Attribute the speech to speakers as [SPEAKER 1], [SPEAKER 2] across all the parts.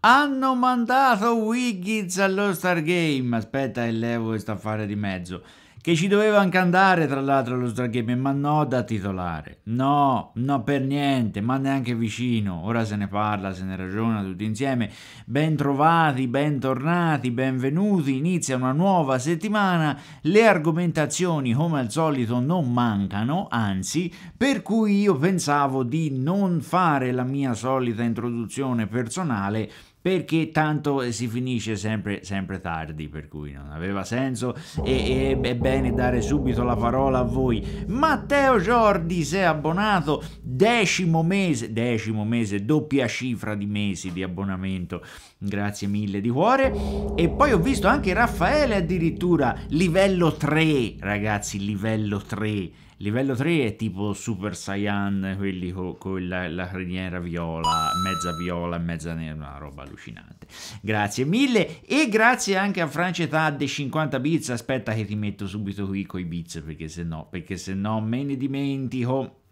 [SPEAKER 1] Hanno mandato Wiggins allo Stargame. Aspetta il levo sta a fare di mezzo. Che ci doveva anche andare tra l'altro allo Stargame, ma no da titolare. No, no per niente, ma neanche vicino. Ora se ne parla, se ne ragiona tutti insieme. Bentrovati, bentornati, benvenuti. Inizia una nuova settimana. Le argomentazioni come al solito non mancano, anzi, per cui io pensavo di non fare la mia solita introduzione personale perché tanto eh, si finisce sempre, sempre tardi, per cui non aveva senso e, e è bene dare subito la parola a voi. Matteo Giordi si è abbonato, decimo mese, decimo mese, doppia cifra di mesi di abbonamento, grazie mille di cuore. E poi ho visto anche Raffaele addirittura, livello 3, ragazzi, livello 3 Livello 3 è tipo Super Saiyan, quelli con, co la, la criniera viola, mezza viola e mezza nera, una roba allucinante. Grazie mille e grazie anche a France Tadde 50 bits, aspetta che ti metto subito qui coi bits perché se no, perché se no me ne dimentico.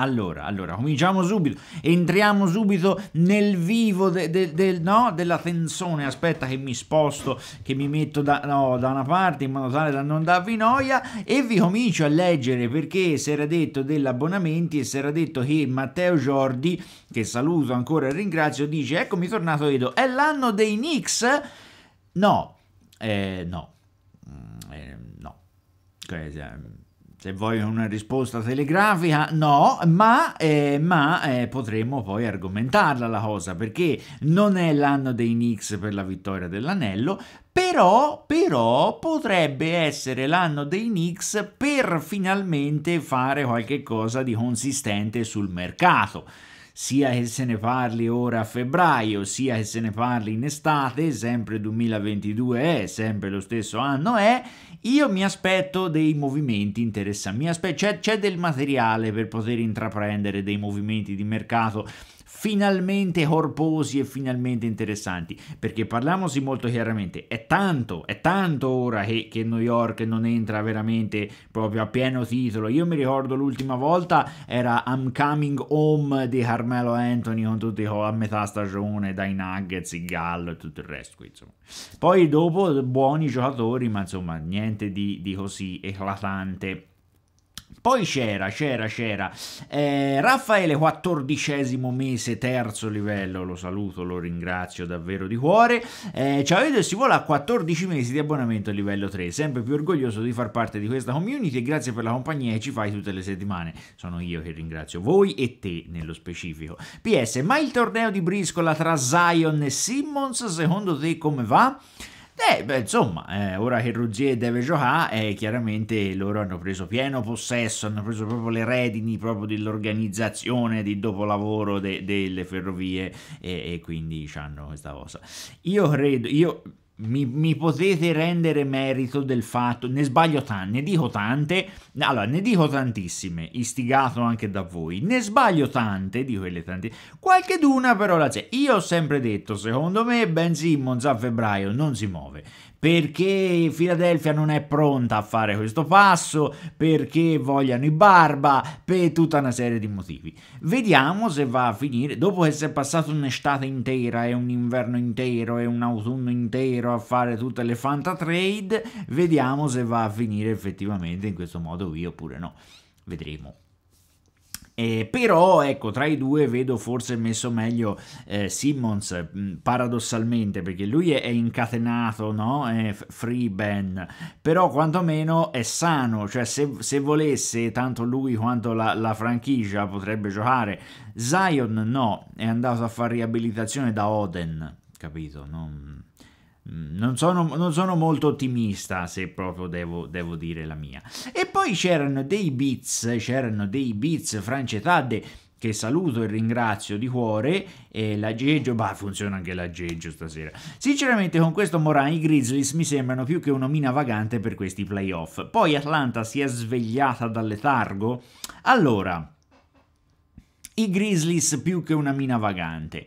[SPEAKER 1] Allora, allora, cominciamo subito, entriamo subito nel vivo de, de, de, no? della tensione, aspetta che mi sposto, che mi metto da, no, da, una parte in modo tale da non darvi noia e vi comincio a leggere perché si era detto degli abbonamenti e si era detto che Matteo Giordi, che saluto ancora e ringrazio, dice eccomi tornato Edo, è l'anno dei Knicks? No, eh, no, mm, eh, no. Cioè, ehm, se vuoi una risposta telegrafica, no, ma, eh, ma eh, potremmo poi argomentarla la cosa, perché non è l'anno dei Knicks per la vittoria dell'anello, però, però potrebbe essere l'anno dei Knicks per finalmente fare qualche cosa di consistente sul mercato sia che se ne parli ora a febbraio, sia che se ne parli in estate, sempre 2022 è, sempre lo stesso anno è, io mi aspetto dei movimenti interessanti, c'è, c'è del materiale per poter intraprendere dei movimenti di mercato finalmente corposi e finalmente interessanti, perché parliamoci molto chiaramente, è tanto, è tanto ora che, che New York non entra veramente proprio a pieno titolo, io mi ricordo l'ultima volta era I'm Coming Home di Carmelo Anthony con tutti a metà stagione dai Nuggets, il Gallo e tutto il resto, insomma. Poi dopo buoni giocatori, ma insomma niente di, di così eclatante poi c'era, c'era, c'era. Eh, Raffaele, quattordicesimo mese, terzo livello, lo saluto, lo ringrazio davvero di cuore. Eh, ciao Edo, si vuole a 14 mesi di abbonamento a livello 3, sempre più orgoglioso di far parte di questa community e grazie per la compagnia che ci fai tutte le settimane. Sono io che ringrazio voi e te nello specifico. PS, ma il torneo di briscola tra Zion e Simmons secondo te come va? Eh, beh, insomma, eh, ora che Ruggier deve giocare, eh, chiaramente loro hanno preso pieno possesso, hanno preso proprio le redini proprio dell'organizzazione di dopolavoro de delle ferrovie e, e quindi hanno questa cosa. Io credo, io mi, mi, potete rendere merito del fatto, ne sbaglio tante, ne dico tante, allora ne dico tantissime, istigato anche da voi, ne sbaglio tante di quelle tante, qualche d'una però la c'è, io ho sempre detto, secondo me Ben Simmons a febbraio non si muove, perché Philadelphia non è pronta a fare questo passo, perché vogliono i barba, per tutta una serie di motivi. Vediamo se va a finire, dopo che si è passato un'estate intera e un inverno intero e un autunno intero a fare tutte le Fanta Trade, vediamo se va a finire effettivamente in questo modo qui oppure no. Vedremo. Eh, però ecco, tra i due vedo forse messo meglio eh, Simmons mm, paradossalmente perché lui è, è incatenato, no? È free band, però quantomeno è sano, cioè se, se volesse tanto lui quanto la, la, franchigia potrebbe giocare. Zion no, è andato a fare riabilitazione da Oden, capito? Non... Mm, non sono, non sono, molto ottimista se proprio devo, devo, dire la mia. E poi c'erano dei beats, c'erano dei beats France Tadde che saluto e ringrazio di cuore e l'aggeggio, bah funziona anche l'aggeggio stasera. Sinceramente con questo Moran i Grizzlies mi sembrano più che un'omina vagante per questi playoff. Poi Atlanta si è svegliata dal letargo? Allora, i Grizzlies più che una mina vagante.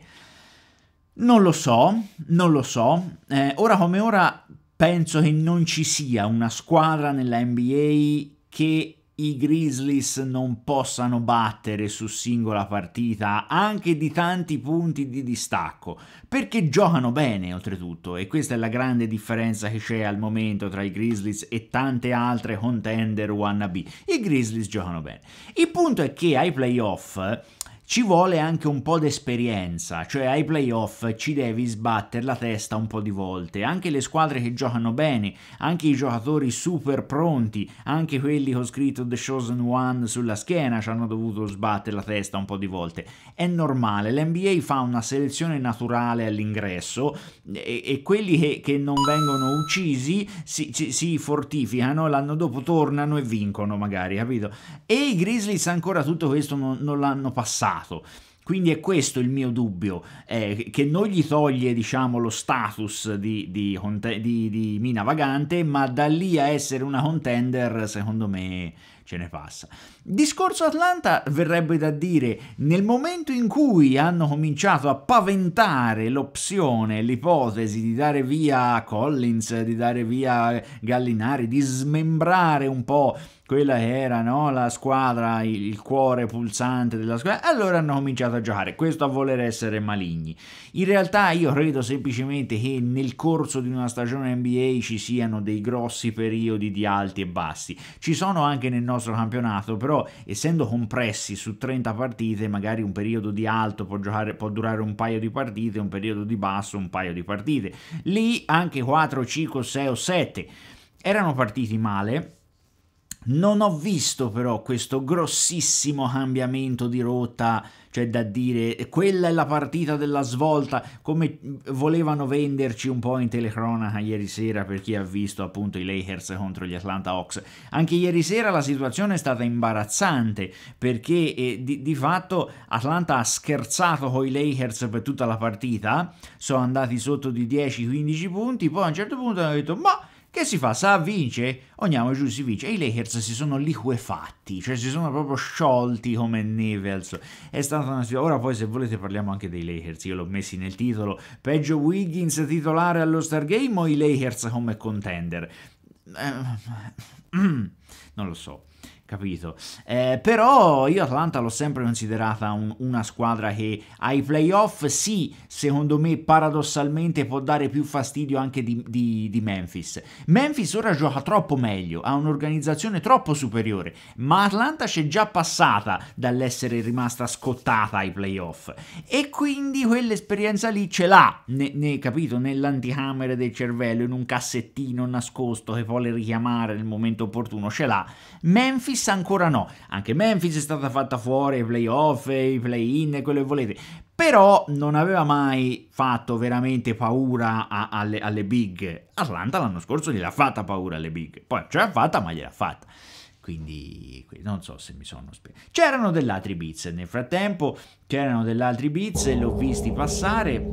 [SPEAKER 1] Non lo so, non lo so. Eh, ora come ora penso che non ci sia una squadra nella NBA che i Grizzlies non possano battere su singola partita anche di tanti punti di distacco perché giocano bene oltretutto e questa è la grande differenza che c'è al momento tra i Grizzlies e tante altre contender wannabe i Grizzlies giocano bene il punto è che ai playoff ci vuole anche un po' d'esperienza, cioè ai playoff ci devi sbattere la testa un po' di volte, anche le squadre che giocano bene, anche i giocatori super pronti, anche quelli che ho scritto The Chosen One sulla schiena ci hanno dovuto sbattere la testa un po' di volte, è normale, l'NBA fa una selezione naturale all'ingresso e, e quelli che, che, non vengono uccisi si, si, si fortificano, l'anno dopo tornano e vincono magari, capito? E i Grizzlies ancora tutto questo non, non l'hanno passato Stato. Quindi è questo il mio dubbio, eh, che non gli toglie diciamo, lo status di, di, di, di, mina vagante, ma da lì a essere una contender secondo me ce ne passa. Discorso Atlanta verrebbe da dire, nel momento in cui hanno cominciato a paventare l'opzione, l'ipotesi di dare via Collins, di dare via Gallinari, di smembrare un po' quella era no, la squadra, il cuore pulsante della squadra, allora hanno cominciato a giocare, questo a voler essere maligni. In realtà io credo semplicemente che nel corso di una stagione NBA ci siano dei grossi periodi di alti e bassi, ci sono anche nel nostro campionato, però essendo compressi su 30 partite, magari un periodo di alto può, giocare, può durare un paio di partite, un periodo di basso un paio di partite, lì anche 4, 5, 6 o 7 erano partiti male non ho visto però questo grossissimo cambiamento di rotta, cioè da dire eh, quella è la partita della svolta, come mm, volevano venderci un po' in telecronaca ieri sera per chi ha visto appunto i Lakers contro gli Atlanta Hawks. Anche ieri sera la situazione è stata imbarazzante perché eh, di, di, fatto Atlanta ha scherzato con i Lakers per tutta la partita, sono andati sotto di 10-15 punti, poi a un certo punto hanno detto ma che si fa? Sa vince? Ognuno giù si vince. E i Lakers si sono liquefatti, cioè si sono proprio sciolti come neve È stata una sfida. Ora poi se volete parliamo anche dei Lakers, io l'ho messi nel titolo. Peggio Wiggins titolare allo Stargame o i Lakers come contender? Eh, non lo so capito? Eh, però io Atlanta l'ho sempre considerata un, una squadra che ai playoff sì, secondo me paradossalmente può dare più fastidio anche di, di, di Memphis. Memphis ora gioca troppo meglio, ha un'organizzazione troppo superiore, ma Atlanta c'è già passata dall'essere rimasta scottata ai playoff e quindi quell'esperienza lì ce l'ha, ne, ne, capito, nell'anticamera del cervello, in un cassettino nascosto che vuole richiamare nel momento opportuno, ce l'ha. Memphis Memphis ancora no. Anche Memphis è stata fatta fuori, i playoff, i play-in, quello che volete però non aveva mai fatto veramente paura a, alle, alle, big. Atlanta l'anno scorso gliel'ha fatta paura alle big, poi ce l'ha fatta ma gliel'ha fatta. Quindi non so se mi sono spiegato. C'erano dell'altri bits nel frattempo, c'erano dell'altri beats, l'ho visti passare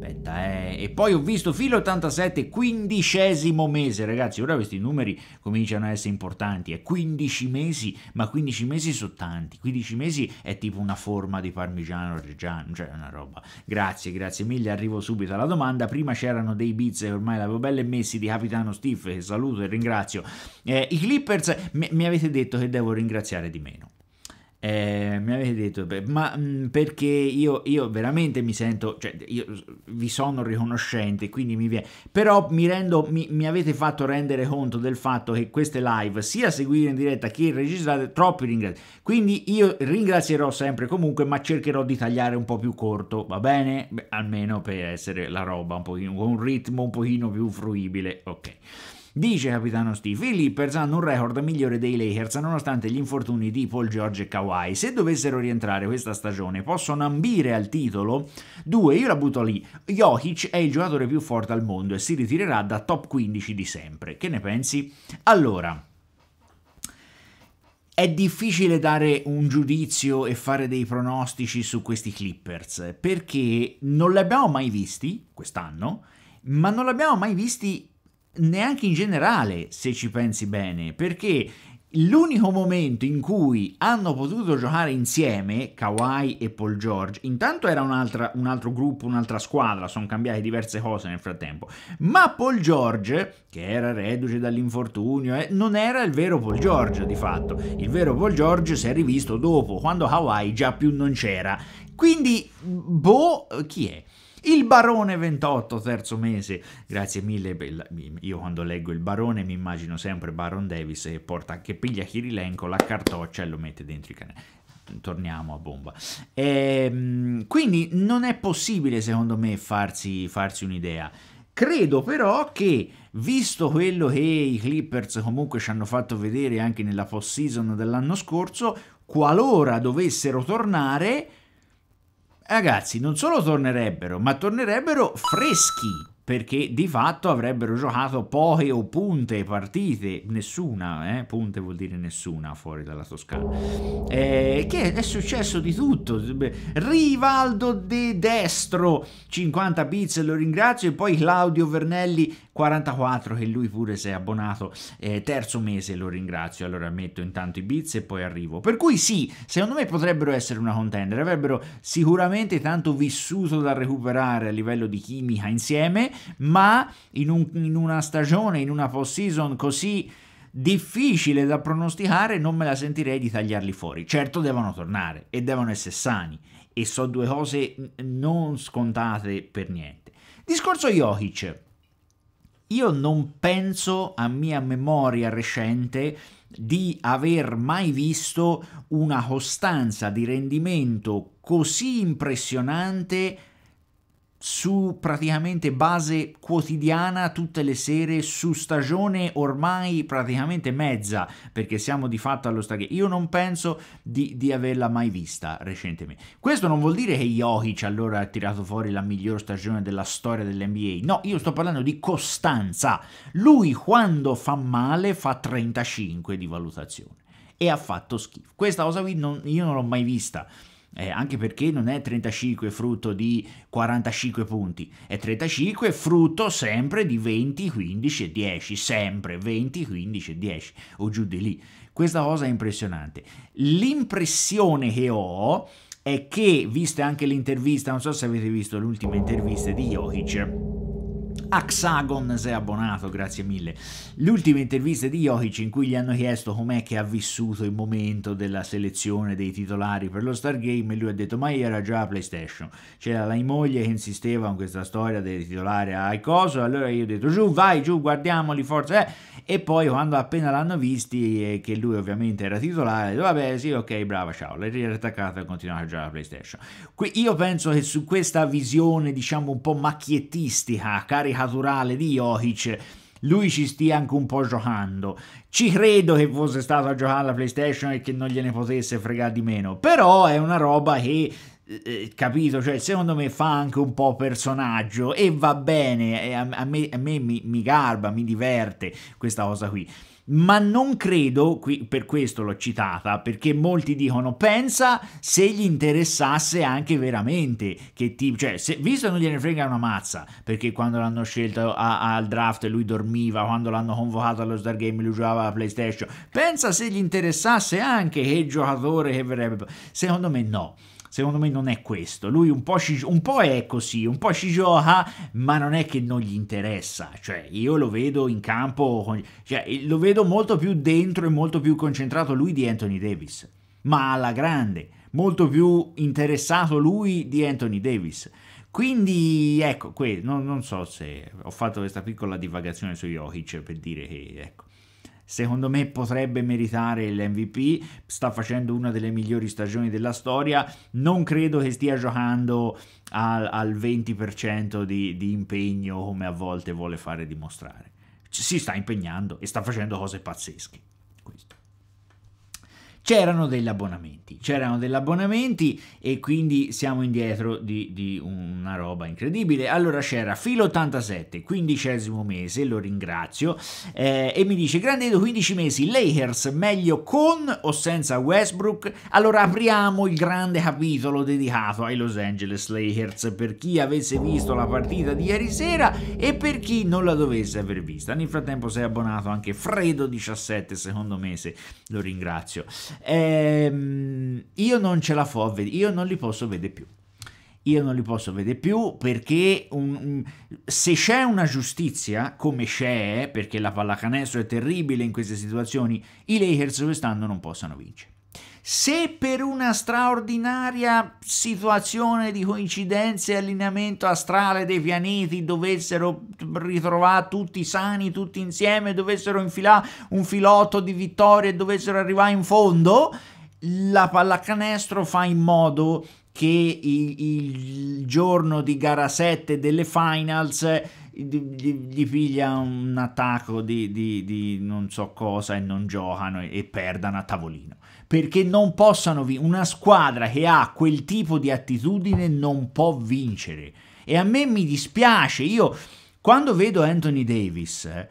[SPEAKER 1] aspetta, eh. E poi ho visto filo 87, quindicesimo mese, ragazzi, ora questi numeri cominciano a essere importanti, è 15 mesi, ma 15 mesi sono tanti, 15 mesi è tipo una forma di parmigiano reggiano, cioè una roba. Grazie, grazie mille, arrivo subito alla domanda, prima c'erano dei beats e ormai l'avevo belle messi di Capitano Steve, che saluto e ringrazio. Eh, I Clippers mi, mi avete detto che devo ringraziare di meno. Eh, mi avete detto, ma mh, mm, perché io, io, veramente mi sento, cioè, io vi sono riconoscente, quindi mi viene, però mi, rendo, mi, mi, avete fatto rendere conto del fatto che queste live, sia seguire in diretta che registrate, troppi ringrazi. Quindi io ringrazierò sempre comunque, ma cercherò di tagliare un po' più corto, va bene? Beh, almeno per essere la roba un pochino, con un ritmo un pochino più fruibile, ok. Dice capitano Steve, i Clippers hanno un record migliore dei Lakers nonostante gli infortuni di Paul George e Kawhi. Se dovessero rientrare questa stagione possono ambire al titolo? Due, io la butto lì. Jokic è il giocatore più forte al mondo e si ritirerà da top 15 di sempre. Che ne pensi? Allora... È difficile dare un giudizio e fare dei pronostici su questi Clippers perché non li abbiamo mai visti quest'anno, ma non li abbiamo mai visti neanche in generale, se ci pensi bene, perché L'unico momento in cui hanno potuto giocare insieme Kawhi e Paul George, intanto era un altro gruppo, un'altra squadra, sono cambiate diverse cose nel frattempo, ma Paul George, che era reduce dall'infortunio, eh, non era il vero Paul George di fatto, il vero Paul George si è rivisto dopo, quando Kawhi già più non c'era, quindi boh, chi è? Il Barone 28, terzo mese, grazie mille. Io quando leggo il Barone mi immagino sempre Baron Davis che, porta, che piglia Kirilenko, la cartoccia e lo mette dentro i canali torniamo a bomba. E, ehm, quindi non è possibile, secondo me, farsi, farsi un'idea. Credo però che, visto quello che i Clippers comunque ci hanno fatto vedere anche nella post-season dell'anno scorso, qualora dovessero tornare, ragazzi non solo tornerebbero, ma tornerebbero freschi perché di fatto avrebbero giocato poche o punte partite, nessuna, eh? punte vuol dire nessuna fuori dalla Toscana, eh, che è successo di tutto, Rivaldo De Destro 50 bits, lo ringrazio, e poi Claudio Vernelli 44 che lui pure si è abbonato eh, terzo mese, lo ringrazio, allora metto intanto i bits e poi arrivo, per cui sì, secondo me potrebbero essere una contender, avrebbero sicuramente tanto vissuto da recuperare a livello di chimica insieme, ma in, un, in una stagione, in una post-season così difficile da pronosticare, non me la sentirei di tagliarli fuori. Certo devono tornare e devono essere sani e sono due cose non scontate per niente. Discorso Jokic. Io non penso a mia memoria recente di aver mai visto una costanza di rendimento così impressionante su praticamente base quotidiana tutte le sere su stagione ormai praticamente mezza perché siamo di fatto allo stagione io non penso di, di, averla mai vista recentemente questo non vuol dire che Jokic allora ha tirato fuori la miglior stagione della storia dell'NBA no io sto parlando di costanza lui quando fa male fa 35 di valutazione e ha fatto schifo questa cosa qui non, io non l'ho mai vista eh, anche perché non è 35 frutto di 45 punti, è 35 frutto sempre di 20, 15 e 10, sempre 20, 15 e 10 o giù di lì. Questa cosa è impressionante. L'impressione che ho è che, viste anche l'intervista, non so se avete visto l'ultima intervista di Jokic, Axagon sei abbonato, grazie mille. L'ultima intervista di Jokic in cui gli hanno chiesto com'è che ha vissuto il momento della selezione dei titolari per lo Stargame e lui ha detto ma io era già a PlayStation. C'era la moglie che insisteva in questa storia del titolare ai coso, allora io ho detto giù vai giù guardiamoli forza eh. e poi quando appena l'hanno visti eh, che lui ovviamente era titolare, ha detto, vabbè sì ok brava ciao, l'hai riattaccato e continuava a già la PlayStation. Qui, io penso che su questa visione diciamo un po' macchiettistica, carica caturale di Jokic lui ci stia anche un po' giocando. Ci credo che fosse stato a giocare alla PlayStation e che non gliene potesse fregare di meno, però è una roba che eh, eh, capito, cioè secondo me fa anche un po' personaggio e va bene, a, a me, a me mi, mi garba, mi diverte questa cosa qui ma non credo, qui, per questo l'ho citata, perché molti dicono pensa se gli interessasse anche veramente che tipo, cioè se, visto che non gliene frega una mazza, perché quando l'hanno scelto a, al draft lui dormiva, quando l'hanno convocato allo Stargame lui giocava la PlayStation, pensa se gli interessasse anche che giocatore che verrebbe, secondo me no secondo me non è questo. Lui un po', un po è così, un po' ci gioca, ma non è che non gli interessa. Cioè, io lo vedo in campo, cioè, lo vedo molto più dentro e molto più concentrato lui di Anthony Davis, ma alla grande, molto più interessato lui di Anthony Davis. Quindi, ecco, non, non so se ho fatto questa piccola divagazione su Jokic per dire che, ecco secondo me potrebbe meritare l'MVP, sta facendo una delle migliori stagioni della storia, non credo che stia giocando al, al 20% di, di impegno come a volte vuole fare dimostrare. Si sta impegnando e sta facendo cose pazzesche c'erano degli abbonamenti, c'erano degli abbonamenti e quindi siamo indietro di, di una roba incredibile. Allora c'era Filo87, quindicesimo mese, lo ringrazio, eh, e mi dice Grandedo 15 mesi, Lakers meglio con o senza Westbrook? Allora apriamo il grande capitolo dedicato ai Los Angeles Lakers per chi avesse visto la partita di ieri sera e per chi non la dovesse aver vista. Nel frattempo sei abbonato anche Fredo17, secondo mese, lo ringrazio. Ehm, io non ce la fo a vedere, io non li posso vedere più. Io non li posso vedere più perché un, se c'è una giustizia, come c'è, perché la pallacanestro è terribile in queste situazioni, i Lakers quest'anno non possono vincere. Se per una straordinaria situazione di coincidenza e allineamento astrale dei pianeti dovessero ritrovare tutti sani, tutti insieme, dovessero infilare un filotto di vittorie e dovessero arrivare in fondo, la pallacanestro fa in modo che il, il giorno di gara 7 delle finals gli, piglia un attacco di, di, di non so cosa e non giocano e, e perdano a tavolino perché non possano vincere. Una squadra che ha quel tipo di attitudine non può vincere. E a me mi dispiace, io quando vedo Anthony Davis, eh,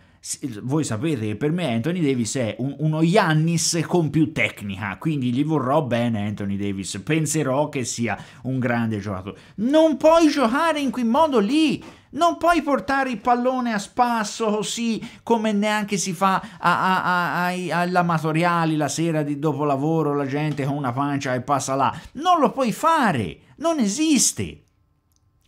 [SPEAKER 1] voi sapete che per me Anthony Davis è un, uno Yannis con più tecnica, quindi gli vorrò bene Anthony Davis, penserò che sia un grande giocatore. Non puoi giocare in quel modo lì, non puoi portare il pallone a spasso così come neanche si fa all'amatoriali la sera di dopo lavoro, la gente con una pancia e passa là. Non lo puoi fare, non esiste.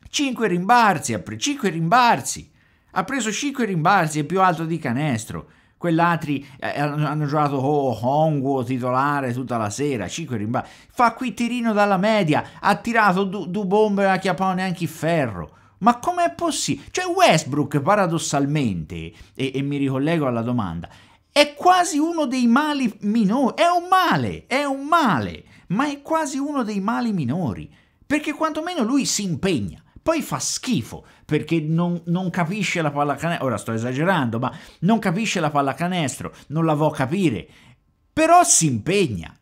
[SPEAKER 1] 5 rimbarzi, 5 rimbarzi. Ha preso 5 rimbarzi, è più alto di canestro. Quell'altri eh, eh hanno giocato oh, Honguo titolare tutta la sera, 5 rimbalzi. Fa qui tirino dalla media, ha tirato due du bombe e non ha chiappato neanche il ferro ma com'è possibile? Cioè Westbrook paradossalmente, e, e mi ricollego alla domanda, è quasi uno dei mali minori, è un male, è un male, ma è quasi uno dei mali minori, perché quantomeno lui si impegna. Poi fa schifo perché non, non, capisce la pallacanestro. Ora sto esagerando, ma non capisce la pallacanestro, non la può capire. Però si impegna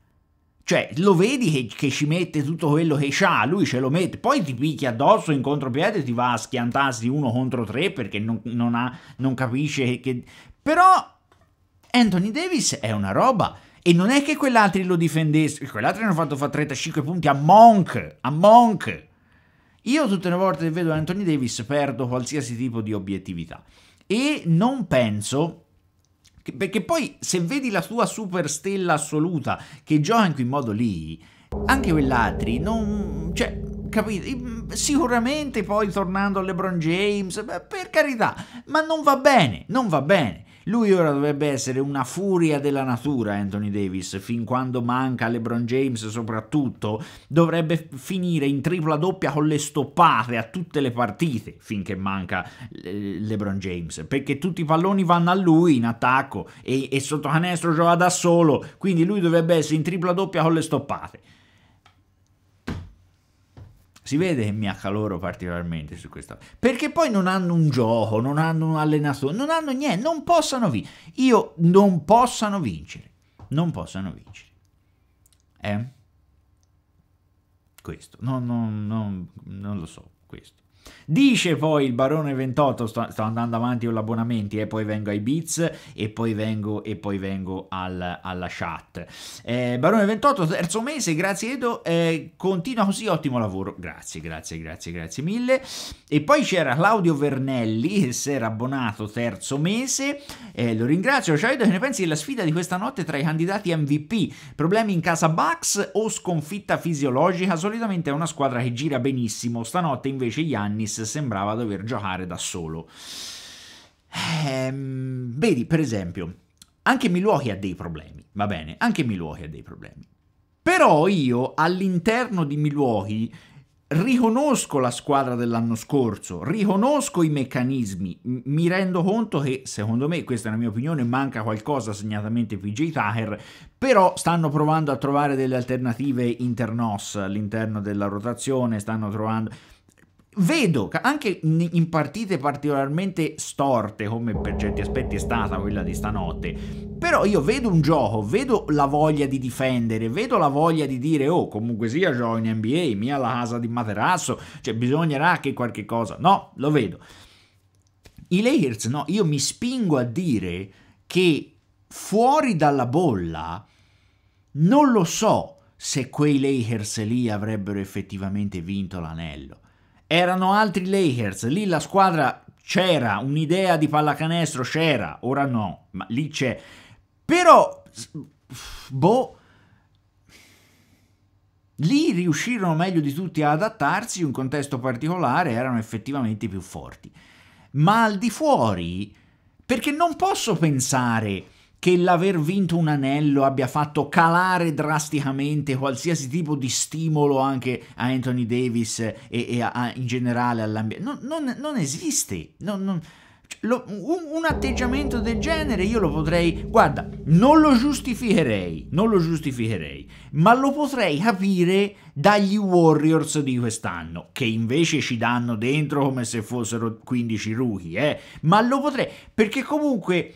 [SPEAKER 1] cioè, lo vedi che, che, ci mette tutto quello che ha, lui ce lo mette, poi ti picchia addosso in contropiede e ti va a schiantarsi uno contro tre perché non, non, ha, non capisce che... Però Anthony Davis è una roba e non è che quell'altro lo difendesse, quell'altro hanno fatto fare 35 punti a Monk, a Monk. Io tutte le volte che vedo Anthony Davis perdo qualsiasi tipo di obiettività e non penso perché poi se vedi la sua superstella assoluta che gioca in quel modo lì, anche quell'altri non... cioè, capito? Sicuramente poi tornando a LeBron James, per carità, ma non va bene, non va bene. Lui ora dovrebbe essere una furia della natura, Anthony Davis, fin quando manca LeBron James soprattutto, dovrebbe finire in tripla doppia con le stoppate a tutte le partite, finché manca eh, LeBron James, perché tutti i palloni vanno a lui in attacco e, e sotto canestro gioca da solo, quindi lui dovrebbe essere in tripla doppia con le stoppate si vede che mi accaloro particolarmente su questa perché poi non hanno un gioco, non hanno un allenatore, non hanno niente, non possano vincere. Io non possano vincere, non possano vincere. Eh? Questo, non, non, non, non lo so, questo. Dice poi il Barone 28, sto, sto andando avanti con gli abbonamenti e eh, poi vengo ai bits e poi vengo, e poi vengo al, alla chat. Eh, Barone 28, terzo mese, grazie Edo, eh, continua così, ottimo lavoro. Grazie, grazie, grazie, grazie mille. E poi c'era Claudio Vernelli che si era abbonato terzo mese, eh, lo ringrazio. Ciao Edo, che ne pensi della sfida di questa notte tra i candidati MVP? Problemi in casa Bucks o sconfitta fisiologica? Solitamente è una squadra che gira benissimo, stanotte invece Giannis sembrava dover giocare da solo. Ehm, vedi, per esempio, anche Milwaukee ha dei problemi, va bene, anche Milwaukee ha dei problemi. Però io all'interno di Milwaukee riconosco la squadra dell'anno scorso, riconosco i meccanismi, mi rendo conto che secondo me, questa è la mia opinione, manca qualcosa segnatamente PJ Tucker, però stanno provando a trovare delle alternative internos all'interno della rotazione, stanno trovando Vedo anche in partite particolarmente storte, come per certi aspetti è stata quella di stanotte, però io vedo un gioco, vedo la voglia di difendere, vedo la voglia di dire oh comunque sia gioco in NBA, mia la casa di materasso, cioè bisognerà che qualche cosa... No, lo vedo. I Lakers no, io mi spingo a dire che fuori dalla bolla non lo so se quei Lakers lì avrebbero effettivamente vinto l'anello erano altri Lakers, lì la squadra c'era, un'idea di pallacanestro c'era, ora no, ma lì c'è. Però, boh, lì riuscirono meglio di tutti ad adattarsi in un contesto particolare, erano effettivamente più forti. Ma al di fuori, perché non posso pensare che l'aver vinto un anello abbia fatto calare drasticamente qualsiasi tipo di stimolo anche a Anthony Davis e, e a, a, in generale all'ambiente. Non, non, non, esiste. Non, cioè, lo, un, un, atteggiamento del genere io lo potrei, guarda, non lo giustificherei, non lo giustificherei, ma lo potrei capire dagli Warriors di quest'anno, che invece ci danno dentro come se fossero 15 rookie, eh? ma lo potrei, perché comunque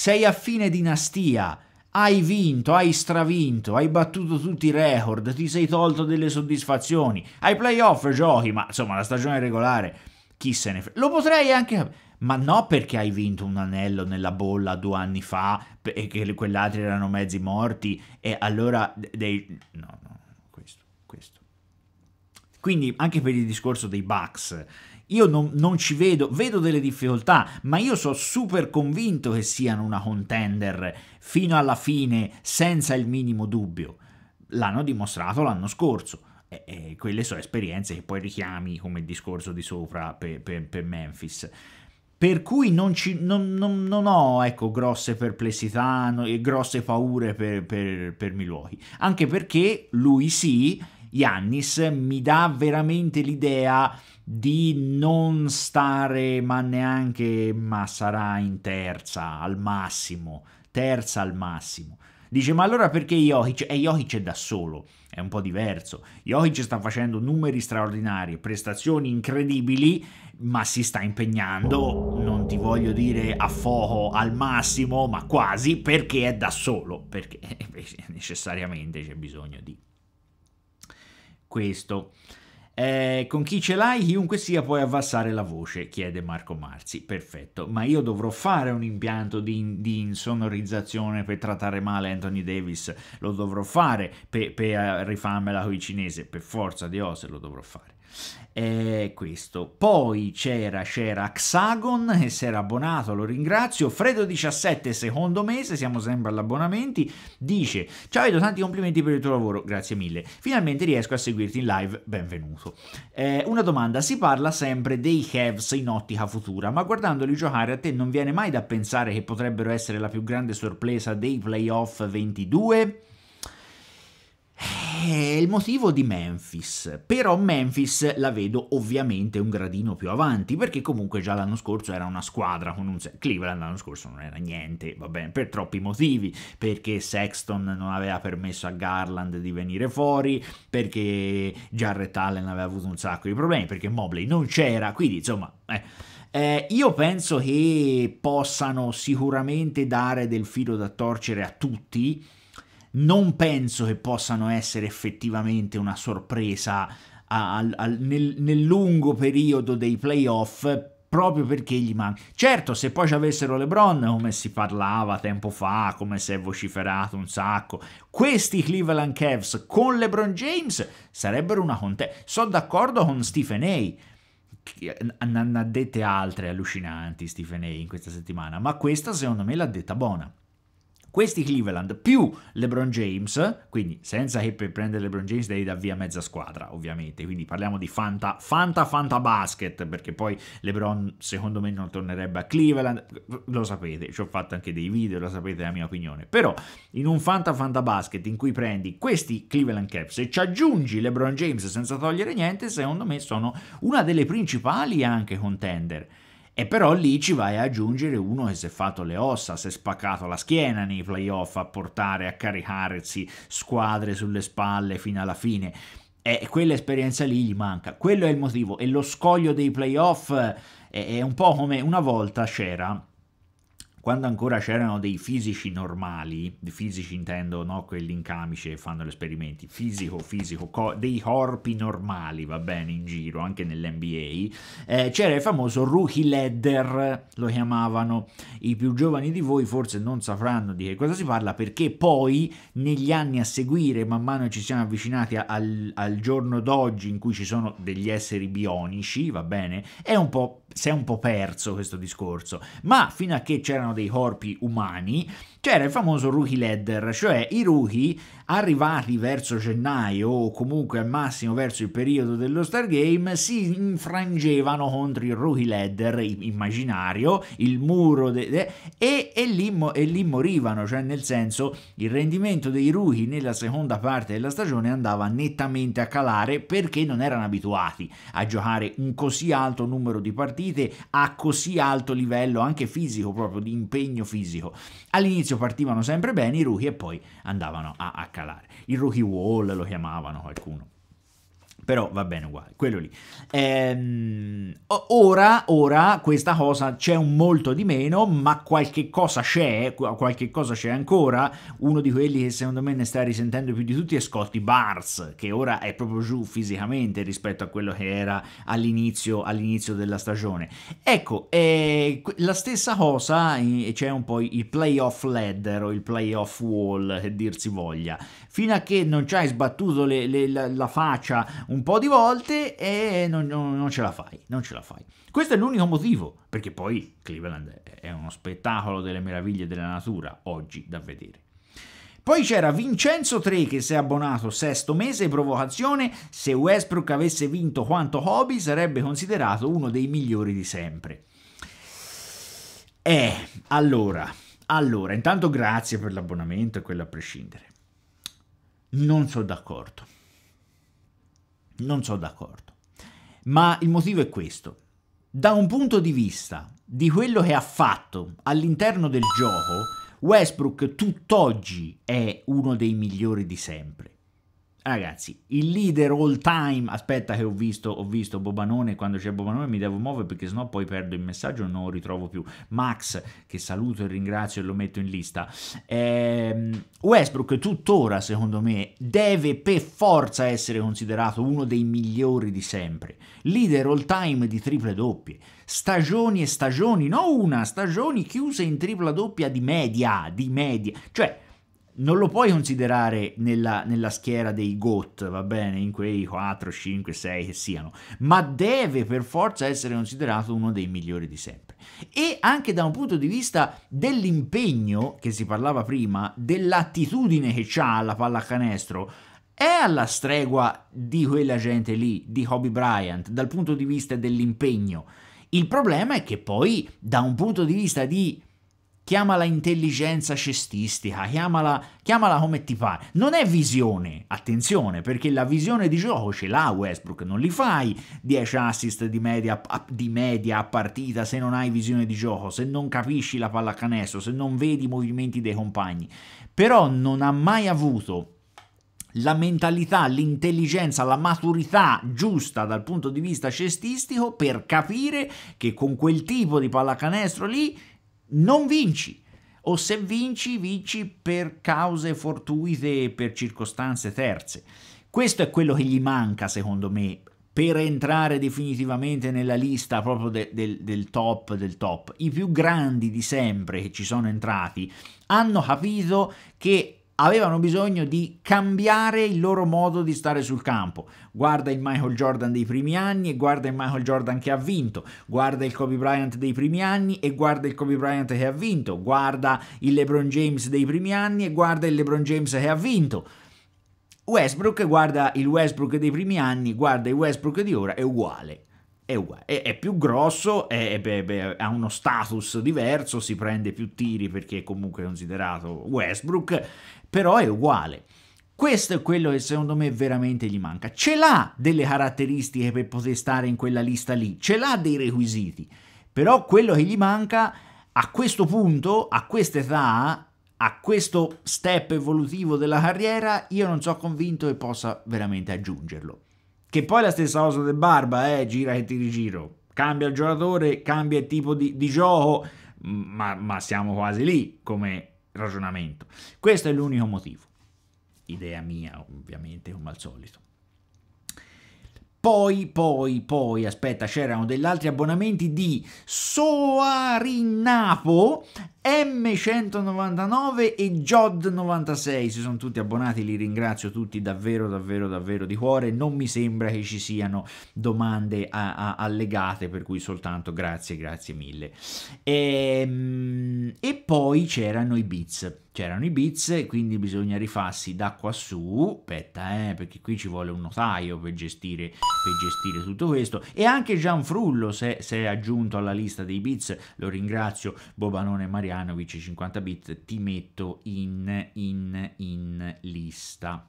[SPEAKER 1] sei a fine dinastia, hai vinto, hai stravinto, hai battuto tutti i record, ti sei tolto delle soddisfazioni, ai playoff giochi, ma insomma la stagione regolare, chi se ne frega. Lo potrei anche Ma no perché hai vinto un anello nella bolla due anni fa e che quell'altro erano mezzi morti e allora dei... No, no, questo, questo. Quindi anche per il discorso dei Bucks, io non, non, ci vedo, vedo delle difficoltà, ma io sono super convinto che siano una contender fino alla fine, senza il minimo dubbio. L'hanno dimostrato l'anno scorso. E, e quelle sono esperienze che poi richiami come il discorso di sopra per, per, per Memphis. Per cui non, ci, non, non, non ho ecco, grosse perplessità e grosse paure per, per, per, Milwaukee. Anche perché lui sì, Yannis mi dà veramente l'idea di non stare ma neanche ma sarà in terza al massimo terza al massimo dice ma allora perché Jokic e Jokic è da solo è un po' diverso Jokic sta facendo numeri straordinari prestazioni incredibili ma si sta impegnando non ti voglio dire a fuoco al massimo ma quasi perché è da solo perché necessariamente c'è bisogno di questo eh, con chi ce l'hai, chiunque sia, puoi abbassare la voce, chiede Marco Marzi. Perfetto, ma io dovrò fare un impianto di, di insonorizzazione per trattare male Anthony Davis, lo dovrò fare per, per eh, rifarmela con i cinesi, per forza di cose lo dovrò fare eh, questo. Poi c'era, c'era Hexagon che si era abbonato, lo ringrazio. Fredo17, secondo mese, siamo sempre all'abbonamenti, dice Ciao Edo, tanti complimenti per il tuo lavoro, grazie mille. Finalmente riesco a seguirti in live, benvenuto. Eh, una domanda, si parla sempre dei Cavs in ottica futura, ma guardandoli giocare a te non viene mai da pensare che potrebbero essere la più grande sorpresa dei playoff 22? È eh, il motivo di Memphis, però Memphis la vedo ovviamente un gradino più avanti, perché comunque già l'anno scorso era una squadra con un... Cleveland l'anno scorso non era niente, va bene, per troppi motivi, perché Sexton non aveva permesso a Garland di venire fuori, perché Jarrett Allen aveva avuto un sacco di problemi, perché Mobley non c'era, quindi insomma... Eh. Eh, io penso che possano sicuramente dare del filo da torcere a tutti, non penso che possano essere effettivamente una sorpresa al, al, nel, nel lungo periodo dei playoff proprio perché gli manca. Certo, se poi ci avessero LeBron, come si parlava tempo fa, come si è vociferato un sacco, questi Cleveland Cavs con LeBron James sarebbero una contesa. Sono d'accordo con Stephen A. Ne ha dette altre allucinanti Stephen A in questa settimana, ma questa secondo me l'ha detta buona questi Cleveland più LeBron James, quindi senza che per prendere LeBron James devi dar via mezza squadra, ovviamente, quindi parliamo di fanta, fanta, fanta basket, perché poi LeBron secondo me non tornerebbe a Cleveland, lo sapete, ci ho fatto anche dei video, lo sapete la mia opinione, però in un fanta, fanta basket in cui prendi questi Cleveland Caps e ci aggiungi LeBron James senza togliere niente, secondo me sono una delle principali anche contender e però lì ci vai a aggiungere uno che si è fatto le ossa, si è spaccato la schiena nei playoff a portare, a caricarsi squadre sulle spalle fino alla fine. E quell'esperienza lì gli manca. Quello è il motivo. E lo scoglio dei playoff eh, è un po' come una volta c'era quando ancora c'erano dei fisici normali, fisici intendo, no, quelli in camice che fanno gli esperimenti, fisico, fisico, co- dei corpi normali, va bene, in giro, anche nell'NBA, eh, c'era il famoso rookie ladder, lo chiamavano, i più giovani di voi forse non sapranno di che cosa si parla, perché poi negli anni a seguire, man mano ci siamo avvicinati al, al giorno d'oggi in cui ci sono degli esseri bionici, va bene, è un po' si è un po' perso questo discorso, ma fino a che c'erano dei corpi umani c'era cioè, il famoso rookie ladder, cioè i rookie arrivati verso gennaio o comunque al massimo verso il periodo dello Stargame si infrangevano contro il rookie ladder immaginario, il muro e, e, lì, e, lì, morivano, cioè nel senso il rendimento dei rookie nella seconda parte della stagione andava nettamente a calare perché non erano abituati a giocare un così alto numero di partite a così alto livello anche fisico proprio di impegno fisico. All'inizio all'inizio partivano sempre bene i rookie e poi andavano a, a calare. Il rookie wall lo chiamavano qualcuno però va bene uguale, quello lì. Ehm, ora, ora questa cosa c'è un molto di meno, ma qualche cosa c'è, qualche cosa c'è ancora. Uno di quelli che secondo me ne sta risentendo più di tutti è Scotty Bars, che ora è proprio giù fisicamente rispetto a quello che era all'inizio, all'inizio della stagione. Ecco, eh, la stessa cosa eh, c'è un po' il playoff ladder o il playoff wall, che dir si voglia fino a che non ci hai sbattuto le, le, la, la, faccia un po' di volte e non, non, non ce la fai, non ce la fai. Questo è l'unico motivo, perché poi Cleveland è uno spettacolo delle meraviglie della natura oggi da vedere. Poi c'era Vincenzo 3 che si è abbonato sesto mese, provocazione, se Westbrook avesse vinto quanto Hobby sarebbe considerato uno dei migliori di sempre. Eh, allora, allora, intanto grazie per l'abbonamento e quello a prescindere. Non sono d'accordo. Non sono d'accordo. Ma il motivo è questo. Da un punto di vista di quello che ha fatto all'interno del gioco, Westbrook tutt'oggi è uno dei migliori di sempre ragazzi, il leader all time, aspetta che ho visto, ho visto Bobanone, quando c'è Bobanone mi devo muovere perché sennò poi perdo il messaggio e non lo ritrovo più. Max, che saluto e ringrazio e lo metto in lista. Ehm, Westbrook tuttora, secondo me, deve per forza essere considerato uno dei migliori di sempre. Leader all time di triple doppie. Stagioni e stagioni, no una, stagioni chiuse in tripla doppia di media, di media. Cioè non lo puoi considerare nella, nella, schiera dei GOAT, va bene, in quei 4, 5, 6 che siano, ma deve per forza essere considerato uno dei migliori di sempre. E anche da un punto di vista dell'impegno, che si parlava prima, dell'attitudine che ha alla pallacanestro, è alla stregua di quella gente lì, di Hobby Bryant, dal punto di vista dell'impegno. Il problema è che poi, da un punto di vista di chiamala intelligenza cestistica, chiamala, chiamala come ti pare. Non è visione, attenzione, perché la visione di gioco ce l'ha Westbrook, non li fai 10 assist di media, di media a partita se non hai visione di gioco, se non capisci la pallacanestro, se non vedi i movimenti dei compagni. Però non ha mai avuto la mentalità, l'intelligenza, la maturità giusta dal punto di vista cestistico per capire che con quel tipo di pallacanestro lì non vinci o se vinci, vinci per cause fortuite e per circostanze terze. Questo è quello che gli manca, secondo me, per entrare definitivamente nella lista proprio de, del, del top del top. I più grandi di sempre che ci sono entrati hanno capito che avevano bisogno di cambiare il loro modo di stare sul campo. Guarda il Michael Jordan dei primi anni e guarda il Michael Jordan che ha vinto, guarda il Kobe Bryant dei primi anni e guarda il Kobe Bryant che ha vinto, guarda il LeBron James dei primi anni e guarda il LeBron James che ha vinto. Westbrook guarda il Westbrook dei primi anni, guarda il Westbrook di ora, è uguale. È, uguale. è, è più grosso, è, ha uno status diverso, si prende più tiri perché è comunque considerato Westbrook, però è uguale. Questo è quello che secondo me veramente gli manca. Ce l'ha delle caratteristiche per poter stare in quella lista lì, ce l'ha dei requisiti, però quello che gli manca a questo punto, a quest'età, a questo step evolutivo della carriera, io non sono convinto che possa veramente aggiungerlo. Che poi la stessa cosa del Barba, eh, gira che ti rigiro. Cambia il giocatore, cambia il tipo di, di gioco, ma, ma siamo quasi lì come ragionamento. Questo è l'unico motivo. Idea mia, ovviamente, come al solito. Poi, poi, poi, aspetta, c'erano degli altri abbonamenti di Soarinapo M199 e Jod96 si sono tutti abbonati, li ringrazio tutti davvero davvero davvero di cuore, non mi sembra che ci siano domande a, a, allegate per cui soltanto grazie grazie mille e, ehm, e poi c'erano i bits c'erano i bits, quindi bisogna rifarsi da qua su, aspetta eh, perché qui ci vuole un notaio per gestire, per gestire tutto questo, e anche Gianfrullo si è aggiunto alla lista dei bits, lo ringrazio Bobanone Maria Florianovic 50 bit ti metto in, in, in lista.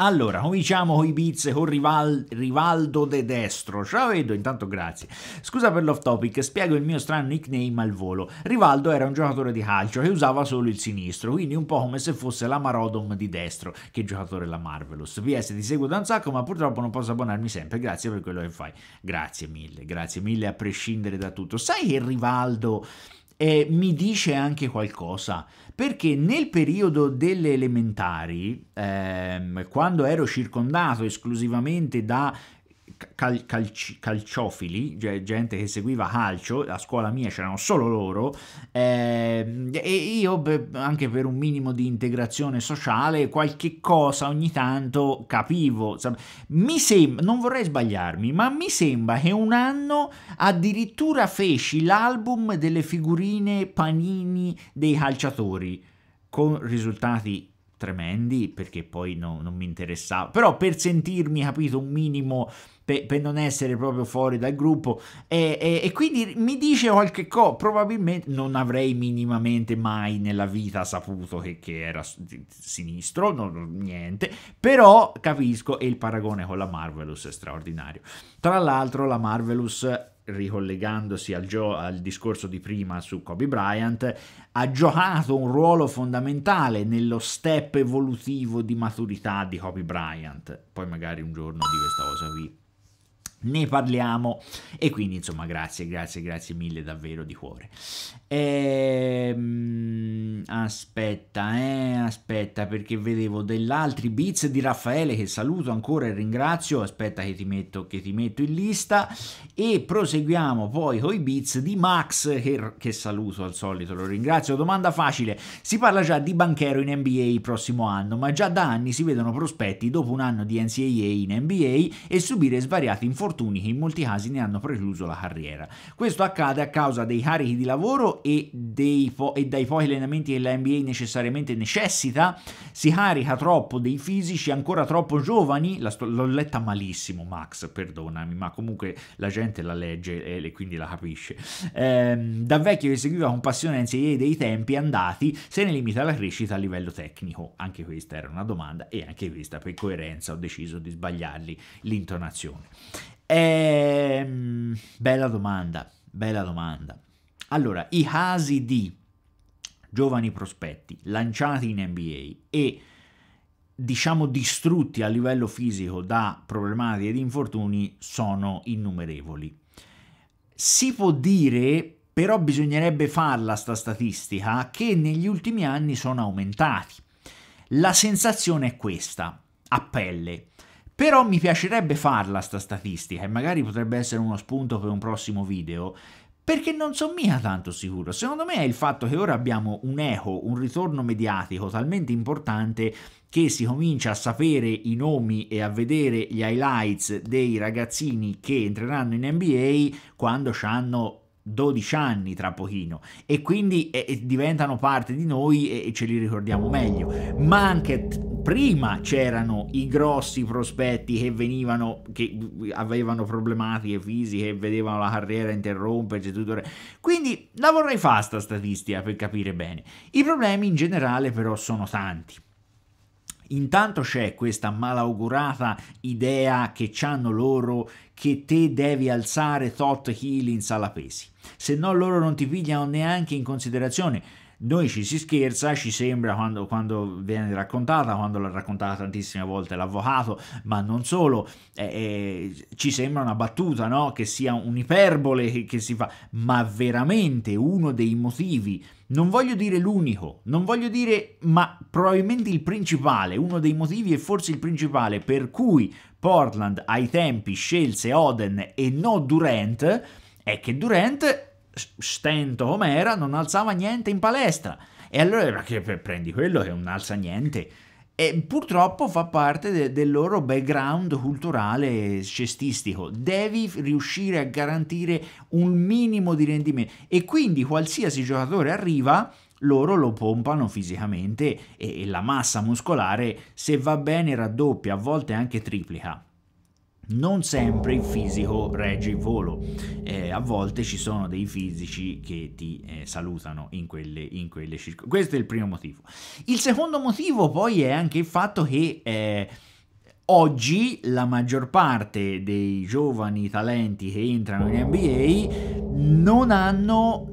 [SPEAKER 1] Allora, cominciamo con i bits con Rival, Rivaldo De Destro. Ciao Edo, intanto grazie. Scusa per l'off topic, spiego il mio strano nickname al volo. Rivaldo era un giocatore di calcio che usava solo il sinistro, quindi un po' come se fosse la Marodom di destro, che giocatore la Marvelous. PS ti seguo da un sacco, ma purtroppo non posso abbonarmi sempre. Grazie per quello che fai. Grazie mille, grazie mille a prescindere da tutto. Sai che Rivaldo eh, mi dice anche qualcosa, perché nel periodo delle elementari, eh, quando ero circondato esclusivamente da cal- calci- calciofili, cioè gente che seguiva calcio, a scuola mia c'erano solo loro, eh, e io anche per un minimo di integrazione sociale qualche cosa ogni tanto capivo. Mi sembra, non vorrei sbagliarmi, ma mi sembra che un anno addirittura feci l'album delle figurine panini dei calciatori, con risultati tremendi perché poi no, non mi interessava, però per sentirmi capito un minimo per, per non essere proprio fuori dal gruppo e, e, e quindi mi dice qualche cosa, probabilmente non avrei minimamente mai nella vita saputo che, che era sinistro, non, niente, però capisco e il paragone con la Marvelous è straordinario. Tra l'altro la Marvelous ricollegandosi al, al, discorso di prima su Kobe Bryant, ha giocato un ruolo fondamentale nello step evolutivo di maturità di Kobe Bryant. Poi magari un giorno di questa cosa qui ne parliamo e quindi insomma grazie grazie grazie mille davvero di cuore Ehm, aspetta, eh, aspetta, perché vedevo degli altri beats di Raffaele che saluto ancora e ringrazio. Aspetta che ti metto, che ti metto in lista. E proseguiamo poi con i beats di Max che, che saluto al solito, lo ringrazio. Domanda facile, si parla già di banchero in NBA il prossimo anno, ma già da anni si vedono prospetti dopo un anno di NCAA in NBA e subire svariati infortuni che in molti casi ne hanno precluso la carriera. Questo accade a causa dei carichi di lavoro e, dei po- e dai pochi allenamenti che la NBA necessariamente necessita, si carica troppo dei fisici ancora troppo giovani, sto- l'ho letta malissimo Max, perdonami, ma comunque la gente la legge e, e quindi la capisce. Ehm, da vecchio che seguiva con passione NCAA dei tempi andati, se ne limita la crescita a livello tecnico, anche questa era una domanda e anche questa per coerenza ho deciso di sbagliargli l'intonazione. Ehm, bella domanda, bella domanda. Allora, i casi di giovani prospetti lanciati in NBA e diciamo distrutti a livello fisico da problematiche di infortuni sono innumerevoli. Si può dire, però bisognerebbe farla sta statistica, che negli ultimi anni sono aumentati. La sensazione è questa, a pelle. Però mi piacerebbe farla sta statistica e magari potrebbe essere uno spunto per un prossimo video perché non sono mica tanto sicuro. Secondo me è il fatto che ora abbiamo un eco, un ritorno mediatico talmente importante che si comincia a sapere i nomi e a vedere gli highlights dei ragazzini che entreranno in NBA quando hanno 12 anni tra pochino e quindi eh, diventano parte di noi e, e, ce li ricordiamo meglio ma anche prima c'erano i grossi prospetti che venivano che avevano problematiche fisiche vedevano la carriera interrompersi tutto quindi la vorrei fare sta statistica per capire bene i problemi in generale però sono tanti Intanto c'è questa malaugurata idea che hanno loro che te devi alzare tot kg in pesi, se no loro non ti pigliano neanche in considerazione noi ci si scherza, ci sembra quando, quando viene raccontata, quando l'ha raccontata tantissime volte l'avvocato, ma non solo, eh, eh, ci sembra una battuta, no? che sia un'iperbole che, che si fa, ma veramente uno dei motivi non voglio dire l'unico, non voglio dire, ma probabilmente il principale, uno dei motivi e forse il principale per cui Portland ai tempi scelse Oden e no Durant, è che Durant stento Omera non alzava niente in palestra. E allora che prendi quello che non alza niente. E purtroppo fa parte de del loro background culturale cestistico. Devi riuscire a garantire un minimo di rendimento. E quindi qualsiasi giocatore arriva, loro lo pompano fisicamente e, e la massa muscolare, se va bene, raddoppia, a volte anche triplica. Non sempre il fisico regge il volo, eh, a volte ci sono dei fisici che ti eh, salutano in quelle, in quelle circostanze. Questo è il primo motivo. Il secondo motivo poi è anche il fatto che eh, oggi la maggior parte dei giovani talenti che entrano in NBA non hanno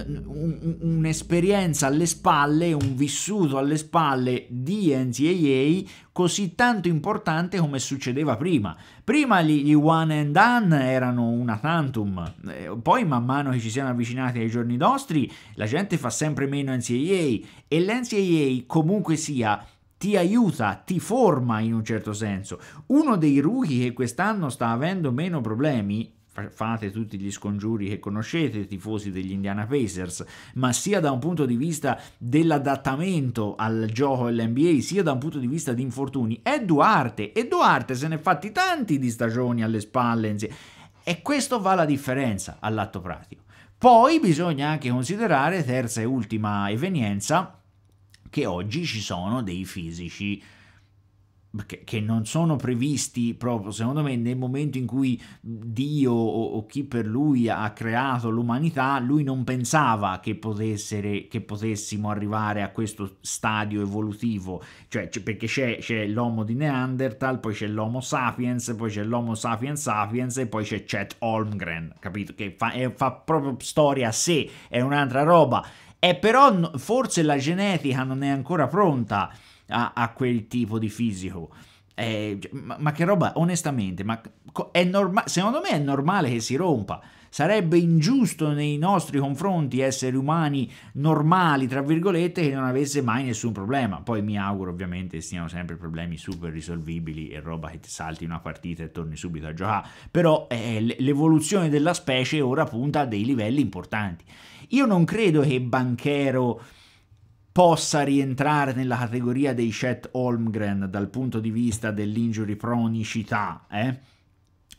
[SPEAKER 1] un'esperienza alle spalle, un vissuto alle spalle di NCAA così tanto importante come succedeva prima. Prima gli, gli one and done erano una tantum, eh, poi man mano che ci siamo avvicinati ai giorni nostri la gente fa sempre meno NCAA e l'NCAA comunque sia ti aiuta, ti forma in un certo senso. Uno dei rookie che quest'anno sta avendo meno problemi fate tutti gli scongiuri che conoscete, tifosi degli Indiana Pacers, ma sia da un punto di vista dell'adattamento al gioco dell'NBA, sia da un punto di vista di infortuni, è Duarte, e Duarte se ne è fatti tanti di stagioni alle spalle, e questo fa la differenza all'atto pratico. Poi bisogna anche considerare, terza e ultima evenienza, che oggi ci sono dei fisici che, che, non sono previsti proprio secondo me nel momento in cui Dio o, o chi per lui ha creato l'umanità, lui non pensava che, potessere, che potessimo arrivare a questo stadio evolutivo, cioè perché c'è, c'è l'Homo di Neanderthal, poi c'è l'Homo sapiens, poi c'è l'Homo sapiens sapiens e poi c'è Chet Holmgren, capito? Che fa, è, fa proprio storia a sé, è un'altra roba. E eh, però forse la genetica non è ancora pronta a, a quel tipo di fisico. Eh, cioè, ma, ma, che roba, onestamente, ma è norma- secondo me è normale che si rompa. Sarebbe ingiusto nei nostri confronti esseri umani normali, tra virgolette, che non avesse mai nessun problema. Poi mi auguro ovviamente che siano sempre problemi super risolvibili e roba che ti salti una partita e torni subito a giocare. Però eh, l'evoluzione della specie ora punta a dei livelli importanti. Io non credo che Banchero possa rientrare nella categoria dei Chet Holmgren dal punto di vista dell'injury pronicità, eh?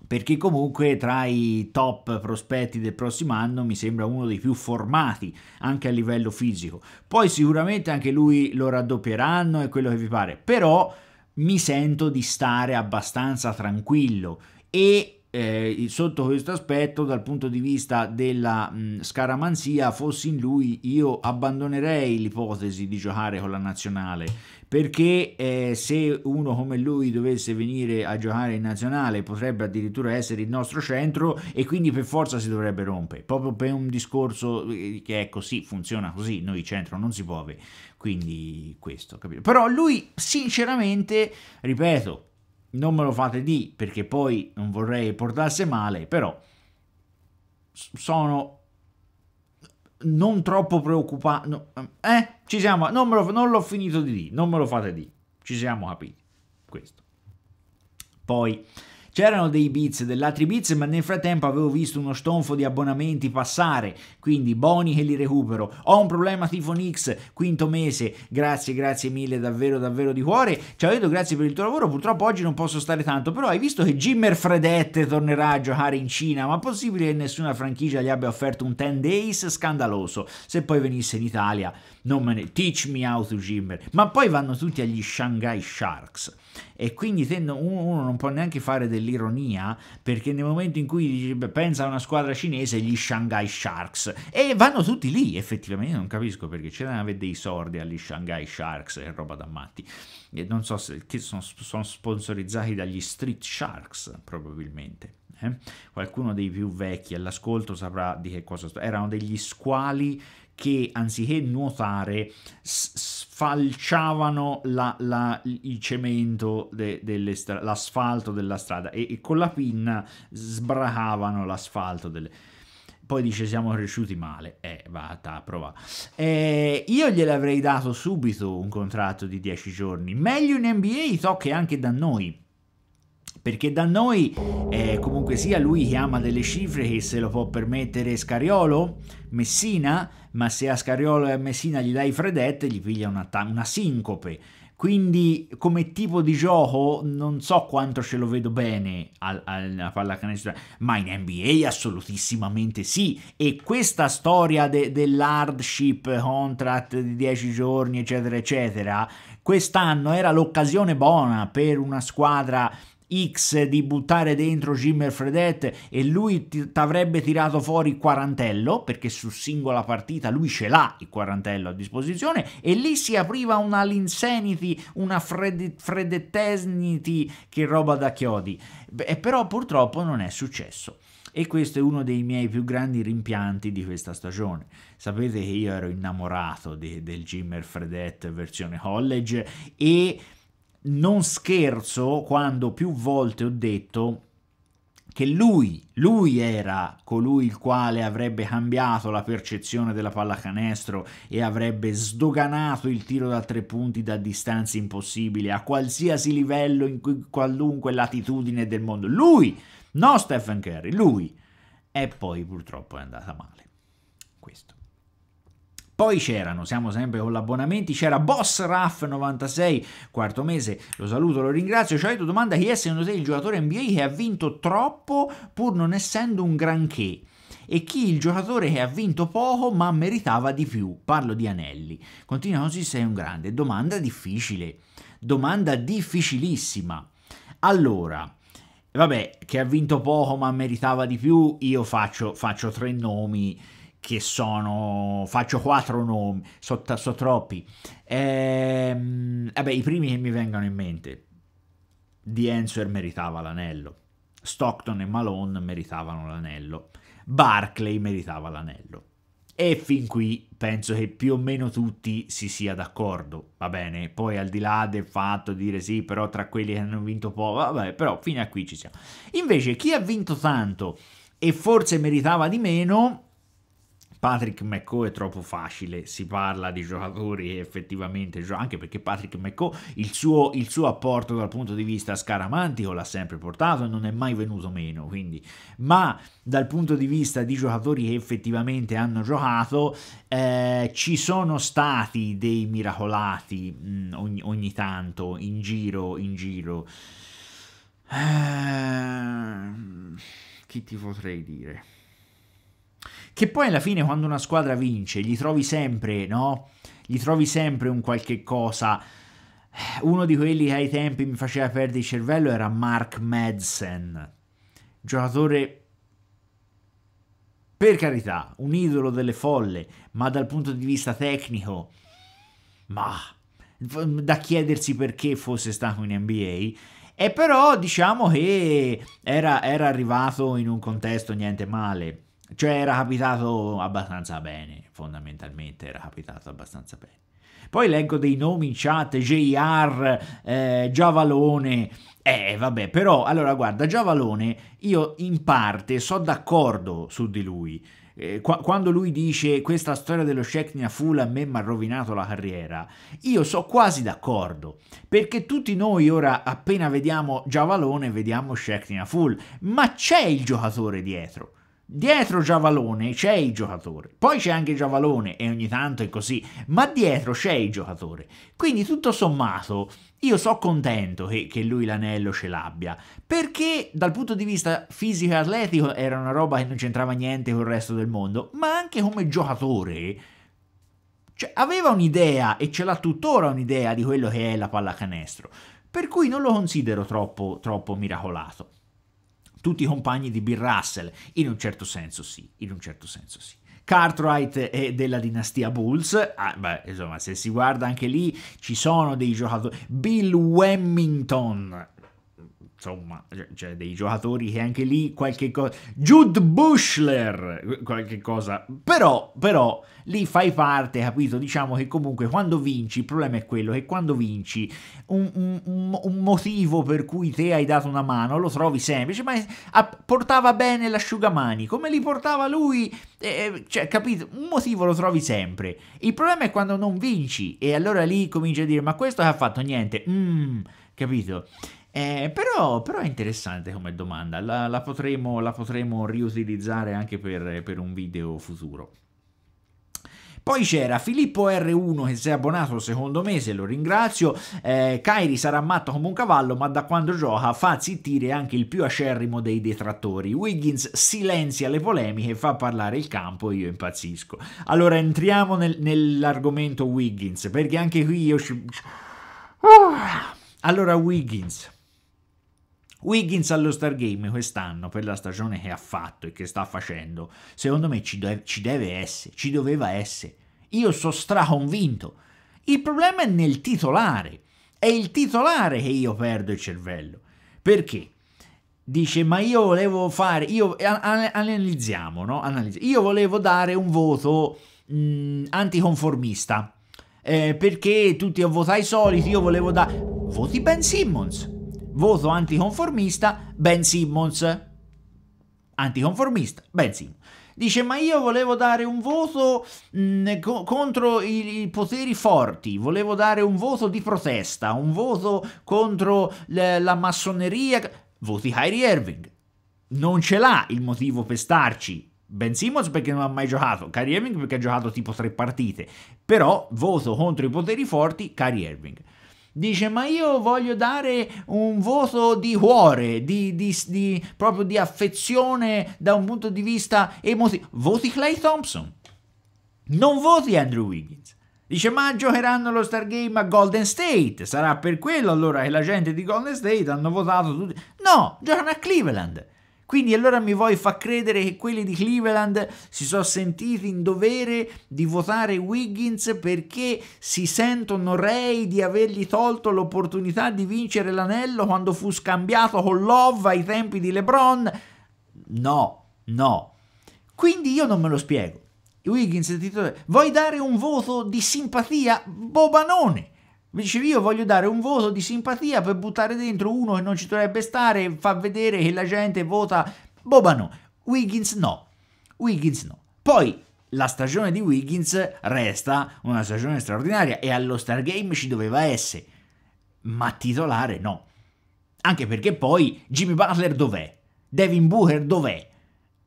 [SPEAKER 1] perché comunque tra i top prospetti del prossimo anno mi sembra uno dei più formati anche a livello fisico. Poi sicuramente anche lui lo raddoppieranno e quello che vi pare, però mi sento di stare abbastanza tranquillo e eh, sotto questo aspetto dal punto di vista della mh, scaramanzia fossi in lui io abbandonerei l'ipotesi di giocare con la nazionale perché eh, se uno come lui dovesse venire a giocare in nazionale potrebbe addirittura essere il nostro centro e quindi per forza si dovrebbe rompere proprio per un discorso eh, che è così ecco, funziona così noi centro non si muove quindi questo capito però lui sinceramente ripeto non me lo fate di perché poi non vorrei portasse male, però sono non troppo preoccupato. eh, ci siamo, non, me lo, non l'ho finito di di, non me lo fate di, ci siamo capiti. Questo. Poi C'erano dei bits dell'altri bits, ma nel frattempo avevo visto uno stonfo di abbonamenti passare, quindi boni che li recupero. Ho un problema Tifon X, quinto mese, grazie, grazie mille davvero, davvero di cuore. Ciao Edo, grazie per il tuo lavoro, purtroppo oggi non posso stare tanto, però hai visto che Jimmer Fredette tornerà a giocare in Cina, ma possibile che nessuna franchigia gli abbia offerto un 10 days? Scandaloso, se poi venisse in Italia non me ne... Teach me how to gym. Ma poi vanno tutti agli Shanghai Sharks. E quindi uno, uno non può neanche fare dell'ironia perché nel momento in cui beh, pensa a una squadra cinese, gli Shanghai Sharks. E vanno tutti lì, effettivamente. non capisco perché c'erano avere dei sordi agli Shanghai Sharks e roba da matti. E non so se sono, sono sponsorizzati dagli Street Sharks, probabilmente. Eh? Qualcuno dei più vecchi all'ascolto saprà di che cosa sto. Erano degli squali che anziché nuotare sfalciavano la, la, il cemento, de, l'asfalto della strada e, e, con la pinna sbracavano l'asfalto delle poi dice siamo cresciuti male, eh, vada, prova. Eh, io gliel'avrei dato subito un contratto di 10 giorni, meglio in NBA, so che anche da noi perché da noi eh, comunque sia lui chiama delle cifre che se lo può permettere Scariolo, Messina, ma se a Scariolo e a Messina gli dai Fredette gli piglia una, una sincope. Quindi come tipo di gioco non so quanto ce lo vedo bene alla pallacanestro, ma in NBA assolutissimamente sì. E questa storia de, dell'hardship contract di 10 giorni, eccetera, eccetera, quest'anno era l'occasione buona per una squadra X di buttare dentro Jimmer Fredette e lui ti avrebbe tirato fuori il quarantello, perché su singola partita lui ce l'ha il quarantello a disposizione, e lì si apriva una Linsanity, una Fred- Fredettesnity, che roba da chiodi. E però purtroppo non è successo e questo è uno dei miei più grandi rimpianti di questa stagione. Sapete che io ero innamorato di, del Jimmer Fredette versione college e non scherzo quando più volte ho detto che lui, lui era colui il quale avrebbe cambiato la percezione della pallacanestro e avrebbe sdoganato il tiro da tre punti da distanze impossibili a qualsiasi livello, in qualunque latitudine del mondo. Lui, no Stephen Curry, lui. E poi purtroppo è andata male. Poi c'erano, siamo sempre con l'abbonamento, c'era Boss Raff 96, quarto mese, lo saluto, lo ringrazio. Cioè, tu domanda chi è secondo te il giocatore NBA che ha vinto troppo pur non essendo un granché? e chi il giocatore che ha vinto poco ma meritava di più. Parlo di Anelli. Continua così, sei un grande. Domanda difficile. Domanda difficilissima. Allora, vabbè, che ha vinto poco ma meritava di più, io faccio, faccio tre nomi che sono, faccio quattro nomi, sono so troppi, ehm, vabbè i primi che mi vengono in mente, Di Enzo er meritava l'anello, Stockton e Malone meritavano l'anello, Barclay meritava l'anello. E fin qui penso che più o meno tutti si sia d'accordo, va bene? Poi al di là del fatto di dire sì, però tra quelli che hanno vinto poco, vabbè, però fino a qui ci siamo. Invece chi ha vinto tanto e forse meritava di meno, Patrick McCo è troppo facile, si parla di giocatori che effettivamente anche perché Patrick McCo il suo, il suo, apporto dal punto di vista scaramantico l'ha sempre portato e non è mai venuto meno, quindi. ma dal punto di vista di giocatori che effettivamente hanno giocato eh, ci sono stati dei miracolati mh, mm, ogni, ogni, tanto in giro, in giro. Eh, chi ti potrei dire? Che poi alla fine quando una squadra vince gli trovi sempre, no? Gli trovi sempre un qualche cosa. Uno di quelli che ai tempi mi faceva perdere il cervello era Mark Madsen, giocatore per carità, un idolo delle folle, ma dal punto di vista tecnico, ma da chiedersi perché fosse stato in NBA. E però diciamo che era, era arrivato in un contesto niente male. Cioè era capitato abbastanza bene, fondamentalmente era capitato abbastanza bene. Poi leggo dei nomi in chat, JR, eh, Giavalone, eh vabbè, però allora guarda, Giavalone io in parte sono d'accordo su di lui, eh, qua, quando lui dice questa storia dello Sheknia Full a me mi ha rovinato la carriera, io sono quasi d'accordo, perché tutti noi ora appena vediamo Giavalone vediamo Sheknia Full, ma c'è il giocatore dietro. Dietro Giavalone c'è il giocatore, poi c'è anche Giavalone e ogni tanto è così, ma dietro c'è il giocatore. Quindi tutto sommato io sono contento che, che, lui l'anello ce l'abbia, perché dal punto di vista fisico e atletico era una roba che non c'entrava niente con il resto del mondo, ma anche come giocatore cioè, aveva un'idea e ce l'ha tuttora un'idea di quello che è la pallacanestro, per cui non lo considero troppo, troppo miracolato tutti i compagni di Bill Russell, in un certo senso sì, in un certo senso sì. Cartwright è della dinastia Bulls, ah, beh, insomma se si guarda anche lì ci sono dei giocatori, Bill Wemmington insomma, cioè, cioè dei giocatori che anche lì qualche cosa... Jude Bushler, qualche cosa... Però, però, lì fai parte, capito? Diciamo che comunque quando vinci, il problema è quello che quando vinci un, un, un motivo per cui te hai dato una mano lo trovi semplice, ma portava bene l'asciugamani, come li portava lui, eh, cioè, capito? Un motivo lo trovi sempre. Il problema è quando non vinci e allora lì cominci a dire, ma questo che ha fatto niente, mm, capito? Eh, però, però, è interessante come domanda, la, la, potremo, la potremo, riutilizzare anche per, per un video futuro. Poi c'era Filippo R1 che si è abbonato al secondo mese, lo ringrazio. Eh, Kairi sarà matto come un cavallo, ma da quando gioca fa zittire anche il più acerrimo dei detrattori. Wiggins silenzia le polemiche, fa parlare il campo e io impazzisco. Allora entriamo nel, nell'argomento Wiggins, perché anche qui io ci... Ah! Allora Wiggins... Wiggins allo Stargame quest'anno per la stagione che ha fatto e che sta facendo, secondo me ci, do- ci deve essere, ci doveva essere. Io sono straconvinto. Il problema è nel titolare. È il titolare che io perdo il cervello. Perché? Dice, ma io volevo fare, io, eh, analizziamo, no? Analizziamo. Io volevo dare un voto mh, anticonformista. Eh, perché tutti a votare i soliti, io volevo dare... Voti Ben Simmons voto anticonformista, Ben Simmons. Anticonformista, Ben Simmons. Dice, ma io volevo dare un voto mh, co- contro i, i, poteri forti, volevo dare un voto di protesta, un voto contro le, la massoneria. Voti Kyrie Irving. Non ce l'ha il motivo per starci. Ben Simmons perché non ha mai giocato, Kyrie Irving perché ha giocato tipo tre partite. Però voto contro i poteri forti, Kyrie Irving dice ma io voglio dare un voto di cuore, di, di, di, proprio di affezione da un punto di vista emotivo, voti Clay Thompson, non voti Andrew Wiggins. Dice ma giocheranno lo Stargame a Golden State, sarà per quello allora che la gente di Golden State hanno votato tutti. No, giocano a Cleveland. Quindi allora mi vuoi far credere che quelli di Cleveland si sono sentiti in dovere di votare Wiggins perché si sentono rei di avergli tolto l'opportunità di vincere l'anello quando fu scambiato con Love ai tempi di LeBron? No, no. Quindi io non me lo spiego. Wiggins, titolare, vuoi dare un voto di simpatia? Bobanone! Mi Dicevi io voglio dare un voto di simpatia per buttare dentro uno che non ci dovrebbe stare e fa vedere che la gente vota Boba no, Wiggins no. Wiggins no. Poi la stagione di Wiggins resta una stagione straordinaria e allo Stargame ci doveva essere, ma titolare no. Anche perché poi Jimmy Butler dov'è? Devin Booker dov'è?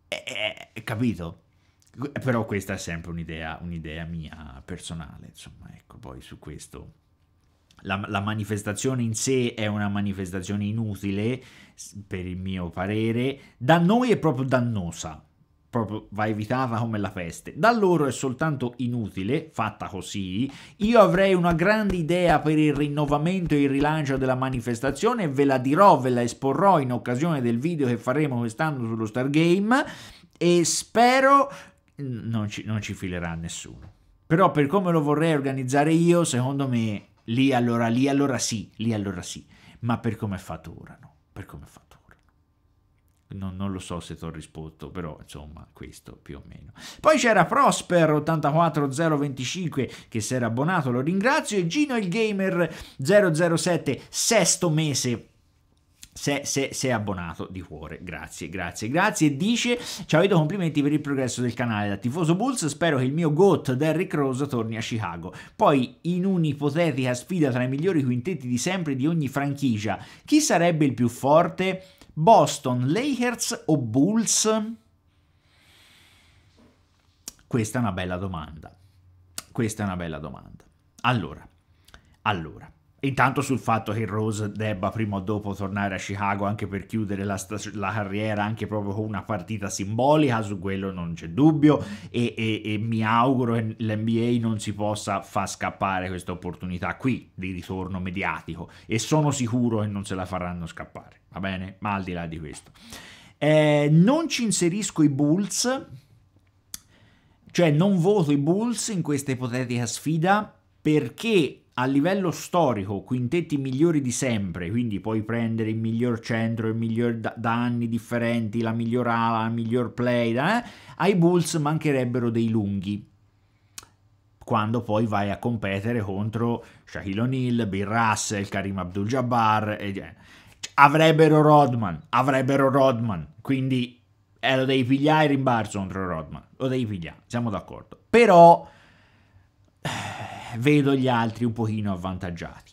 [SPEAKER 1] Eh, eh, capito? Però questa è sempre un'idea, un mia personale, insomma, ecco, poi su questo la, la manifestazione in sé è una manifestazione inutile, per il mio parere, da noi è proprio dannosa, proprio va evitata come la peste. Da loro è soltanto inutile, fatta così. Io avrei una grande idea per il rinnovamento e il rilancio della manifestazione, ve la dirò, ve la esporrò in occasione del video che faremo quest'anno sullo Stargame e spero non ci, non ci filerà nessuno. Però per come lo vorrei organizzare io, secondo me lì allora, lì allora sì, lì allora sì, ma per come è fatto ora no, per come è fatto. Non, non, lo so se ti ho risposto, però insomma questo più o meno. Poi c'era Prosper 84025 che si era abbonato, lo ringrazio, e Gino il Gamer 007, sesto mese se, se, se abbonato di cuore, grazie, grazie, grazie. dice: Ciao Ido, complimenti per il progresso del canale da Tifoso Bulls. Spero che il mio GOAT Derrick Rose torni a Chicago. Poi, in un'ipotetica sfida tra i migliori quintetti di sempre di ogni franchigia, chi sarebbe il più forte? Boston, Lakers o Bulls? Questa è una bella domanda. Questa è una bella domanda. Allora, allora, Intanto sul fatto che Rose debba prima o dopo tornare a Chicago anche per chiudere la, la carriera anche proprio con una partita simbolica, su quello non c'è dubbio e, e, e mi auguro che l'NBA non si possa far scappare questa opportunità qui di ritorno mediatico e sono sicuro che non se la faranno scappare, va bene? Ma al di là di questo. Eh, non ci inserisco i Bulls, cioè non voto i Bulls in questa ipotetica sfida perché a livello storico, quintetti migliori di sempre, quindi puoi prendere il miglior centro, il miglior da, da anni differenti, la miglior ala, la miglior play, eh? ai Bulls mancherebbero dei lunghi. Quando poi vai a competere contro Shaquille O'Neal, Bill Russell, Karim Abdul-Jabbar, e... avrebbero Rodman, avrebbero Rodman, quindi eh, lo devi pigliare in rimbarso contro Rodman, lo devi pigliare, siamo d'accordo. Però eh, vedo gli altri un pochino avvantaggiati.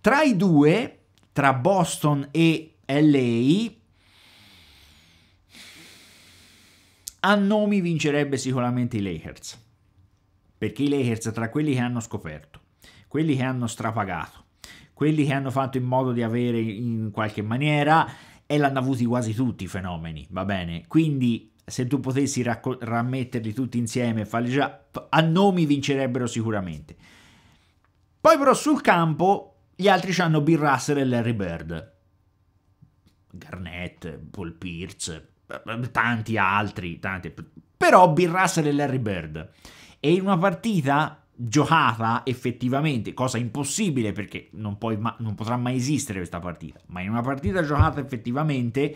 [SPEAKER 1] Tra i due, tra Boston e LA, a nomi vincerebbe sicuramente i Lakers. Perché i Lakers, tra quelli che hanno scoperto, quelli che hanno strapagato, quelli che hanno fatto in modo di avere in qualche maniera, e l'hanno avuti quasi tutti i fenomeni, va bene? Quindi se tu potessi racco- rammetterli tutti insieme, farli già a nomi vincerebbero sicuramente. Poi però sul campo gli altri hanno Bill Russell e Larry Bird. Garnett, Paul Pierce, eh, eh, tanti altri, tanti. però Bill Russell e Larry Bird. E in una partita giocata effettivamente, cosa impossibile perché non, poi, ma, non potrà mai esistere questa partita, ma in una partita giocata effettivamente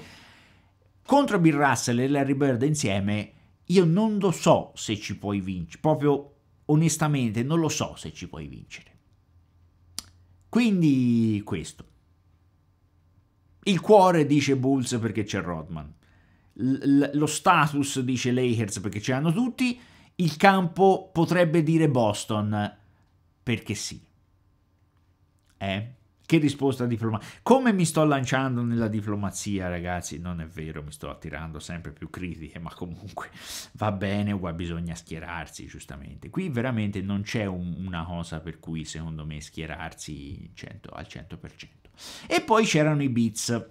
[SPEAKER 1] contro Bill Russell e Larry Bird insieme, io non lo so se ci puoi vincere, proprio onestamente non lo so se ci puoi vincere. Quindi questo. Il cuore dice Bulls perché c'è Rodman. L lo status dice Lakers perché ce l'hanno tutti. Il campo potrebbe dire Boston perché sì. Eh? Che risposta diplomatica? Come mi sto lanciando nella diplomazia, ragazzi? Non è vero, mi sto attirando sempre più critiche, ma comunque va bene, qua bisogna schierarsi, giustamente. Qui veramente non c'è un, una cosa per cui, secondo me, schierarsi 100, al 100%. E poi c'erano i bits.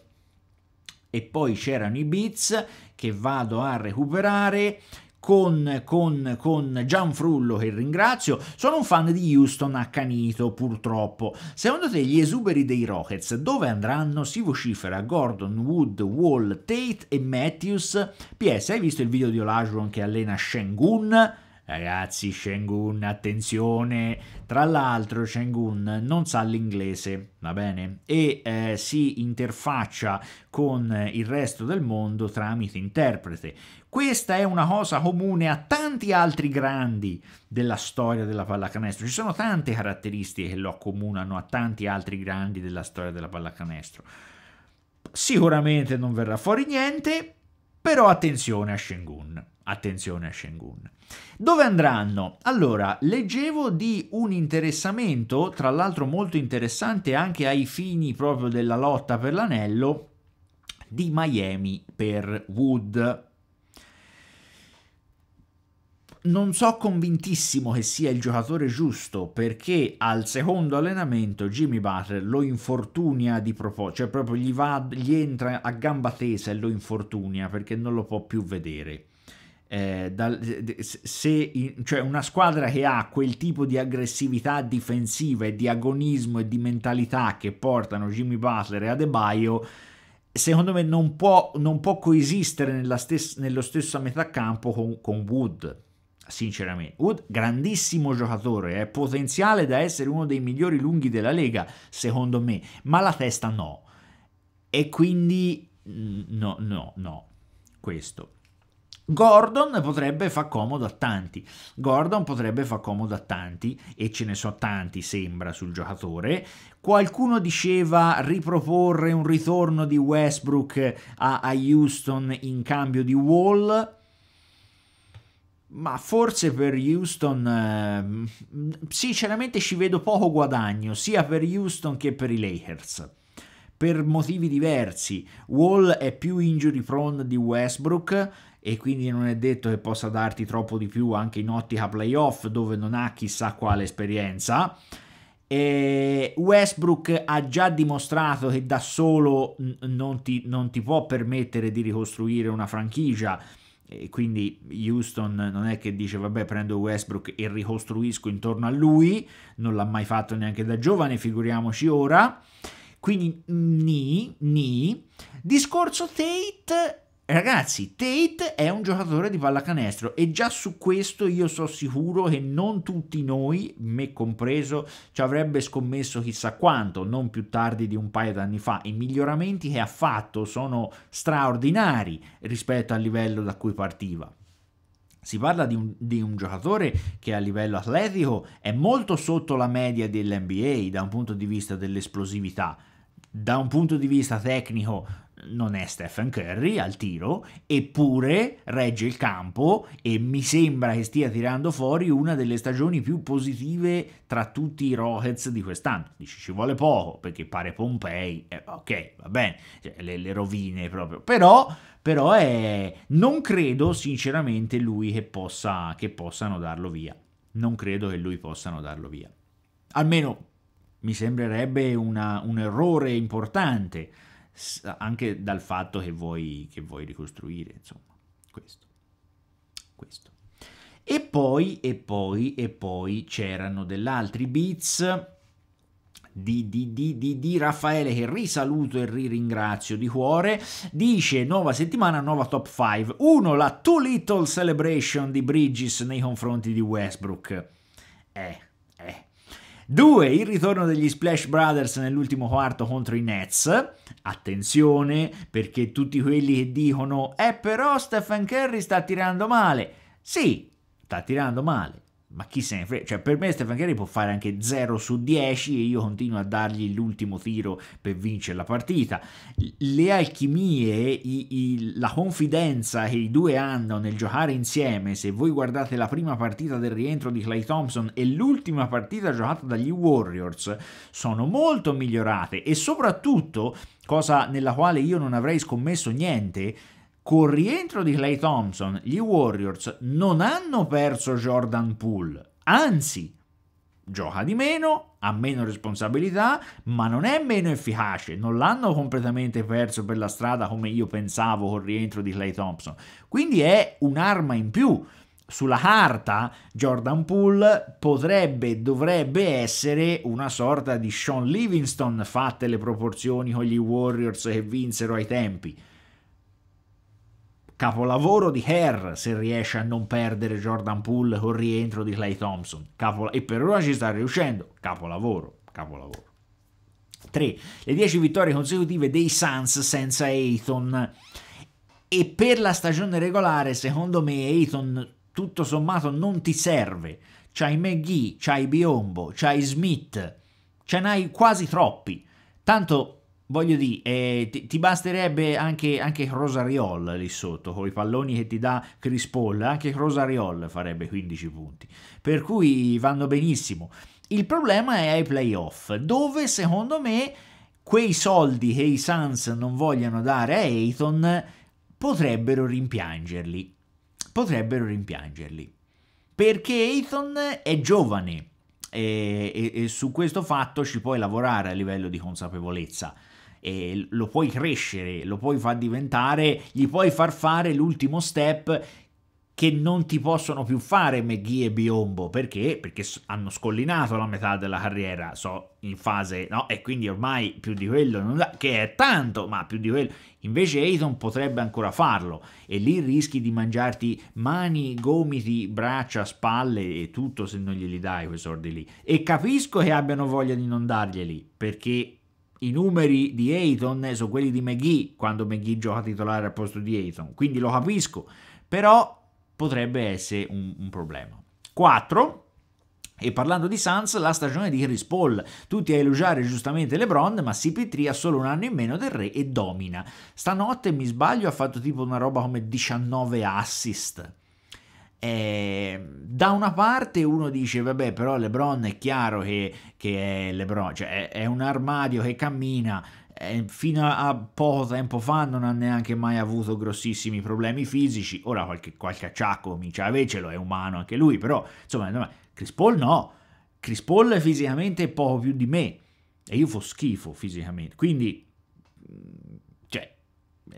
[SPEAKER 1] E poi c'erano i bits che vado a recuperare con, con, con Gianfrullo che ringrazio, sono un fan di Houston accanito purtroppo. Secondo te gli esuberi dei Rockets dove andranno? Si vocifera Gordon, Wood, Wall, Tate e Matthews. PS, hai visto il video di Olajuwon che allena Shengun? Ragazzi, Shengun, attenzione! Tra l'altro, Shengun non sa l'inglese, va bene? E eh, si interfaccia con il resto del mondo tramite interprete. Questa è una cosa comune a tanti altri grandi della storia della pallacanestro. Ci sono tante caratteristiche che lo accomunano a tanti altri grandi della storia della pallacanestro. Sicuramente non verrà fuori niente, però attenzione a Shengun, attenzione a Shengun. Dove andranno? Allora, leggevo di un interessamento, tra l'altro molto interessante anche ai fini proprio della lotta per l'anello, di Miami per Wood, non so convintissimo che sia il giocatore giusto perché al secondo allenamento Jimmy Butler lo infortunia di proposito, cioè proprio gli, va, gli entra a gamba tesa e lo infortunia perché non lo può più vedere. Eh, dal, se, cioè una squadra che ha quel tipo di aggressività difensiva e di agonismo e di mentalità che portano Jimmy Butler e Adebayo secondo me non può, non può coesistere nella stes- nello stesso metà campo con, con Wood sinceramente. Wood, grandissimo giocatore, è potenziale da essere uno dei migliori lunghi della Lega, secondo me, ma la testa no. E quindi no, no, no, questo. Gordon potrebbe far comodo a tanti, Gordon potrebbe far comodo a tanti e ce ne so tanti sembra sul giocatore. Qualcuno diceva riproporre un ritorno di Westbrook a, a Houston in cambio di Wall, ma forse per Houston, eh, sinceramente ci vedo poco guadagno, sia per Houston che per i Lakers per motivi diversi. Wall è più injury prone di Westbrook e quindi non è detto che possa darti troppo di più anche in ottica playoff dove non ha chissà quale esperienza. E Westbrook ha già dimostrato che da solo non ti, non ti può permettere di ricostruire una franchigia e quindi Houston non è che dice vabbè prendo Westbrook e ricostruisco intorno a lui, non l'ha mai fatto neanche da giovane, figuriamoci ora. Quindi mm, ni, ni. Discorso Tate Ragazzi, Tate è un giocatore di pallacanestro e già su questo io sono sicuro che non tutti noi, me compreso, ci avrebbe scommesso chissà quanto, non più tardi di un paio d'anni fa. I miglioramenti che ha fatto sono straordinari rispetto al livello da cui partiva. Si parla di un, di un, giocatore che a livello atletico è molto sotto la media dell'NBA da un punto di vista dell'esplosività, da un punto di vista tecnico non è Stephen Curry al tiro, eppure regge il campo e mi sembra che stia tirando fuori una delle stagioni più positive tra tutti i Rockets di quest'anno. Dici ci vuole poco perché pare Pompei, eh, ok, va bene, cioè, le, le, rovine proprio, però, però è... non credo sinceramente lui che, possa, che possano darlo via, non credo che lui possano darlo via. Almeno mi sembrerebbe una, un errore importante anche dal fatto che vuoi, che vuoi ricostruire, insomma, questo. questo. E poi, e poi, e poi c'erano dell'altri beats di, di, di, di, Raffaele che risaluto e ringrazio di cuore. Dice nuova settimana, nuova top 5. Uno, La Too Little Celebration di Bridges nei confronti di Westbrook. Eh 2. Il ritorno degli Splash Brothers nell'ultimo quarto contro i Nets. Attenzione perché tutti quelli che dicono eh però Stephen Curry sta tirando male. Sì, sta tirando male ma chi se ne frega, cioè per me Stefan Curry può fare anche 0 su 10 e io continuo a dargli l'ultimo tiro per vincere la partita. Le alchimie, i, i, la confidenza che i due hanno nel giocare insieme, se voi guardate la prima partita del rientro di Clay Thompson e l'ultima partita giocata dagli Warriors, sono molto migliorate e soprattutto, cosa nella quale io non avrei scommesso niente, Col rientro di Clay Thompson, gli Warriors non hanno perso Jordan Poole, anzi, gioca di meno, ha meno responsabilità, ma non è meno efficace, non l'hanno completamente perso per la strada come io pensavo col rientro di Clay Thompson. Quindi è un'arma in più. Sulla carta Jordan Poole potrebbe, dovrebbe essere una sorta di Sean Livingston fatte le proporzioni con gli Warriors che vinsero ai tempi Capolavoro di Kerr se riesce a non perdere Jordan Poole col rientro di Clay Thompson. Capola- e per ora ci sta riuscendo. Capolavoro, capolavoro. 3. Le 10 vittorie consecutive dei Suns senza Ayton. E per la stagione regolare, secondo me, Ayton tutto sommato non ti serve. C'hai McGee, c'hai Biombo, c'hai Smith, ce n'hai quasi troppi. Tanto Voglio dire, eh, ti, ti, basterebbe anche, anche Rosariol lì sotto, con i palloni che ti dà Chris Paul, anche Rosariol farebbe 15 punti. Per cui vanno benissimo. Il problema è ai playoff, dove secondo me quei soldi che i Suns non vogliono dare a Ayton potrebbero rimpiangerli. Potrebbero rimpiangerli. Perché Ayton è giovane e, eh, e, e su questo fatto ci puoi lavorare a livello di consapevolezza eh, lo puoi crescere, lo puoi far diventare, gli puoi far fare l'ultimo step che non ti possono più fare McGee e Biombo perché? Perché hanno scollinato la metà della carriera, so in fase no, e quindi ormai più di quello non da, che è tanto, ma più di quello invece Ayton potrebbe ancora farlo e lì rischi di mangiarti mani, gomiti, braccia, spalle e tutto se non glieli dai quei soldi lì e capisco che abbiano voglia di non darglieli perché i numeri di Ayton sono quelli di McGee quando McGee gioca titolare al posto di Ayton, quindi lo capisco, però potrebbe essere un, un problema. 4. E parlando di Suns, la stagione di Chris Paul. Tutti a elogiare giustamente LeBron, ma CP3 ha solo un anno in meno del re e domina. Stanotte, mi sbaglio, ha fatto tipo una roba come 19 assist eh, da una parte uno dice vabbè però LeBron è chiaro che, che è LeBron, cioè è, è un armadio che cammina, ehm, fino a poco tempo fa non ha neanche mai avuto grossissimi problemi fisici. Ora qualche, qualche acciacco comincia a avercelo, è umano anche lui, però insomma, Chris Paul no. Chris Paul fisicamente è poco più di me e io fo schifo fisicamente. Quindi, cioè,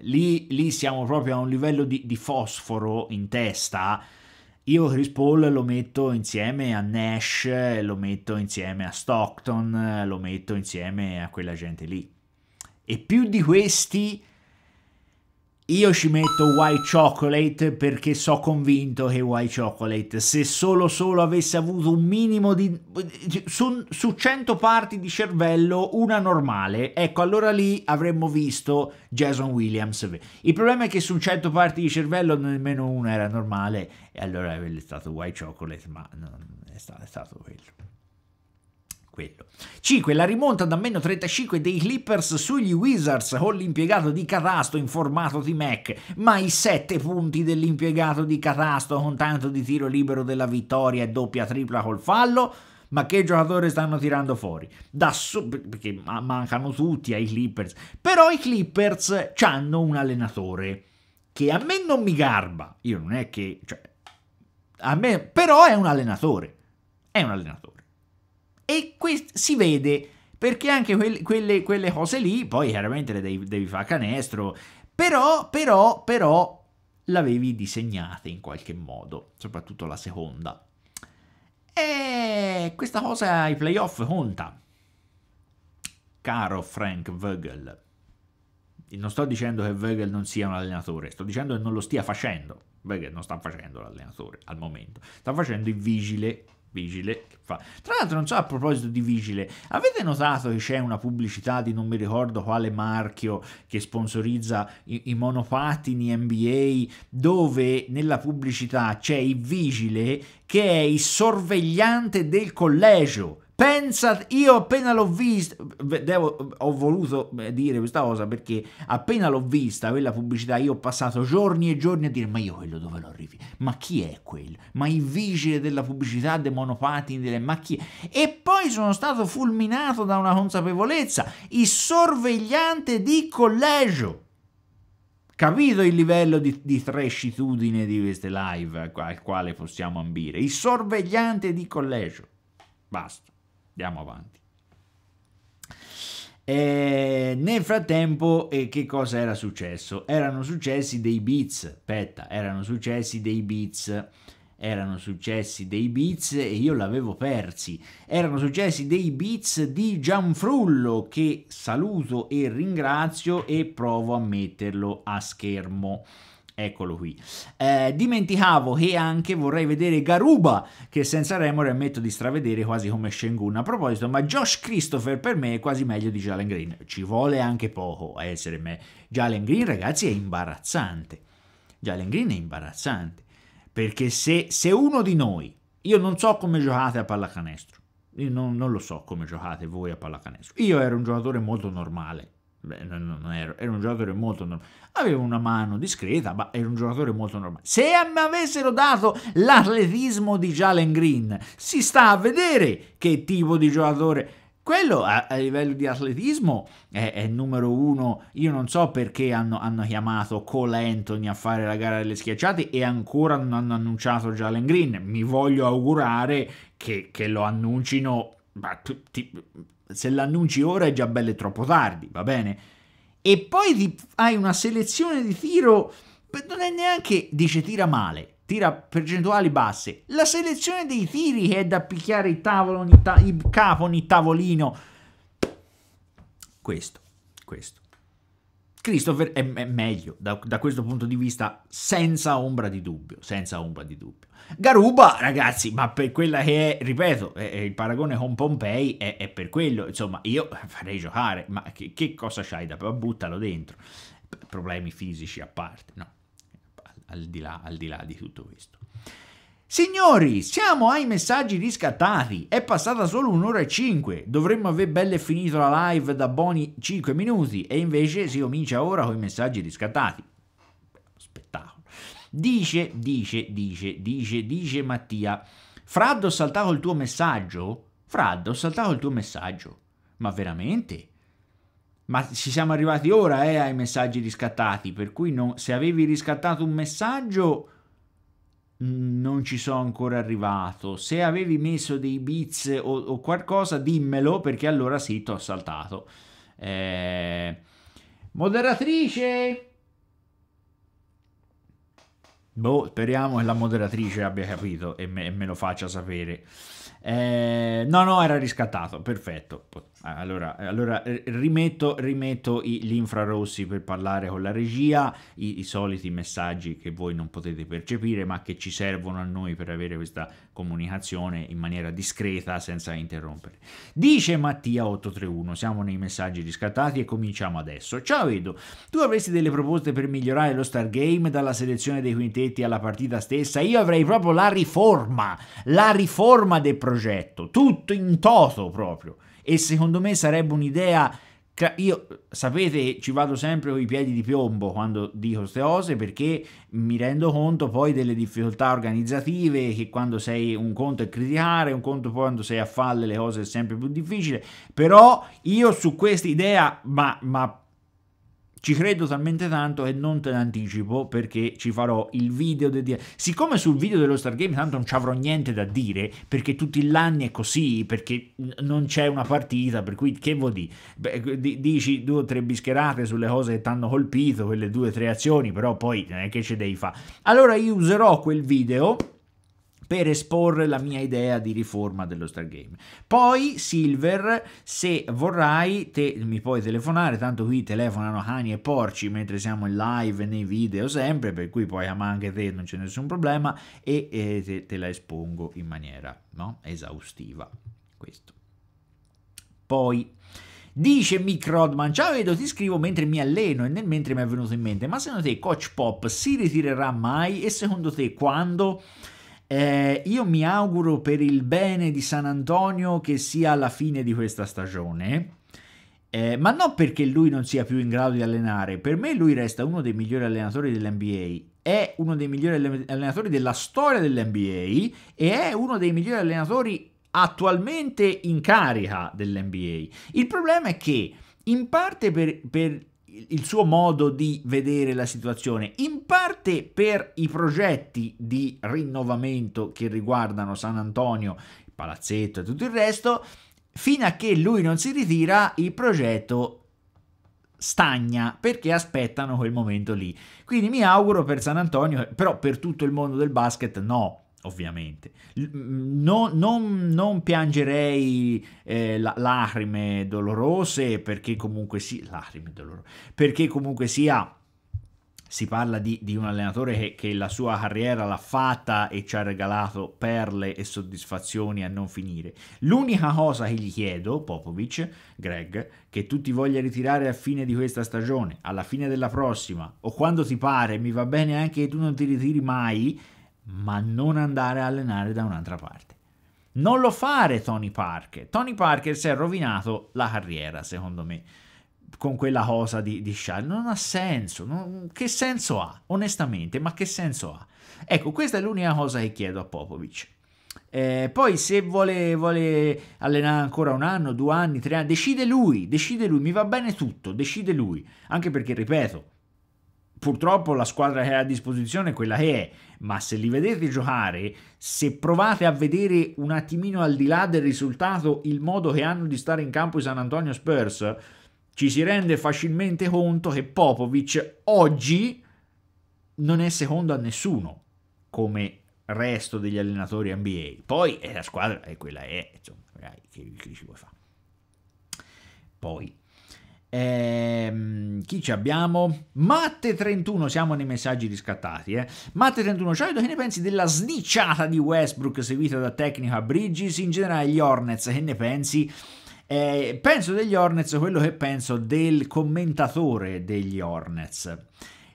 [SPEAKER 1] lì, lì siamo proprio a un livello di, di fosforo in testa io Chris Paul lo metto insieme a Nash, lo metto insieme a Stockton, lo metto insieme a quella gente lì. E più di questi io ci metto White Chocolate perché so convinto che White Chocolate, se solo solo avesse avuto un minimo di... Su, su 100 parti di cervello, una normale, ecco allora lì avremmo visto Jason Williams. Il problema è che su 100 parti di cervello nemmeno una era normale, e allora è stato White Chocolate, ma non è stato, è stato quello quello. 5. La rimonta da meno 35 dei Clippers sugli Wizards con l'impiegato di Catasto in formato di Mac, ma i 7 punti dell'impiegato di Catasto con tanto di tiro libero della vittoria e doppia tripla col fallo ma che giocatore stanno tirando fuori? Da so- perché mancano tutti ai Clippers. Però i Clippers hanno un allenatore che a me non mi garba. Io non è che... Cioè, a me, però è un allenatore. È un allenatore. E qui si vede perché anche quelle, quelle, quelle cose lì, poi chiaramente le devi, devi fare canestro, però, però, però l'avevi disegnata in qualche modo, soprattutto la seconda. E questa cosa ai playoff conta, caro Frank Vogel. Non sto dicendo che Vogel non sia un allenatore, sto dicendo che non lo stia facendo. Vogel non sta facendo l'allenatore al momento, sta facendo il vigile Vigile che fa. Tra l'altro, non so a proposito di Vigile, avete notato che c'è una pubblicità di non mi ricordo quale marchio che sponsorizza i, i monopatini NBA, dove nella pubblicità c'è il Vigile che è il sorvegliante del collegio Pensa, io appena l'ho vista, devo, ho voluto eh, dire questa cosa perché appena l'ho vista quella pubblicità io ho passato giorni e giorni a dire ma io quello dove lo arrivi? Ma chi è quello? Ma il vigile della pubblicità dei monopatini delle ma chi è? E poi sono stato fulminato da una consapevolezza, il sorvegliante di collegio. Capito il livello di, di trescitudine di queste live eh, al quale possiamo ambire? Il sorvegliante di collegio. Basta. Andiamo avanti. E eh, nel frattempo, eh, che cosa era successo? Erano successi dei beats, aspetta, erano successi dei beats, erano successi dei beats e io l'avevo persi. Erano successi dei beats di Gianfrullo che saluto e ringrazio e provo a metterlo a schermo. Eccolo qui. Eh, dimenticavo che anche vorrei vedere Garuba, che senza remore ammetto di stravedere quasi come Shengun. A proposito, ma Josh Christopher per me è quasi meglio di Jalen Green. Ci vuole anche poco a essere me. Jalen Green, ragazzi, è imbarazzante. Jalen Green è imbarazzante. Perché se, se uno di noi, io non so come giocate a pallacanestro, io non, non lo so come giocate voi a pallacanestro. Io ero un giocatore molto normale, Beh, non, non ero, era un giocatore molto normale. Aveva una mano discreta, ma era un giocatore molto normale. Se mi avessero dato l'atletismo di Jalen Green, si sta a vedere che tipo di giocatore. Quello a, a livello di atletismo è, è, numero uno. Io non so perché hanno, hanno, chiamato Cole Anthony a fare la gara delle schiacciate e ancora non hanno annunciato Jalen Green. Mi voglio augurare che, che lo annuncino. Ma, ti, se l'annunci ora è già bello e troppo tardi, va bene? E poi hai una selezione di tiro, non è neanche, dice tira male, tira percentuali basse. La selezione dei tiri è da picchiare il tavolo, il capo, ogni tavolino. Questo, questo. Christopher è, è meglio da, da, questo punto di vista, senza ombra di dubbio, senza ombra di dubbio. Garuba, ragazzi, ma per quella che è, ripeto, è, il paragone con Pompei è, per quello, insomma, io farei giocare, ma che, che cosa c'hai da... buttalo dentro, problemi fisici a parte, no? al di là, al di, là di tutto questo. Signori, siamo ai messaggi riscattati. È passata solo un'ora e cinque. Dovremmo aver belle finito la live da buoni 5 minuti e invece si comincia ora con i messaggi riscattati. Spettacolo. Dice, dice, dice, dice, dice Mattia. Fraddo ho saltato il tuo messaggio? Fraddo ho saltato il tuo messaggio. Ma veramente? Ma ci siamo arrivati ora eh, ai messaggi riscattati, per cui non, se avevi riscattato un messaggio non ci sono ancora arrivato. Se avevi messo dei bits o, o, qualcosa, dimmelo perché allora sì, ti ho saltato. Eh, moderatrice. Boh, speriamo che la moderatrice abbia capito e me, me lo faccia sapere. Eh, no, no, era riscattato, perfetto. Eh, allora, eh, allora rimetto, rimetto i, gli infrarossi per parlare con la regia, i, i, soliti messaggi che voi non potete percepire ma che ci servono a noi per avere questa comunicazione in maniera discreta senza interrompere. Dice Mattia 831, siamo nei messaggi riscattati e cominciamo adesso. Ciao Edo, tu avresti delle proposte per migliorare lo Stargame dalla selezione dei quintetti alla partita stessa? Io avrei proprio la riforma, la riforma del progetto, tutto in toto proprio e secondo me sarebbe un'idea io sapete ci vado sempre con i piedi di piombo quando dico queste cose perché mi rendo conto poi delle difficoltà organizzative che quando sei un conto è criticare un conto poi quando sei a falle le cose è sempre più difficile però io su questa idea ma, ma ci credo talmente tanto e non te ne anticipo perché ci farò il video dedicato. Siccome sul video dello Stargame tanto non ci avrò niente da dire perché tutti gli anni è così, perché non c'è una partita, per cui che vuol dire? Ecco, dici due o tre bischerate sulle cose che ti hanno colpito, quelle due o tre azioni, però poi non è che ce devi fare. Allora io userò quel video per esporre la mia idea di riforma dello Stargame. Poi Silver, se vorrai, te, mi puoi telefonare, tanto qui telefonano cani e porci mentre siamo in live nei video sempre, per cui poi ama anche te, non c'è nessun problema, e, e te, te, la espongo in maniera no? esaustiva. Questo. Poi... Dice Mick Rodman, ciao Edo, ti scrivo mentre mi alleno e nel mentre mi è venuto in mente, ma secondo te Coach Pop si ritirerà mai e secondo te quando? Eh, io mi auguro per il bene di San Antonio che sia alla fine di questa stagione. Eh, ma non perché lui non sia più in grado di allenare, per me lui resta uno dei migliori allenatori dell'NBA, è uno dei migliori allenatori della storia dell'NBA e è uno dei migliori allenatori attualmente in carica dell'NBA. Il problema è che in parte per, per il suo modo di vedere la situazione, in parte per i progetti di rinnovamento che riguardano San Antonio, il palazzetto e tutto il resto, fino a che lui non si ritira il progetto stagna perché aspettano quel momento lì. Quindi mi auguro per San Antonio, però per tutto il mondo del basket no, ovviamente. Mm, non, non, non piangerei eh, la, lacrime dolorose perché comunque sì, lacrime dolorose, perché comunque sia si parla di, di un allenatore che, che, la sua carriera l'ha fatta e ci ha regalato perle e soddisfazioni a non finire. L'unica cosa che gli chiedo, Popovic, Greg, che tu ti voglia ritirare a fine di questa stagione, alla fine della prossima, o quando ti pare, mi va bene anche che tu non ti ritiri mai, ma non andare a allenare da un'altra parte. Non lo fare Tony Parker. Tony Parker si è rovinato la carriera, secondo me, con quella cosa di, di Charles. Non ha senso. Non, che senso ha? Onestamente, ma che senso ha? Ecco, questa è l'unica cosa che chiedo a Popovic. Eh, poi se vuole, vuole, allenare ancora un anno, due anni, tre anni, decide lui, decide lui, mi va bene tutto, decide lui. Anche perché, ripeto, purtroppo la squadra che ha a disposizione è quella che è, ma se li vedete giocare, se provate a vedere un attimino al di là del risultato il modo che hanno di stare in campo i San Antonio Spurs, ci si rende facilmente conto che Popovic oggi non è secondo a nessuno come resto degli allenatori NBA. Poi è eh, la squadra è eh, quella è, insomma, che, che ci vuoi fare. Poi Ehm, chi ci abbiamo? Matte31, siamo nei messaggi riscattati. Eh? Matte31, ciao che ne pensi della snicciata di Westbrook seguita da Tecnica Bridges? In generale gli Hornets, che ne pensi? Eh, penso degli Hornets quello che penso del commentatore degli Hornets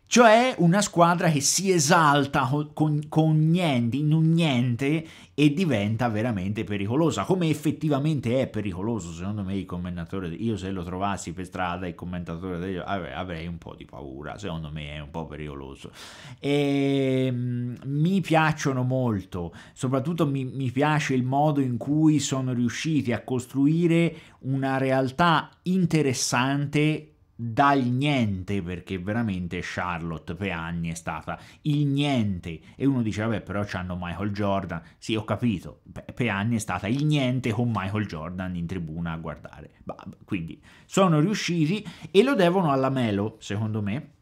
[SPEAKER 1] cioè una squadra che si esalta con, con, niente, in un niente e diventa veramente pericolosa, come effettivamente è pericoloso secondo me il commentatore, io se lo trovassi per strada il commentatore degli, avrei un po' di paura, secondo me è un po' pericoloso. E, ehm, mi piacciono molto, soprattutto mi, mi piace il modo in cui sono riusciti a costruire una realtà interessante dal niente perché veramente Charlotte per anni è stata il niente e uno dice vabbè però c'hanno Michael Jordan sì ho capito per anni è stata il niente con Michael Jordan in tribuna a guardare quindi sono riusciti e lo devono alla Melo secondo me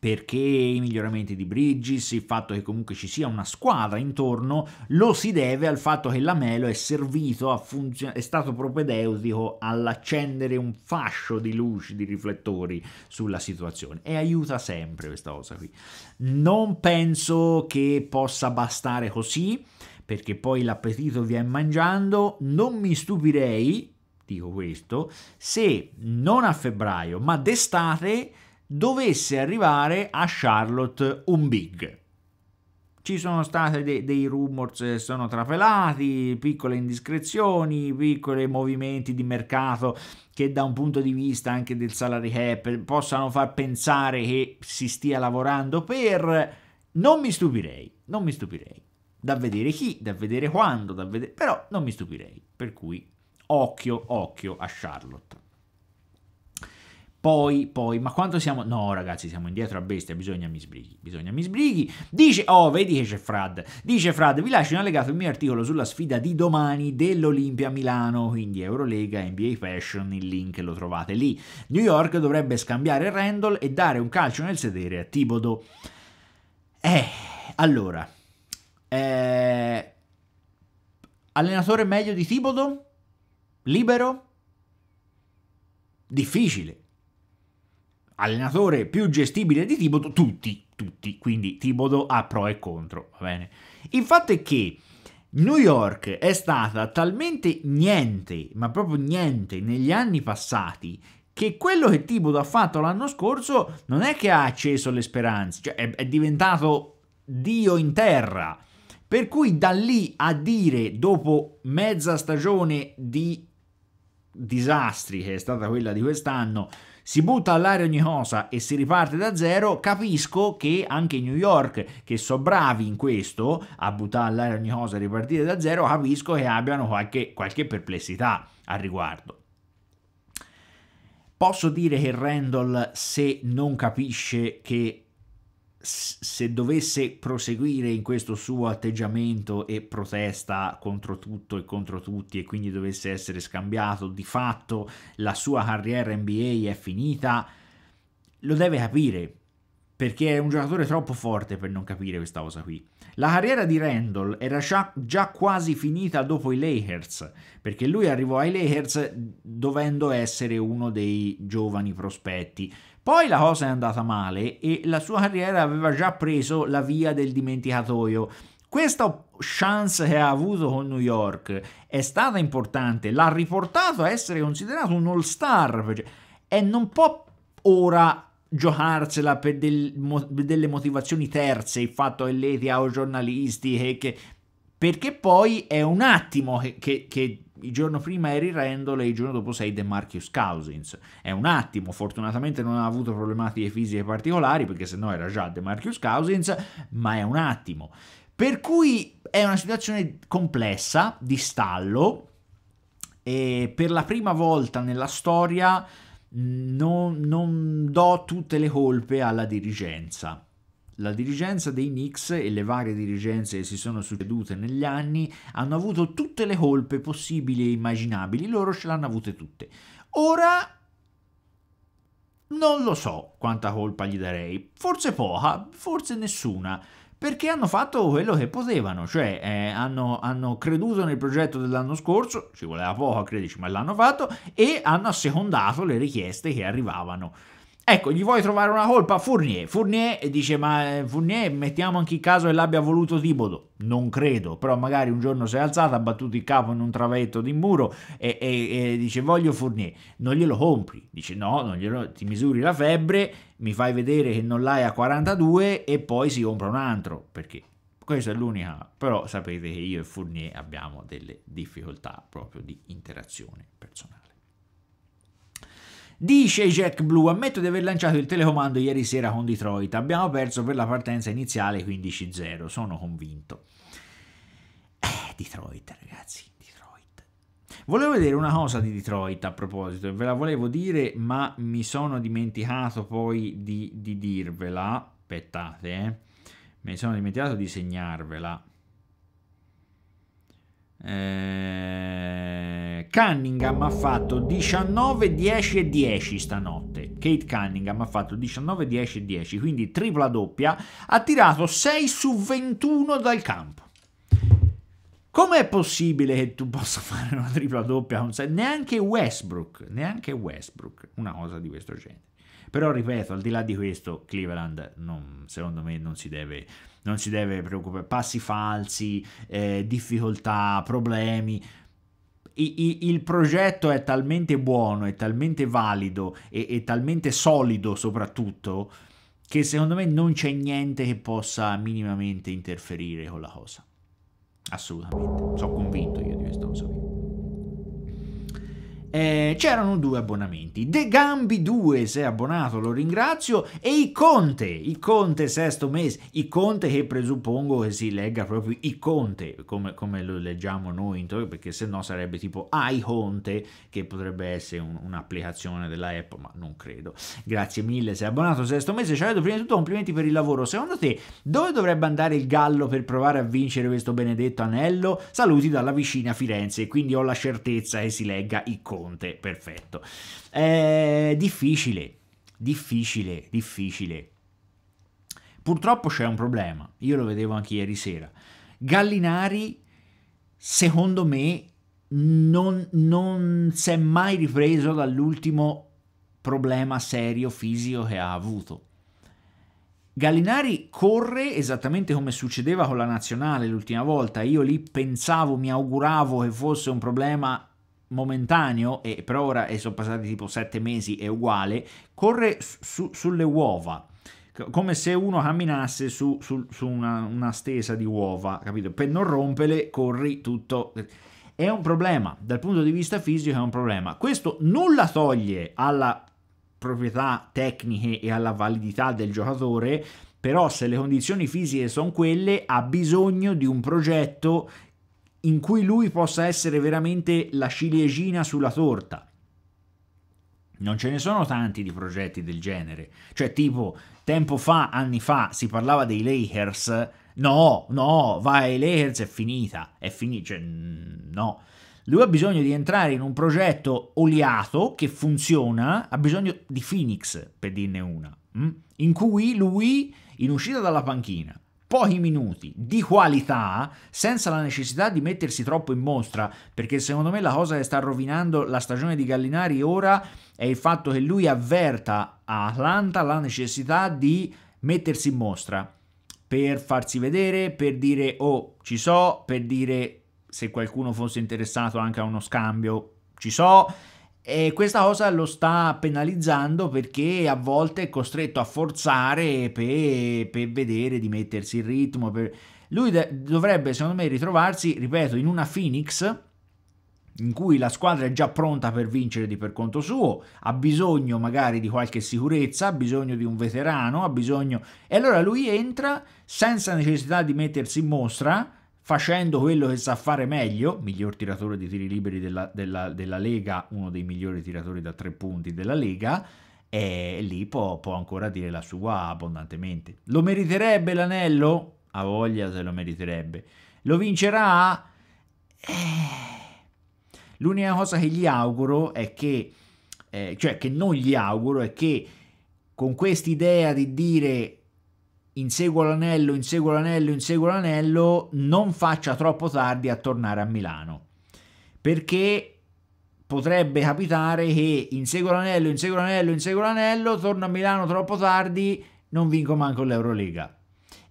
[SPEAKER 1] perché i miglioramenti di Bridges, il fatto che comunque ci sia una squadra intorno, lo si deve al fatto che Lamelo è servito, a funzion- è stato propedeutico all'accendere un fascio di luci, di riflettori sulla situazione e aiuta sempre questa cosa qui. Non penso che possa bastare così, perché poi l'appetito viene mangiando, non mi stupirei, dico questo, se non a febbraio, ma d'estate dovesse arrivare a Charlotte un big. Ci sono stati de- dei rumors che eh, sono trafelati, piccole indiscrezioni, piccoli movimenti di mercato che da un punto di vista anche del salary cap possano far pensare che si stia lavorando per... Non mi stupirei, non mi stupirei. Da vedere chi, da vedere quando, da vedere... però non mi stupirei. Per cui occhio, occhio a Charlotte. Poi, poi, ma quanto siamo? No, ragazzi, siamo indietro a bestia, bisogna mi sbrighi, bisogna mi sbrighi. Dice, oh, vedi che c'è Frad. Dice Frad, vi lascio in allegato il mio articolo sulla sfida di domani dell'Olimpia Milano, quindi Eurolega, NBA Fashion, il link lo trovate lì. New York dovrebbe scambiare Randall e dare un calcio nel sedere a Tibodo. Eh, allora, eh, allenatore meglio di Tibodo? Libero? Difficile allenatore più gestibile di Tibodo, tutti, tutti, quindi Tibodo ha pro e contro, va bene? Il fatto è che New York è stata talmente niente, ma proprio niente, negli anni passati, che quello che Tibodo ha fatto l'anno scorso non è che ha acceso le speranze, cioè è, è diventato Dio in terra. Per cui da lì a dire, dopo mezza stagione di disastri, che è stata quella di quest'anno, si butta all'aria ogni cosa e si riparte da zero, capisco che anche New York, che so bravi in questo, a buttare all'aria ogni cosa e ripartire da zero, capisco che abbiano qualche, qualche perplessità al riguardo. Posso dire che Randall, se non capisce che se dovesse proseguire in questo suo atteggiamento e protesta contro tutto e contro tutti e quindi dovesse essere scambiato, di fatto la sua carriera NBA è finita, lo deve capire perché è un giocatore troppo forte per non capire questa cosa qui. La carriera di Randall era già, quasi finita dopo i Lakers, perché lui arrivò ai Lakers dovendo essere uno dei giovani prospetti. Poi la cosa è andata male e la sua carriera aveva già preso la via del dimenticatoio. Questa chance che ha avuto con New York è stata importante, l'ha riportato a essere considerato un all-star e non può ora giocarsela per del, mo, delle motivazioni terze, il fatto che lei ti ha o giornalisti, che, che, perché poi è un attimo che, che, che il giorno prima eri Randall e il giorno dopo sei DeMarcus Cousins. È un attimo, fortunatamente non ha avuto problematiche fisiche particolari perché sennò era già DeMarcus Cousins, ma è un attimo. Per cui è una situazione complessa, di stallo, e per la prima volta nella storia mm, non, non do tutte le colpe alla dirigenza la dirigenza dei Knicks e le varie dirigenze che si sono succedute negli anni hanno avuto tutte le colpe possibili e immaginabili, loro ce l'hanno avute tutte. Ora non lo so quanta colpa gli darei, forse poca, forse nessuna perché hanno fatto quello che potevano, cioè eh, hanno, hanno, creduto nel progetto dell'anno scorso, ci voleva poco a crederci, ma l'hanno fatto, e hanno assecondato le richieste che arrivavano. Ecco, gli vuoi trovare una colpa? Fournier. Fournier dice, ma eh, Fournier mettiamo anche il caso che l'abbia voluto Tibodo. Non credo, però magari un giorno si è alzato, ha battuto il capo in un travetto di muro e, e, e dice voglio Fournier. Non glielo compri. Dice no, non glielo, ti misuri la febbre, mi fai vedere che non l'hai a 42 e poi si compra un altro. Perché questa è l'unica, però sapete che io e Fournier abbiamo delle difficoltà proprio di interazione personale. Dice Jack Blue, ammetto di aver lanciato il telecomando ieri sera con Detroit, abbiamo perso per la partenza iniziale 15-0, sono convinto. Eh, Detroit ragazzi, Detroit. Volevo vedere una cosa di Detroit a proposito, ve la volevo dire ma mi sono dimenticato poi di, di dirvela, aspettate eh. Mi sono dimenticato di segnarvela. Eh, Cunningham ha fatto 19, 10 e 10 stanotte. Kate Cunningham ha fatto 19, 10 e 10, quindi tripla doppia. Ha tirato 6 su 21 dal campo. Com'è possibile che tu possa fare una tripla doppia? Neanche Westbrook, neanche Westbrook, una cosa di questo genere. Però ripeto, al di là di questo, Cleveland non, secondo me non si deve non si deve preoccupare, passi falsi, eh, difficoltà, problemi. I, i, il progetto è talmente buono, è talmente valido e è talmente solido soprattutto che secondo me non c'è niente che possa minimamente interferire con la cosa. Assolutamente, sono convinto io di questa cosa qui eh, c'erano due abbonamenti. De Gambi 2 si è abbonato, lo ringrazio, e i Conte, i Conte sesto mese, i Conte che presuppongo che si legga proprio i Conte, come, come lo leggiamo noi, perché se no sarebbe tipo i Conte, che potrebbe essere un, un'applicazione della Apple, ma non credo. Grazie mille, sei abbonato sesto mese, Ciao, Edo, prima di tutto complimenti per il lavoro. Secondo te dove dovrebbe andare il gallo per provare a vincere questo benedetto anello? Saluti dalla vicina Firenze, quindi ho la certezza che si legga i Conte. Conte, perfetto. È eh, difficile, difficile, difficile. Purtroppo c'è un problema, io lo vedevo anche ieri sera. Gallinari, secondo me, non, non si è mai ripreso dall'ultimo problema serio fisico che ha avuto. Gallinari corre esattamente come succedeva con la nazionale l'ultima volta. Io lì pensavo, mi auguravo che fosse un problema momentaneo, e per ora e sono passati tipo sette mesi, è uguale, corre su, sulle uova come se uno camminasse su, su, su una, una, stesa di uova, capito? Per non romperle corri tutto. È un problema, dal punto di vista fisico è un problema. Questo nulla toglie alla proprietà tecniche e alla validità del giocatore, però se le condizioni fisiche sono quelle ha bisogno di un progetto in cui lui possa essere veramente la ciliegina sulla torta. Non ce ne sono tanti di progetti del genere. Cioè, tipo, tempo fa, anni fa, si parlava dei Lakers. No, no, vai ai Lakers, è finita. È finita, cioè, no. Lui ha bisogno di entrare in un progetto oliato che funziona, ha bisogno di Phoenix, per dirne una, mm, in cui lui, in uscita dalla panchina, pochi minuti di qualità senza la necessità di mettersi troppo in mostra perché secondo me la cosa che sta rovinando la stagione di Gallinari ora è il fatto che lui avverta a Atlanta la necessità di mettersi in mostra per farsi vedere, per dire oh ci so, per dire se qualcuno fosse interessato anche a uno scambio ci so e questa cosa lo sta penalizzando perché a volte è costretto a forzare per, per vedere di mettersi in ritmo. Per... Lui dovrebbe, secondo me, ritrovarsi, ripeto, in una Phoenix in cui la squadra è già pronta per vincere di per conto suo, ha bisogno magari di qualche sicurezza, ha bisogno di un veterano, ha bisogno... E allora lui entra senza necessità di mettersi in mostra, facendo quello che sa fare meglio, miglior tiratore di tiri liberi della, della, della Lega, uno dei migliori tiratori da tre punti della Lega, e lì può, può ancora dire la sua abbondantemente. Lo meriterebbe l'anello? A voglia se lo meriterebbe. Lo vincerà? Eh. L'unica cosa che gli auguro è che, eh, cioè che non gli auguro, è che con quest'idea di dire inseguo l'anello, inseguo l'anello, inseguo l'anello, non faccia troppo tardi a tornare a Milano. Perché potrebbe capitare che inseguo l'anello, inseguo l'anello, inseguo l'anello, torno a Milano troppo tardi, non vinco manco l'Eurolega.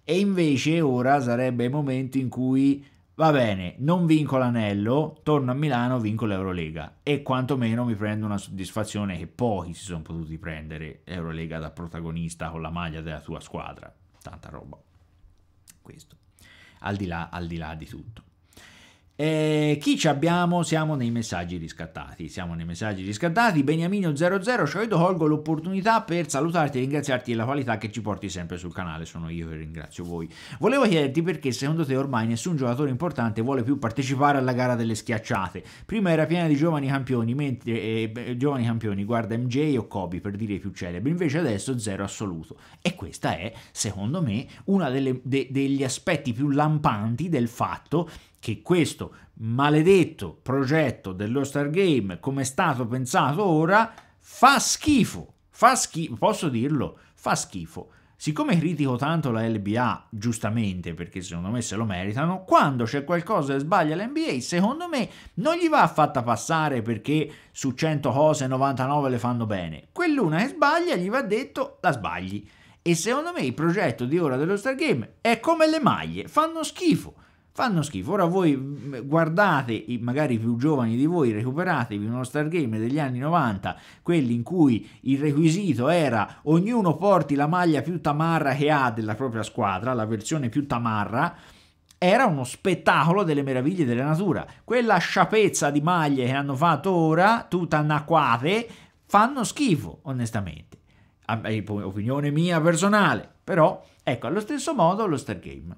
[SPEAKER 1] E invece ora sarebbe il momento in cui va bene, non vinco l'anello, torno a Milano, vinco l'Eurolega e quantomeno mi prendo una soddisfazione che pochi si sono potuti prendere Eurolega da protagonista con la maglia della tua squadra tanta roba. Questo. Al di là, al di, là di tutto. E eh, chi ci abbiamo? Siamo nei messaggi riscattati. Siamo nei messaggi riscattati. Beniamino00, cioè io colgo l'opportunità per salutarti e ringraziarti della qualità che ci porti sempre sul canale. Sono io che ringrazio voi. Volevo chiederti perché secondo te ormai nessun giocatore importante vuole più partecipare alla gara delle schiacciate. Prima era piena di giovani campioni, mentre eh, giovani campioni, guarda MJ o Kobe per dire i più celebri, invece adesso zero assoluto. E questa è, secondo me, uno de degli aspetti più lampanti del fatto che che questo maledetto progetto dello Stargame, come è stato pensato ora, fa schifo. Fa schifo, posso dirlo, fa schifo. Siccome critico tanto la LBA, giustamente perché secondo me se lo meritano, quando c'è qualcosa che sbaglia l'NBA, secondo me non gli va fatta passare perché su 100 cose 99 le fanno bene. Quell'una che sbaglia gli va detto la sbagli. E secondo me il progetto di ora dello Stargame è come le maglie, fanno schifo fanno schifo. Ora voi mm, guardate, i magari più giovani di voi, recuperatevi uno Stargame degli anni 90, quelli in cui il requisito era ognuno porti la maglia più tamarra che ha della propria squadra, la versione più tamarra, era uno spettacolo delle meraviglie della natura. Quella sciapezza di maglie che hanno fatto ora, tutta anacquate, fanno schifo, onestamente. Opinione mia personale, però ecco, allo stesso modo lo Stargame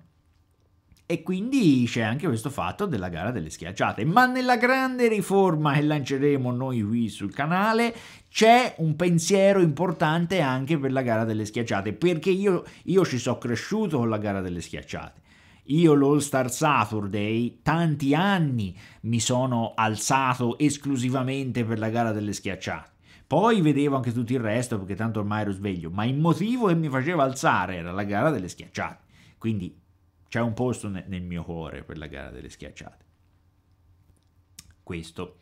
[SPEAKER 1] e quindi c'è anche questo fatto della gara delle schiacciate. Ma nella grande riforma che lanceremo noi qui sul canale c'è un pensiero importante anche per la gara delle schiacciate, perché io, io ci sono cresciuto con la gara delle schiacciate. Io l'All Star Saturday tanti anni mi sono alzato esclusivamente per la gara delle schiacciate. Poi vedevo anche tutto il resto perché tanto ormai ero sveglio, ma il motivo che mi faceva alzare era la gara delle schiacciate. Quindi c'è un posto nel mio cuore per la gara delle schiacciate. Questo.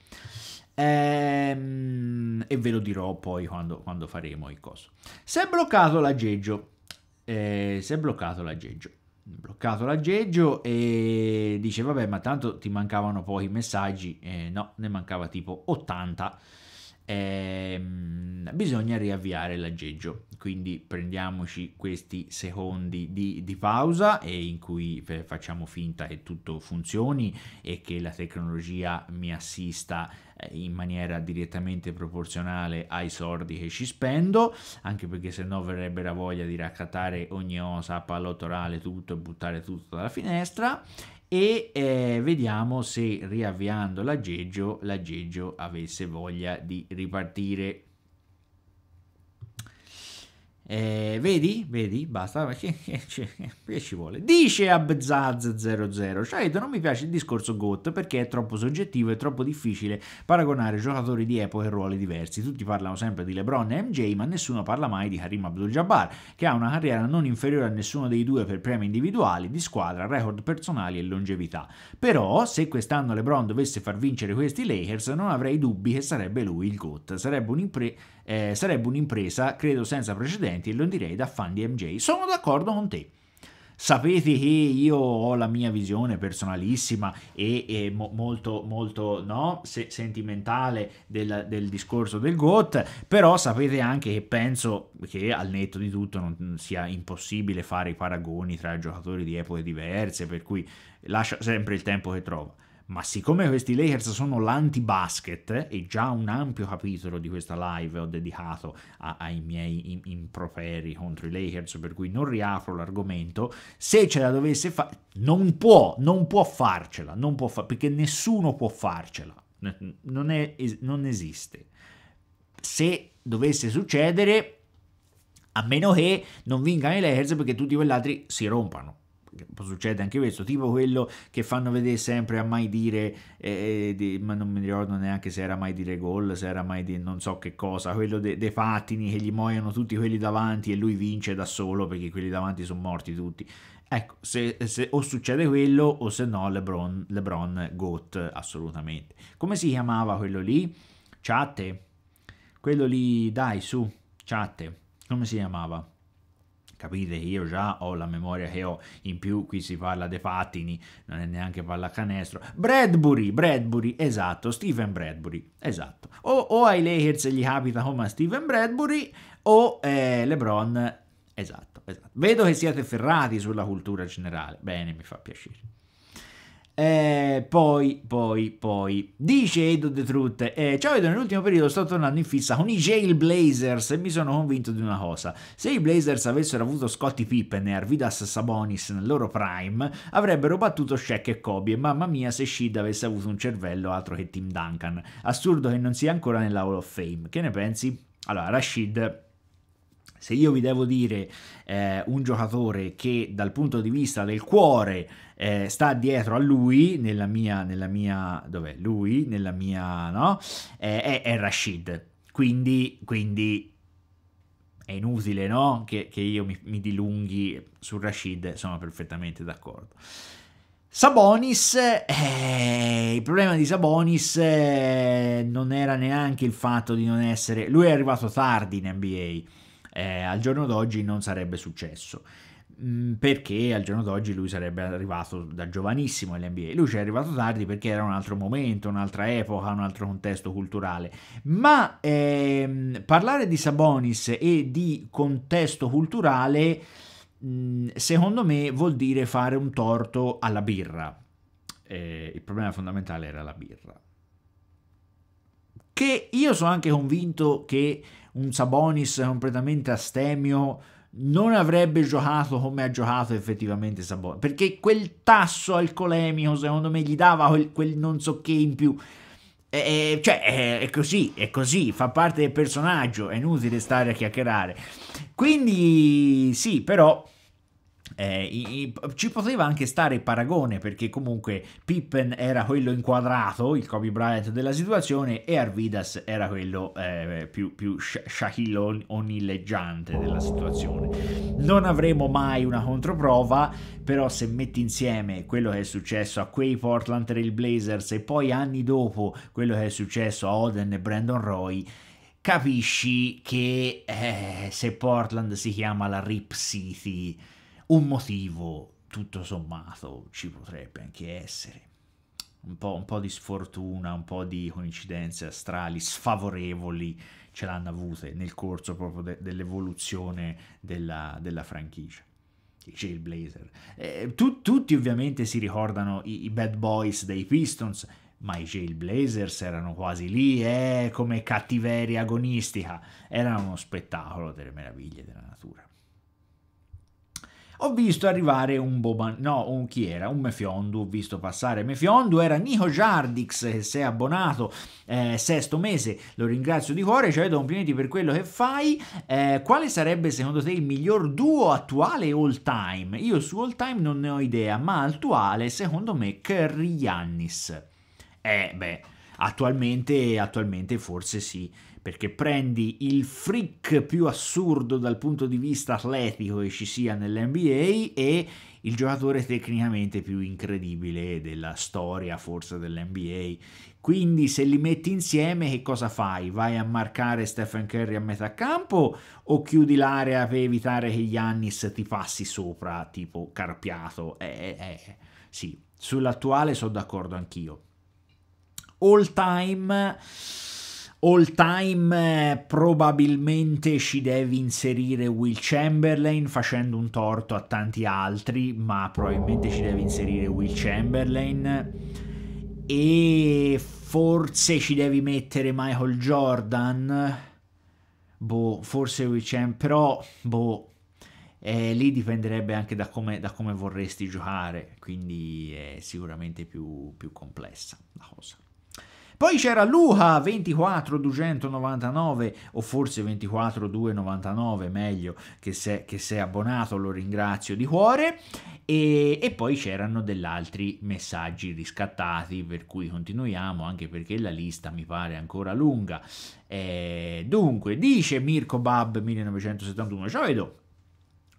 [SPEAKER 1] Ehm, e ve lo dirò poi quando, quando faremo il coso. Si è bloccato l'aggeggio. Eh, si è bloccato l'aggeggio bloccato l'aggeggio e dice vabbè ma tanto ti mancavano pochi messaggi eh, no ne mancava tipo 80 eh, bisogna riavviare l'aggeggio. Quindi prendiamoci questi secondi di, di pausa in cui facciamo finta che tutto funzioni e che la tecnologia mi assista eh, in maniera direttamente proporzionale ai soldi che ci spendo, anche perché se no verrebbe la voglia di raccattare ogni osa, pallottorale, tutto e buttare tutto dalla finestra e eh, vediamo se riavviando l'aggeggio l'aggeggio avesse voglia di ripartire eh, vedi, vedi, basta, perché che ci vuole? Dice Abzaz00, cioè non mi piace il discorso GOT perché è troppo soggettivo e troppo difficile paragonare giocatori di epoca e ruoli diversi. Tutti parlano sempre di LeBron e MJ, ma nessuno parla mai di Karim Abdul-Jabbar, che ha una carriera non inferiore a nessuno dei due per premi individuali, di squadra, record personali e longevità. Però, se quest'anno LeBron dovesse far vincere questi Lakers, non avrei dubbi che sarebbe lui il GOT. Sarebbe un'impresa eh, sarebbe un'impresa, credo, senza precedenti e lo direi da fan di MJ. Sono d'accordo con te. Sapete che io ho la mia visione personalissima e, e mo- molto, molto no? Se- sentimentale del, del, discorso del GOAT, però sapete anche che penso che al netto di tutto non sia impossibile fare i paragoni tra giocatori di epoche diverse, per cui lascia sempre il tempo che trova ma siccome questi Lakers sono l'anti-basket, e già un ampio capitolo di questa live ho dedicato a, ai miei improperi contro i Lakers, per cui non riapro l'argomento, se ce la dovesse fare, non può, non può farcela, non può fa perché nessuno può farcela, non, è, non esiste. Se dovesse succedere, a meno che non vincano i Lakers perché tutti quegli altri si rompano può succedere anche questo, tipo quello che fanno vedere sempre a mai dire, eh, eh, di, ma non mi ricordo neanche se era mai dire gol, se era mai di non so che cosa, quello dei de fattini che gli muoiono tutti quelli davanti e lui vince da solo perché quelli davanti sono morti tutti. Ecco, se, se, o succede quello o se no LeBron, LeBron GOAT assolutamente. Come si chiamava quello lì? Ciatte? Quello lì, dai su, Ciatte, come si chiamava? capite che io già ho la memoria che ho in più qui si parla dei pattini non è neanche pallacanestro Bradbury Bradbury esatto Stephen Bradbury esatto o, o ai Lakers gli capita come a Stephen Bradbury o eh, LeBron esatto esatto vedo che siete ferrati sulla cultura generale bene mi fa piacere eh, poi, poi, poi, dice Edo The Truth. eh, ciao Edo, nell'ultimo periodo sto tornando in fissa con i Jail Blazers e mi sono convinto di una cosa, se i Blazers avessero avuto Scottie Pippen e Arvidas Sabonis nel loro prime, avrebbero battuto Shaq e Kobe e mamma mia se Shid avesse avuto un cervello altro che Tim Duncan, assurdo che non sia ancora nella Hall of Fame, che ne pensi? Allora, Rashid se io vi devo dire eh, un giocatore che dal punto di vista del cuore eh, sta dietro a lui, nella mia, nella mia, dov'è lui, nella mia, no, eh, è, è, Rashid, quindi, quindi è inutile, no, che, che io mi, mi dilunghi su Rashid, sono perfettamente d'accordo. Sabonis, eh, il problema di Sabonis eh, non era neanche il fatto di non essere, lui è arrivato tardi in NBA, eh, al giorno d'oggi non sarebbe successo mm, perché al giorno d'oggi lui sarebbe arrivato da giovanissimo all'NBA. Lui ci è arrivato tardi perché era un altro momento, un'altra epoca, un altro contesto culturale. Ma ehm, parlare di Sabonis e di contesto culturale, mh, mm, secondo me, vuol dire fare un torto alla birra. Eh, il problema fondamentale era la birra. Che io sono anche convinto che un Sabonis completamente astemio non avrebbe giocato come ha giocato effettivamente Sabonis perché quel tasso alcolemico secondo me gli dava quel, quel non so che in più e, cioè è, è, così, è così, fa parte del personaggio, è inutile stare a chiacchierare quindi sì però eh, i, i, ci poteva anche stare il paragone perché comunque Pippen era quello inquadrato, il Kobe Bryant della situazione e Arvidas era quello eh, più, più Shaquille O'Nealleggiante della situazione. Non avremo mai una controprova, però se metti insieme quello che è successo a quei Portland Trail Blazers e poi anni dopo quello che è successo a Oden e Brandon Roy, capisci che eh, se Portland si chiama la Rip City un motivo tutto sommato ci potrebbe anche essere. Un po', un po', di sfortuna, un po' di coincidenze astrali sfavorevoli ce l'hanno avute nel corso proprio de, dell'evoluzione della, della, franchigia. I Jailblazer. Eh, tu, tutti ovviamente si ricordano i, i, Bad Boys dei Pistons, ma i Jailblazers erano quasi lì eh, come cattiveria agonistica. Era uno spettacolo delle meraviglie della ho visto arrivare un Boban, no, un chi era? Un Mefiondu, ho visto passare Mefiondu, era Nico Jardix che eh, si è abbonato eh, sesto mese, lo ringrazio di cuore, cioè complimenti per quello che fai, eh, quale sarebbe secondo te il miglior duo attuale all time? Io su all time non ne ho idea, ma attuale secondo me Curry Yannis. Eh beh, attualmente, attualmente forse sì perché prendi il freak più assurdo dal punto di vista atletico che ci sia nell'NBA e il giocatore tecnicamente più incredibile della storia forse dell'NBA. Quindi se li metti insieme che cosa fai? Vai a marcare Stephen Curry a metà campo o chiudi l'area per evitare che Giannis ti passi sopra tipo carpiato? Eh, eh, eh, eh. sì, sull'attuale sono d'accordo anch'io. All time All time eh, probabilmente ci devi inserire Will Chamberlain facendo un torto a tanti altri, ma probabilmente ci devi inserire Will Chamberlain e forse ci devi mettere Michael Jordan. Boh, forse Will Chamberlain, però boh, eh, lì dipenderebbe anche da come, da come vorresti giocare, quindi è sicuramente più, più complessa la cosa. Poi c'era Luha 24299 o forse 24299 meglio che sei se abbonato, lo ringrazio di cuore. E, e poi c'erano degli altri messaggi riscattati per cui continuiamo anche perché la lista mi pare ancora lunga. Eh, dunque, dice Mirko Bab 1971, ciao Edo.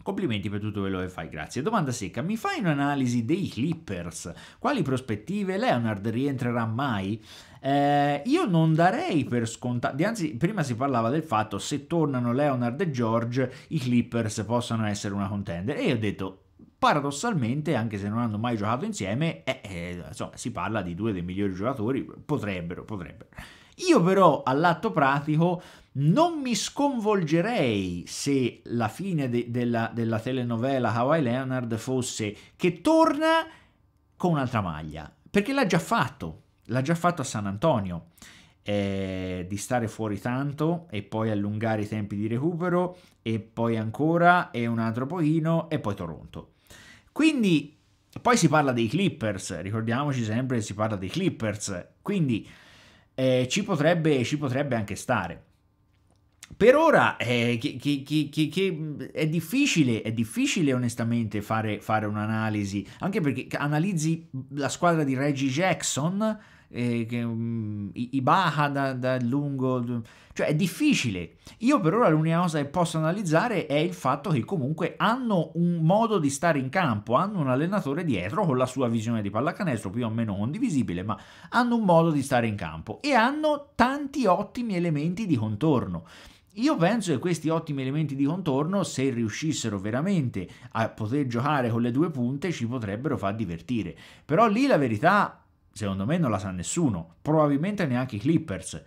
[SPEAKER 1] Complimenti per tutto quello che fai, grazie. Domanda secca, mi fai un'analisi dei Clippers? Quali prospettive? Leonard rientrerà mai? Eh, io non darei per scontato, anzi prima si parlava del fatto se tornano Leonard e George i Clippers possano essere una contender e io ho detto paradossalmente, anche se non hanno mai giocato insieme, eh, eh, insomma, si parla di due dei migliori giocatori, potrebbero, potrebbero. Io però all'atto pratico non mi sconvolgerei se la fine de della, della telenovela Hawaii Leonard fosse che torna con un'altra maglia, perché l'ha già fatto, l'ha già fatto a San Antonio. Eh, di stare fuori tanto e poi allungare i tempi di recupero e poi ancora e un altro pochino e poi Toronto. Quindi poi si parla dei Clippers, ricordiamoci sempre che si parla dei Clippers, quindi eh, ci, potrebbe, ci potrebbe anche stare. Per ora eh, che, che, che, è, difficile, è difficile onestamente fare, fare un'analisi, anche perché analizzi la squadra di Reggie Jackson eh, che, um, mm, Ibaha da, da lungo, cioè è difficile. Io per ora l'unica cosa che posso analizzare è il fatto che comunque hanno un modo di stare in campo, hanno un allenatore dietro con la sua visione di pallacanestro più o meno condivisibile, ma hanno un modo di stare in campo e hanno tanti ottimi elementi di contorno. Io penso che questi ottimi elementi di contorno, se riuscissero veramente a poter giocare con le due punte, ci potrebbero far divertire. Però lì la verità secondo me non la sa nessuno, probabilmente neanche i Clippers,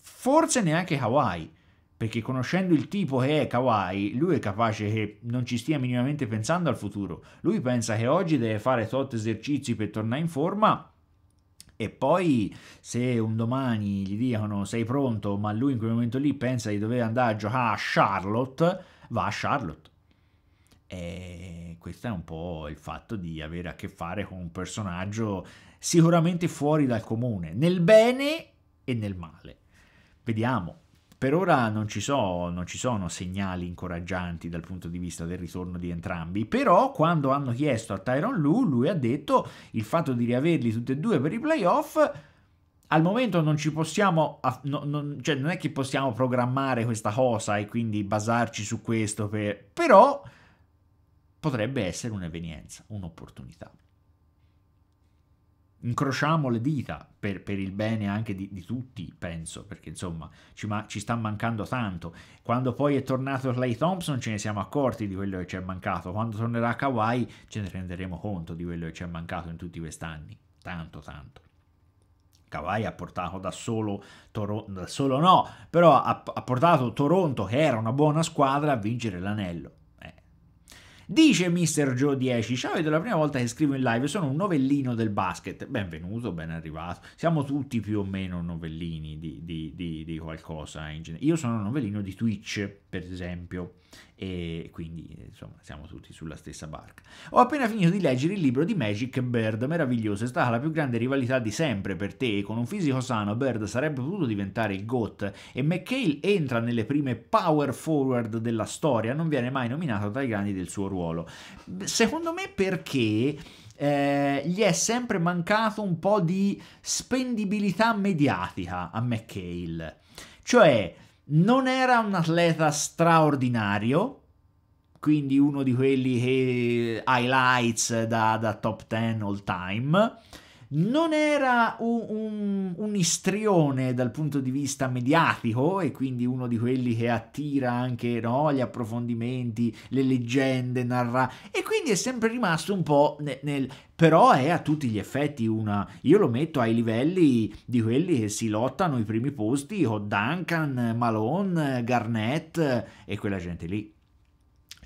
[SPEAKER 1] forse neanche Kawhi, perché conoscendo il tipo che è Kawhi, lui è capace che non ci stia minimamente pensando al futuro, lui pensa che oggi deve fare tot esercizi per tornare in forma e poi se un domani gli dicono sei pronto, ma lui in quel momento lì pensa di dover andare a giocare a Charlotte, va a Charlotte. E questo è un po' il fatto di avere a che fare con un personaggio sicuramente fuori dal comune, nel bene e nel male. Vediamo. Per ora non ci, so, non ci sono segnali incoraggianti dal punto di vista del ritorno di entrambi, però quando hanno chiesto a Tyron Lu, lui ha detto il fatto di riaverli tutti e due per i playoff al momento non ci possiamo, no, non, cioè non è che possiamo programmare questa cosa e quindi basarci su questo, per, però potrebbe essere un'evenienza, un'opportunità incrociamo le dita per, per il bene anche di, di, tutti, penso, perché insomma ci, ma, ci, sta mancando tanto. Quando poi è tornato Clay Thompson ce ne siamo accorti di quello che ci è mancato, quando tornerà Kawhi ce ne renderemo conto di quello che ci è mancato in tutti questi anni, tanto tanto. Kawhi ha portato da solo, Toro- da solo no, però ha, ha portato Toronto, che era una buona squadra, a vincere l'anello Dice Mr. Joe 10, ciao è la prima volta che scrivo in live, sono un novellino del basket, benvenuto, ben arrivato, siamo tutti più o meno novellini di, di, di, di qualcosa in generale, io sono un novellino di Twitch per esempio e quindi insomma siamo tutti sulla stessa barca. Ho appena finito di leggere il libro di Magic Bird, meraviglioso, è stata la più grande rivalità di sempre per te, con un fisico sano Bird sarebbe potuto diventare il GOAT e McHale entra nelle prime power forward della storia, non viene mai nominato tra i grandi del suo ruolo. Secondo me perché... Eh, gli è sempre mancato un po' di spendibilità mediatica a McHale. Cioè, non era un atleta straordinario, quindi uno di quelli che highlights da, da top 10 all time non era un, un, un, istrione dal punto di vista mediatico e quindi uno di quelli che attira anche no, gli approfondimenti, le leggende, narra e quindi è sempre rimasto un po' nel, nel però è a tutti gli effetti una io lo metto ai livelli di quelli che si lottano i primi posti con Duncan, Malone, Garnett e quella gente lì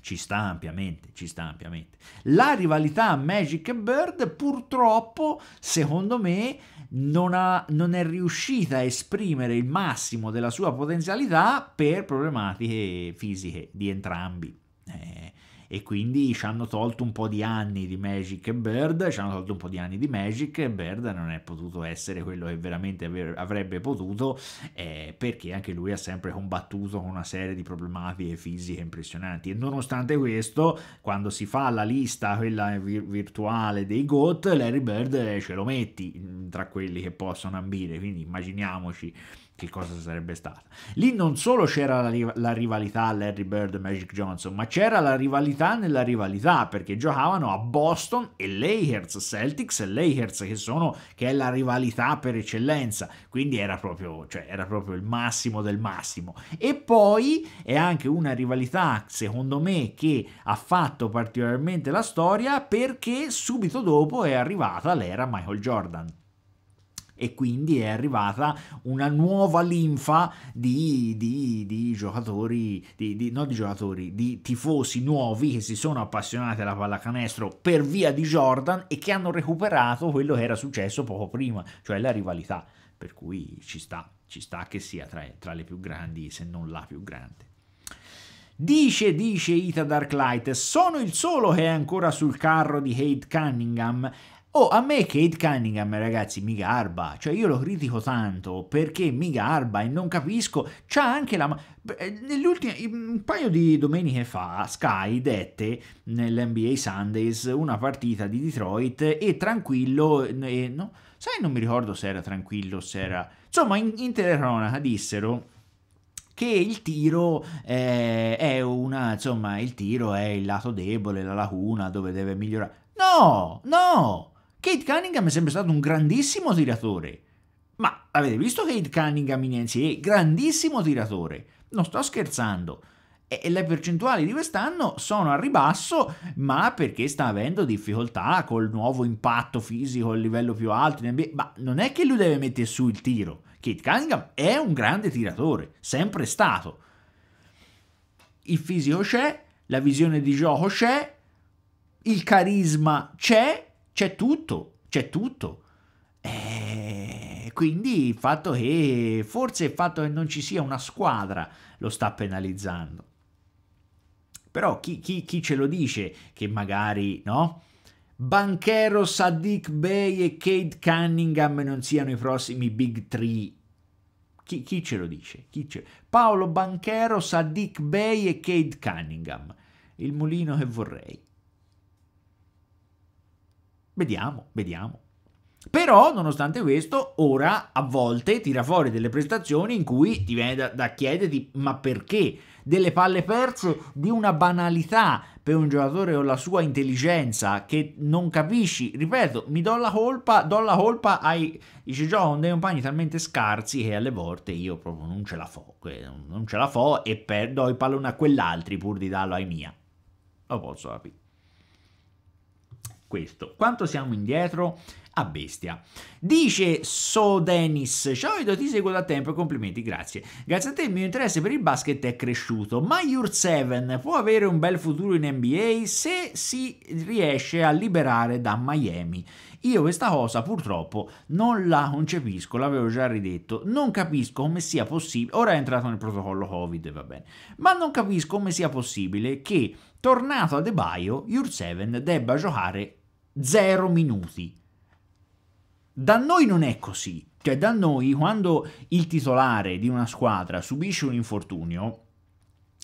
[SPEAKER 1] ci sta ampiamente, ci sta ampiamente. La rivalità Magic e Bird purtroppo, secondo me, non, ha, non è riuscita a esprimere il massimo della sua potenzialità per problematiche fisiche di entrambi. Eh, e quindi ci hanno tolto un po' di anni di Magic e Bird, ci hanno tolto un po' di anni di Magic e Bird non è potuto essere quello che veramente avrebbe potuto eh, perché anche lui ha sempre combattuto con una serie di problematiche fisiche impressionanti e nonostante questo quando si fa la lista quella vir- virtuale dei GOAT Larry Bird eh, ce lo metti mm, tra quelli che possono ambire quindi immaginiamoci che cosa sarebbe stata. Lì non solo c'era la, la rivalità Larry Bird e Magic Johnson, ma c'era la rivalità nella rivalità, perché giocavano a Boston e Lakers, Celtics e Lakers, che, sono, che è la rivalità per eccellenza, quindi era proprio, cioè, era proprio il massimo del massimo. E poi è anche una rivalità, secondo me, che ha fatto particolarmente la storia, perché subito dopo è arrivata l'era Michael Jordan e quindi è arrivata una nuova linfa di, di, di giocatori, di, non di giocatori, di tifosi nuovi che si sono appassionati alla pallacanestro per via di Jordan e che hanno recuperato quello che era successo poco prima, cioè la rivalità, per cui ci sta, ci sta che sia tra, tra le più grandi, se non la più grande. Dice, dice Ita Darklight, sono il solo che è ancora sul carro di Hate Cunningham Oh, a me Kate Cunningham, ragazzi, mi garba. Cioè, io lo critico tanto perché mi garba e non capisco. C'ha anche la. Eh, Nell'ultima. Un paio di domeniche fa, Sky dette nell'NBA Sundays una partita di Detroit e tranquillo. E, no, sai, non mi ricordo se era tranquillo o se era. Insomma, in, in telecronaca dissero che il tiro eh, è una. Insomma, il tiro è il lato debole, la lacuna dove deve migliorare. No, no! Kate Cunningham è sempre stato un grandissimo tiratore. Ma avete visto Kate Cunningham in NCAA? Grandissimo tiratore. Non sto scherzando. E le percentuali di quest'anno sono a ribasso, ma perché sta avendo difficoltà col nuovo impatto fisico a livello più alto. Ma non è che lui deve mettere su il tiro. Kate Cunningham è un grande tiratore, sempre stato. Il fisico c'è, la visione di gioco c'è, il carisma c'è, c'è tutto, c'è tutto. E eh, quindi il fatto che forse il fatto che non ci sia una squadra lo sta penalizzando. Però chi, chi, chi ce lo dice che magari no? Banchero, Sadiq Bey e Cade Cunningham non siano i prossimi Big Three. Chi, chi ce lo dice? Ce... Paolo Banchero, Sadiq Bey e Cade Cunningham. Il mulino che vorrei. Vediamo, vediamo. Però, nonostante questo, ora a volte tira fuori delle prestazioni in cui ti viene da, da chiederti ma perché? Delle palle perse di una banalità per un giocatore con la sua intelligenza che non capisci. Ripeto, mi do la colpa, do la colpa ai... Dice Gio, ho dei compagni talmente scarsi che alle volte io proprio non ce la fo, non ce la fo e per, do il pallone a quell'altri pur di darlo ai mia. Lo posso capire questo. Quanto siamo indietro? A bestia. Dice So Dennis, ciao Edo, ti seguo da tempo, e complimenti, grazie. Grazie a te il mio interesse per il basket è cresciuto, ma Your 7 può avere un bel futuro in NBA se si riesce a liberare da Miami. Io questa cosa purtroppo non la concepisco, l'avevo già ridetto, non capisco come sia possibile, ora è entrato nel protocollo Covid, va bene, ma non capisco come sia possibile che tornato a De Baio, Your 7 debba giocare zero minuti. Da noi non è così. Cioè, da noi, quando il titolare di una squadra subisce un infortunio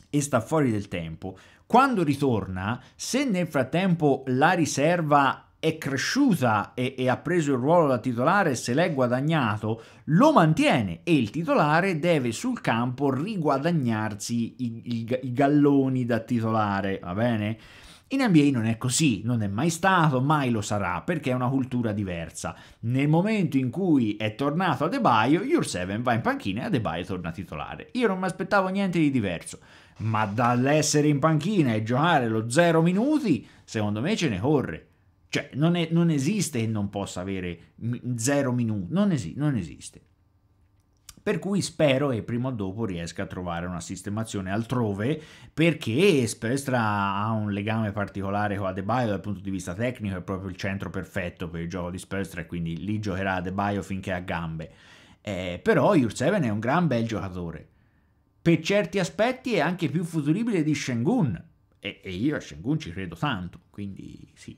[SPEAKER 1] e sta fuori del tempo, quando ritorna, se nel frattempo la riserva è cresciuta e, e, ha preso il ruolo da titolare, se l'è guadagnato, lo mantiene e il titolare deve sul campo riguadagnarsi i, i, i galloni da titolare, va bene? In NBA non è così, non è mai stato, mai lo sarà, perché è una cultura diversa. Nel momento in cui è tornato a Adebayo, Your 7 va in panchina e Adebayo torna titolare. Io non mi aspettavo niente di diverso, ma dall'essere in panchina e giocare lo 0 minuti, secondo me ce ne corre. Cioè, non, è, non esiste che non possa avere 0 minuti, non, esi non esiste per cui spero e prima o dopo riesca a trovare una sistemazione altrove perché Spestra ha un legame particolare con Adebayo dal punto di vista tecnico, è proprio il centro perfetto per il gioco di Spestra e quindi lì giocherà Adebayo finché ha gambe. Eh, però Jurseven è un gran bel giocatore. Per certi aspetti è anche più futuribile di Shengun e, e io a Shengun ci credo tanto, quindi sì.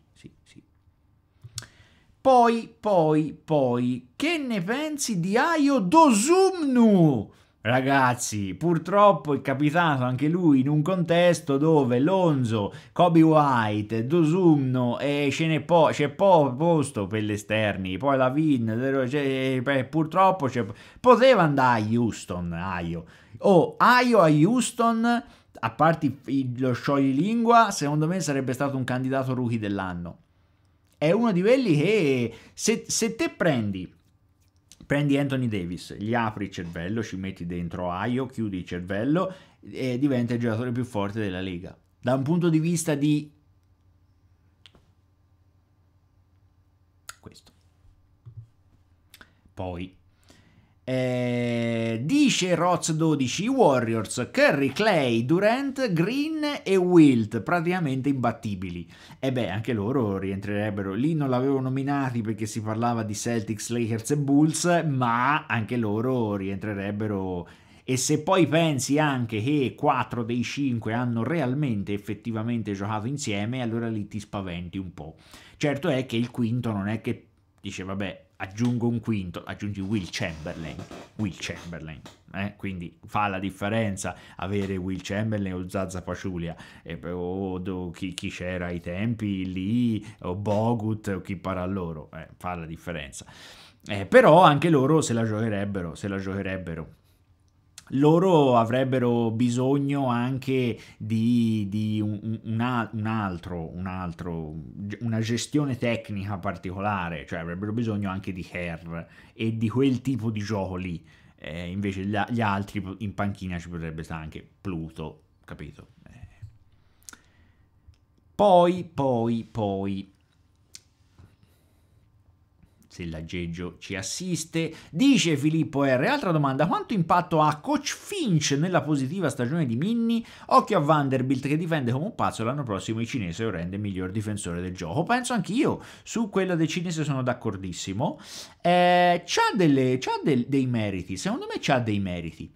[SPEAKER 1] Poi, poi, poi, che ne pensi di Ayo Dosumnu? Ragazzi, purtroppo è capitato anche lui in un contesto dove Lonzo, Kobe White, Dosumno e ce n'è po- c'è po- posto per gli esterni, poi la Vin, cioè, purtroppo c'è- poteva andare a Houston, Aio. Oh, Aio a Houston, a parte lo scioglilingua, secondo me sarebbe stato un candidato rookie dell'anno è uno di quelli che se, se te prendi prendi Anthony Davis, gli apri il cervello, ci metti dentro Aio, chiudi il cervello e diventa il giocatore più forte della lega. Da un punto di vista di questo. Poi eh, dice Roz12 i Warriors, Curry, Clay, Durant, Green e Wilt, praticamente imbattibili. E beh, anche loro rientrerebbero. Lì non l'avevo nominati perché si parlava di Celtics, Lakers e Bulls, ma anche loro rientrerebbero e se poi pensi anche che 4 dei 5 hanno realmente effettivamente giocato insieme, allora lì ti spaventi un po'. Certo è che il quinto non è che dice vabbè, aggiungo un quinto, aggiungi Will Chamberlain, Will Chamberlain, eh? quindi fa la differenza avere Will Chamberlain o Zaza Paciulia, eh, o, o chi, chi, c'era ai tempi lì, o Bogut, o chi parla loro, eh, fa la differenza. Eh, però anche loro se la giocherebbero, se la giocherebbero loro avrebbero bisogno anche di, di un, un, un, altro, un, altro, una gestione tecnica particolare, cioè avrebbero bisogno anche di care e di quel tipo di gioco lì. Eh, invece gli, gli, altri in panchina ci potrebbe stare anche Pluto, capito? Eh. Poi, poi, poi se l'aggeggio ci assiste. Dice Filippo R. Altra domanda, quanto impatto ha Coach Finch nella positiva stagione di Minni? Occhio a Vanderbilt che difende come un pazzo, l'anno prossimo il cinese lo rende miglior difensore del gioco. Penso anch'io, su quella del cinese sono d'accordissimo. Eh, c'ha, delle, c'ha del, dei meriti, secondo me c'ha dei meriti.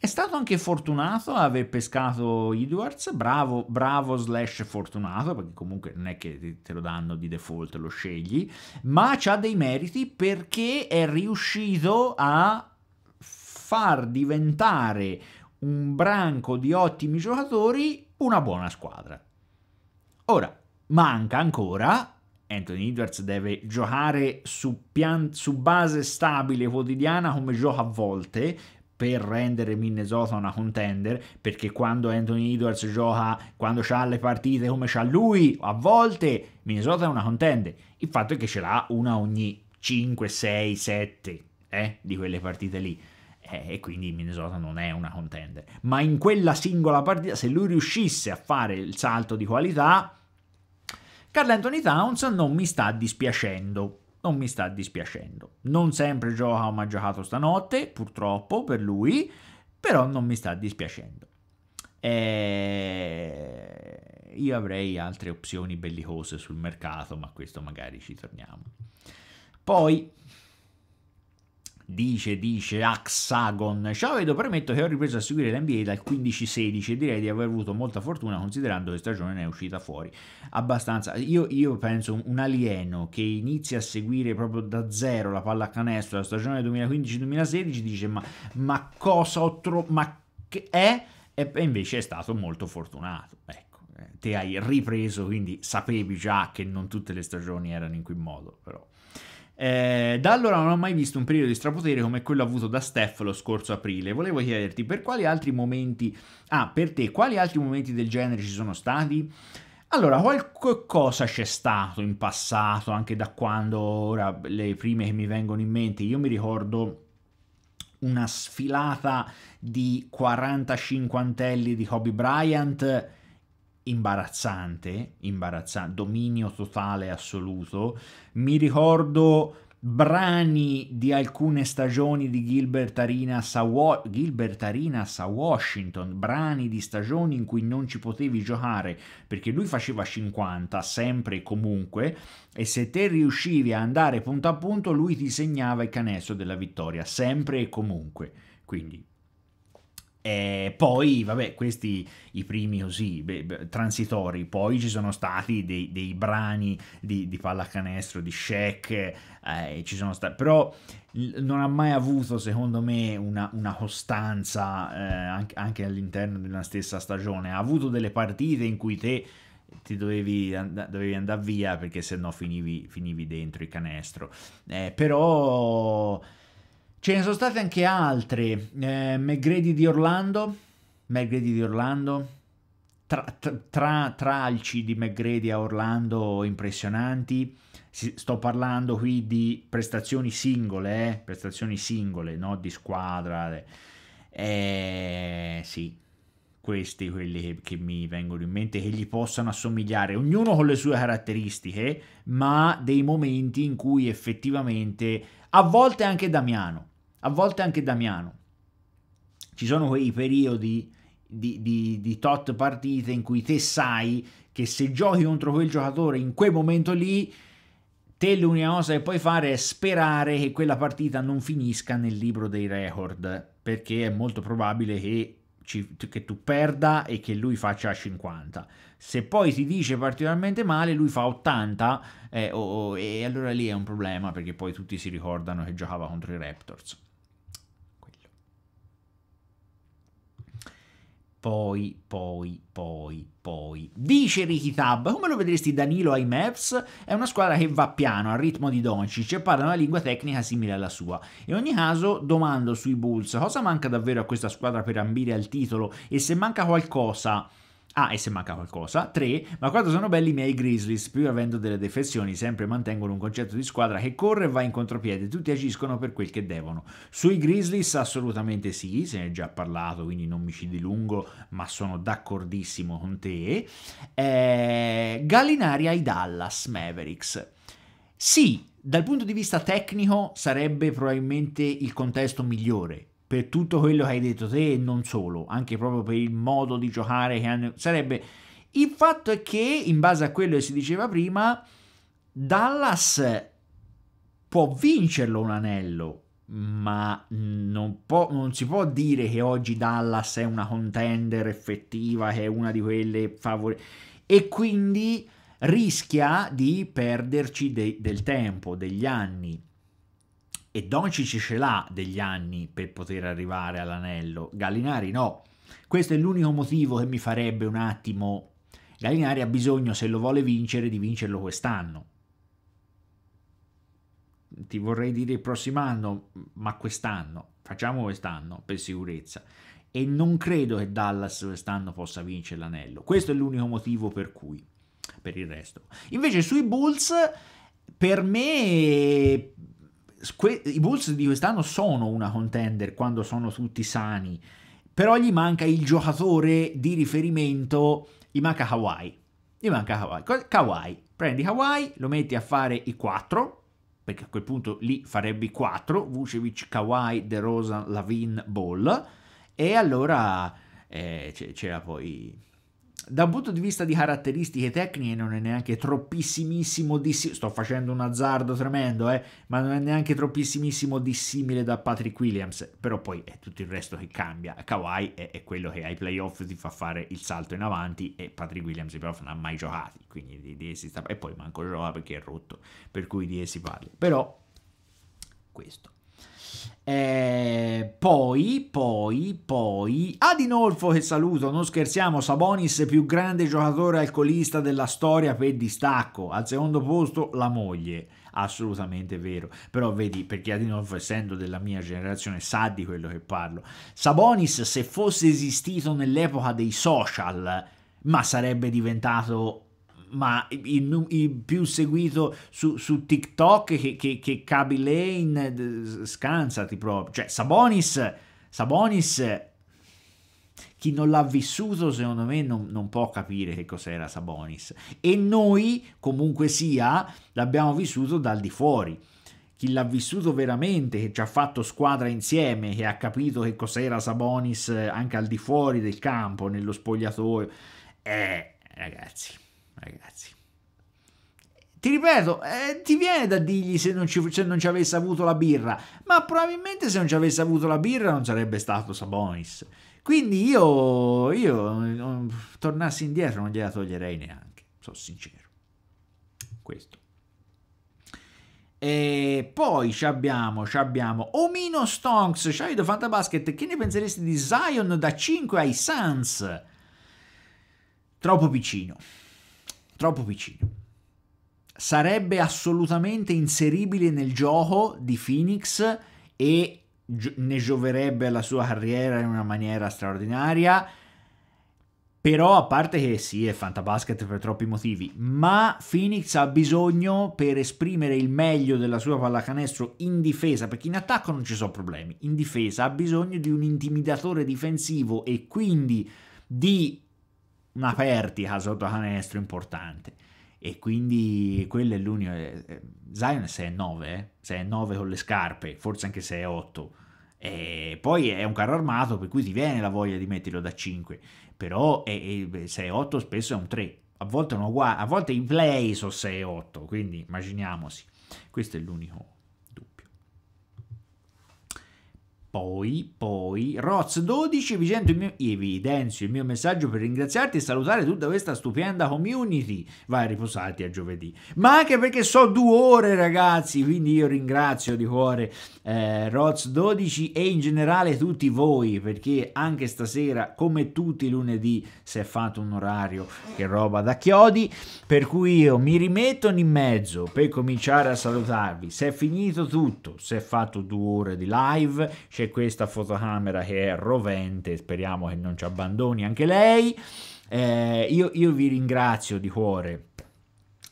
[SPEAKER 1] È stato anche fortunato aver pescato Edwards, bravo, bravo slash fortunato, perché comunque non è che te lo danno di default, lo scegli, ma ha dei meriti perché è riuscito a far diventare un branco di ottimi giocatori una buona squadra. Ora, manca ancora, Anthony Edwards deve giocare su, su, base stabile quotidiana come gioca a volte, per rendere Minnesota una contender, perché quando Anthony Edwards gioca, quando ha le partite come ha lui, a volte Minnesota è una contender. Il fatto è che ce l'ha una ogni 5, 6, 7 eh, di quelle partite lì. Eh, e quindi Minnesota non è una contender. Ma in quella singola partita, se lui riuscisse a fare il salto di qualità, Carl Anthony Towns non mi sta dispiacendo non mi sta dispiacendo. Non sempre gioca come ha giocato stanotte, purtroppo per lui, però non mi sta dispiacendo. E... Eh, io avrei altre opzioni bellicose sul mercato, ma questo magari ci torniamo. Poi dice, dice Axagon. Ciao vedo, premetto che ho ripreso a seguire l'NBA dal 15-16 e direi di aver avuto molta fortuna considerando che stagione ne è uscita fuori abbastanza. Io, io penso un alieno che inizia a seguire proprio da zero la pallacanestro la stagione 2015-2016 dice ma, ma cosa ho trovato, ma che è? E invece è stato molto fortunato, ecco eh, te hai ripreso, quindi sapevi già che non tutte le stagioni erano in quel modo, però. Eh, da allora non ho mai visto un periodo di strapotere come quello avuto da Steph lo scorso aprile. Volevo chiederti per quali altri momenti, ah, per te, quali altri momenti del genere ci sono stati? Allora, qualcosa c'è stato in passato, anche da quando ora le prime che mi vengono in mente, io mi ricordo una sfilata di 40 cinquantelli di Kobe Bryant imbarazzante, imbarazzante, dominio totale assoluto. Mi ricordo brani di alcune stagioni di Gilbert Arenas, a Wa- Gilbert Arenas a Washington, brani di stagioni in cui non ci potevi giocare perché lui faceva 50 sempre e comunque e se te riuscivi a andare punto a punto lui ti segnava il canestro della vittoria sempre e comunque. Quindi e eh, poi, vabbè, questi i primi così, beh, transitori, poi ci sono stati dei, dei brani di, di, pallacanestro, di Shaq, eh, ci sono stati, però non ha mai avuto, secondo me, una, una costanza eh, anche, anche all'interno della stessa stagione, ha avuto delle partite in cui te ti dovevi, and dovevi, andare via perché sennò finivi, finivi dentro il canestro, eh, però Ce ne sono state anche altre, eh, McGrady di Orlando, McGrady di Orlando, tra, tra, tralci di McGrady a Orlando impressionanti, sto parlando qui di prestazioni singole, eh? prestazioni singole, no? di squadra. Eh, sì, questi quelli che, che, mi vengono in mente che gli possano assomigliare, ognuno con le sue caratteristiche, ma dei momenti in cui effettivamente a volte anche Damiano, a volte anche Damiano. Ci sono quei periodi di, di, di tot partite in cui te sai che se giochi contro quel giocatore in quel momento lì, te l'unica cosa che puoi fare è sperare che quella partita non finisca nel libro dei record, perché è molto probabile che ci, che tu perda e che lui faccia 50. Se poi ti dice particolarmente male, lui fa 80 eh, oh, oh, e allora lì è un problema perché poi tutti si ricordano che giocava contro i Raptors. poi, poi, poi, poi. Dice Rikitab, come lo vedresti Danilo ai Mavs? È una squadra che va piano, al ritmo di Doncic e parla una lingua tecnica simile alla sua. In ogni caso, domando sui Bulls, cosa manca davvero a questa squadra per ambire al titolo e se manca qualcosa Ah, e se manca qualcosa. 3. Ma quando sono belli i miei Grizzlies, più avendo delle defezioni, sempre mantengono un concetto di squadra che corre e va in contropiede, tutti agiscono per quel che devono. Sui Grizzlies assolutamente sì, se ne è già parlato, quindi non mi ci dilungo, ma sono d'accordissimo con te. Eh, Gallinari ai Dallas Mavericks. Sì, dal punto di vista tecnico sarebbe probabilmente il contesto migliore per tutto quello che hai detto te e non solo, anche proprio per il modo di giocare che hanno... Sarebbe... Il fatto è che, in base a quello che si diceva prima, Dallas può vincerlo un anello, ma non, può, non, si può dire che oggi Dallas è una contender effettiva, che è una di quelle favorite. E quindi rischia di perderci de del tempo, degli anni e Doncic ce l'ha degli anni per poter arrivare all'anello, Gallinari no. Questo è l'unico motivo che mi farebbe un attimo... Gallinari ha bisogno, se lo vuole vincere, di vincerlo quest'anno. Ti vorrei dire il prossimo anno, ma quest'anno. Facciamo quest'anno, per sicurezza. E non credo che Dallas quest'anno possa vincere l'anello. Questo è l'unico motivo per cui, per il resto. Invece sui Bulls, per me que- i Bulls di quest'anno sono una contender quando sono tutti sani, però gli manca il giocatore di riferimento, gli manca Hawaii. Gli manca Hawaii. Kawhi. Prendi Hawaii, lo metti a fare i 4, perché a quel punto lì farebbe i 4, Vucevic, Kawhi, DeRozan, Lavin, Ball, e allora eh, c'era poi da un punto di vista di caratteristiche tecniche non è neanche troppissimissimo dissimile, sto facendo un azzardo tremendo, eh, ma non è neanche troppissimissimo dissimile da Patrick Williams, però poi è tutto il resto che cambia. Kawhi è, è quello che ai playoff ti fa fare il salto in avanti e Patrick Williams i playoff non ha mai giocato, quindi di, di sta, e poi manco gioca perché è rotto, per cui di essi parla. Però questo. Eh, poi, poi, poi, Adinolfo che saluto, non scherziamo, Sabonis più grande giocatore alcolista della storia per distacco, al secondo posto la moglie, assolutamente vero, però vedi perché Adinolfo essendo della mia generazione sa di quello che parlo, Sabonis se fosse esistito nell'epoca dei social, ma sarebbe diventato ma il, il, più seguito su, su TikTok che, che, che Kaby Lane scansati proprio cioè Sabonis Sabonis chi non l'ha vissuto secondo me non, non può capire che cos'era Sabonis e noi comunque sia l'abbiamo vissuto dal di fuori chi l'ha vissuto veramente, che ci ha fatto squadra insieme, che ha capito che cos'era Sabonis eh, anche al di fuori del campo, nello spogliatoio, eh, ragazzi, ragazzi. Ti ripeto, eh, ti viene da dirgli se non, ci, se non, ci, avesse avuto la birra, ma probabilmente se non ci avesse avuto la birra non sarebbe stato Sabonis. Quindi io, io tornassi indietro non gliela toglierei neanche, sono sincero. Questo. E poi ci abbiamo, ci abbiamo Omino Stonks, Shadow Fantabasket, che ne penseresti di Zion da 5 ai Suns? Troppo piccino troppo piccino. Sarebbe assolutamente inseribile nel gioco di Phoenix e ne gioverebbe alla sua carriera in una maniera straordinaria. Però a parte che sì, è fantabasket per troppi motivi, ma Phoenix ha bisogno per esprimere il meglio della sua pallacanestro in difesa, perché in attacco non ci sono problemi, in difesa ha bisogno di un intimidatore difensivo e quindi di una pertica sotto canestro importante e quindi quello è l'unico eh, eh, Zion è 6 9 eh? 6 9 con le scarpe forse anche 6 8 e poi è un carro armato per cui ti viene la voglia di metterlo da 5 però è, 6 8 spesso è un 3 a volte, uguale, a volte in play sono 6 8 quindi immaginiamoci questo è l'unico Poi, poi, Roz12 Vicento, il mio, evidenzio il mio messaggio per ringraziarti e salutare tutta questa stupenda community. Vai a riposarti a giovedì. Ma anche perché so due ore, ragazzi, quindi io ringrazio di cuore eh, Roz12 e in generale tutti voi, perché anche stasera, come tutti i lunedì, si è fatto un orario che roba da chiodi, per cui io mi rimetto in mezzo per cominciare a salutarvi. Se è finito tutto, si è fatto due ore di live, c'è questa fotocamera che è rovente, speriamo che non ci abbandoni anche lei. Eh, io, io, vi ringrazio di cuore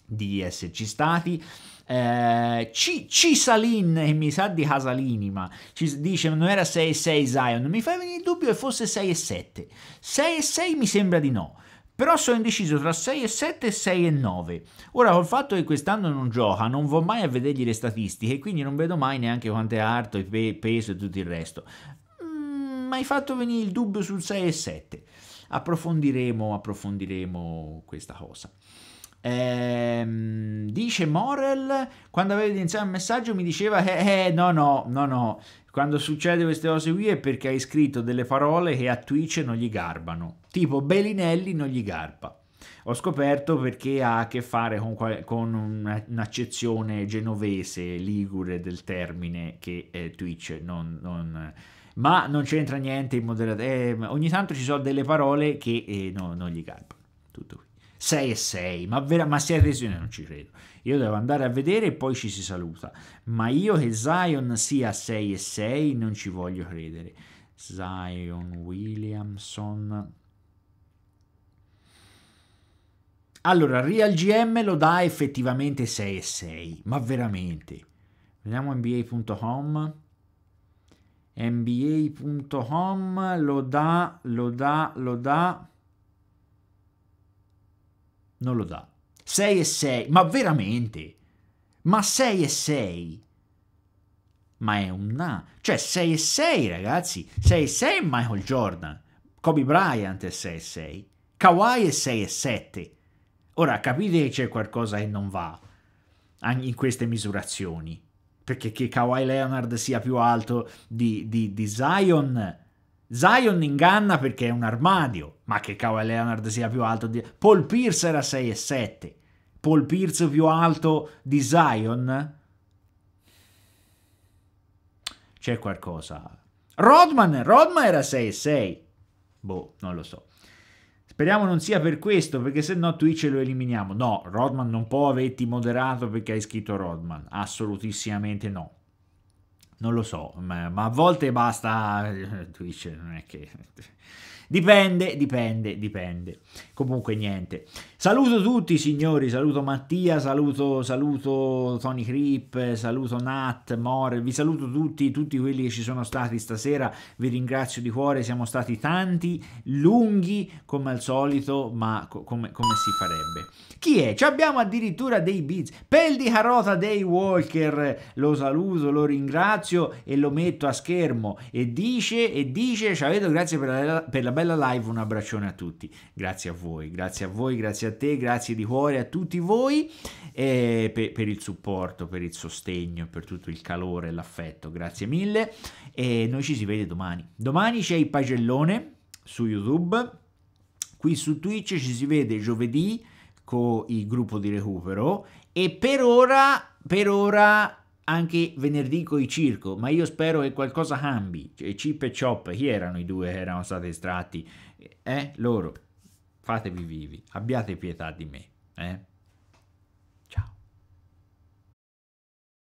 [SPEAKER 1] di esserci stati. Eh, Cisalin, che eh, mi sa di Casalini, ma ci dice non era 6 e 6 Zion. Mi fai venire il dubbio che fosse 6 e 7. 6 e 6 mi sembra di no. Però sono indeciso tra 6 e 7 e 6 e 9. Ora, col fatto che quest'anno non gioca, non vo mai a vedergli le statistiche, quindi non vedo mai neanche quanto è alto, il peso e tutto il resto. Mm, ma hai fatto venire il dubbio sul 6 e 7. Approfondiremo, approfondiremo questa cosa. Ehm, dice Morel, quando avevo iniziato il messaggio mi diceva eh, eh no no no no, quando succede queste cose qui è perché hai scritto delle parole che a Twitch non gli garbano. Tipo Belinelli non gli garba. Ho scoperto perché ha a che fare con, con un'accezione genovese, ligure del termine che eh, Twitch non, non ma non c'entra niente in moderazione. Eh, ogni tanto ci sono delle parole che eh, no, non gli calpano. Tutto qui. 6 e 6, ma, vera, ma siete io non ci credo. Io devo andare a vedere e poi ci si saluta. Ma io che Zion sia 6 e 6 non ci voglio credere. Zion Williamson. Allora, Real GM lo dà effettivamente 6 e 6, ma veramente. Vediamo nba.com. nba.com lo dà, lo dà, lo dà non lo dà. 6 e 6, ma veramente? Ma 6 e 6? Ma è un na. Cioè 6 e 6 ragazzi, 6 e 6 Michael Jordan, Kobe Bryant è 6 e 6, Kawhi è 6 e 7. Ora capite che c'è qualcosa che non va in queste misurazioni. Perché che Kawhi Leonard sia più alto di, di, di Zion Zion inganna perché è un armadio, ma che Kawhi Leonard sia più alto di... Paul Pierce era 6,7. Paul Pierce più alto di Zion? C'è qualcosa. Rodman, Rodman era 6,6. Boh, non lo so. Speriamo non sia per questo, perché se no Twitch lo eliminiamo. No, Rodman non può averti moderato perché hai scritto Rodman. Assolutissimamente no non lo so, ma, ma a volte basta Twitch, eh, non è che... Dipende, dipende, dipende. Comunque niente. Saluto tutti signori, saluto Mattia, saluto, saluto Tony Creep, saluto Nat, More, vi saluto tutti, tutti quelli che ci sono stati stasera, vi ringrazio di cuore, siamo stati tanti, lunghi come al solito, ma co come, come si farebbe. Chi è? Ci abbiamo addirittura dei Beats. Pel di carota dei Walker, lo saluto, lo ringrazio e lo metto a schermo. E dice, e dice, Ciavedo, grazie per la, per la bella live, un abbraccione a tutti. Grazie a voi, grazie a voi, grazie a te, grazie di cuore a tutti voi eh, per, per, il supporto, per il sostegno, per tutto il calore e l'affetto. Grazie mille e noi ci si vede domani. Domani c'è il pagellone su YouTube, qui su Twitch ci si vede giovedì con il gruppo di recupero e per ora, per ora anche venerdì con i circo, ma io spero che qualcosa cambi. Cioè, Chip e Chop, chi erano i due che erano stati estratti? Eh, loro, fatevi vivi, abbiate pietà di me. Eh?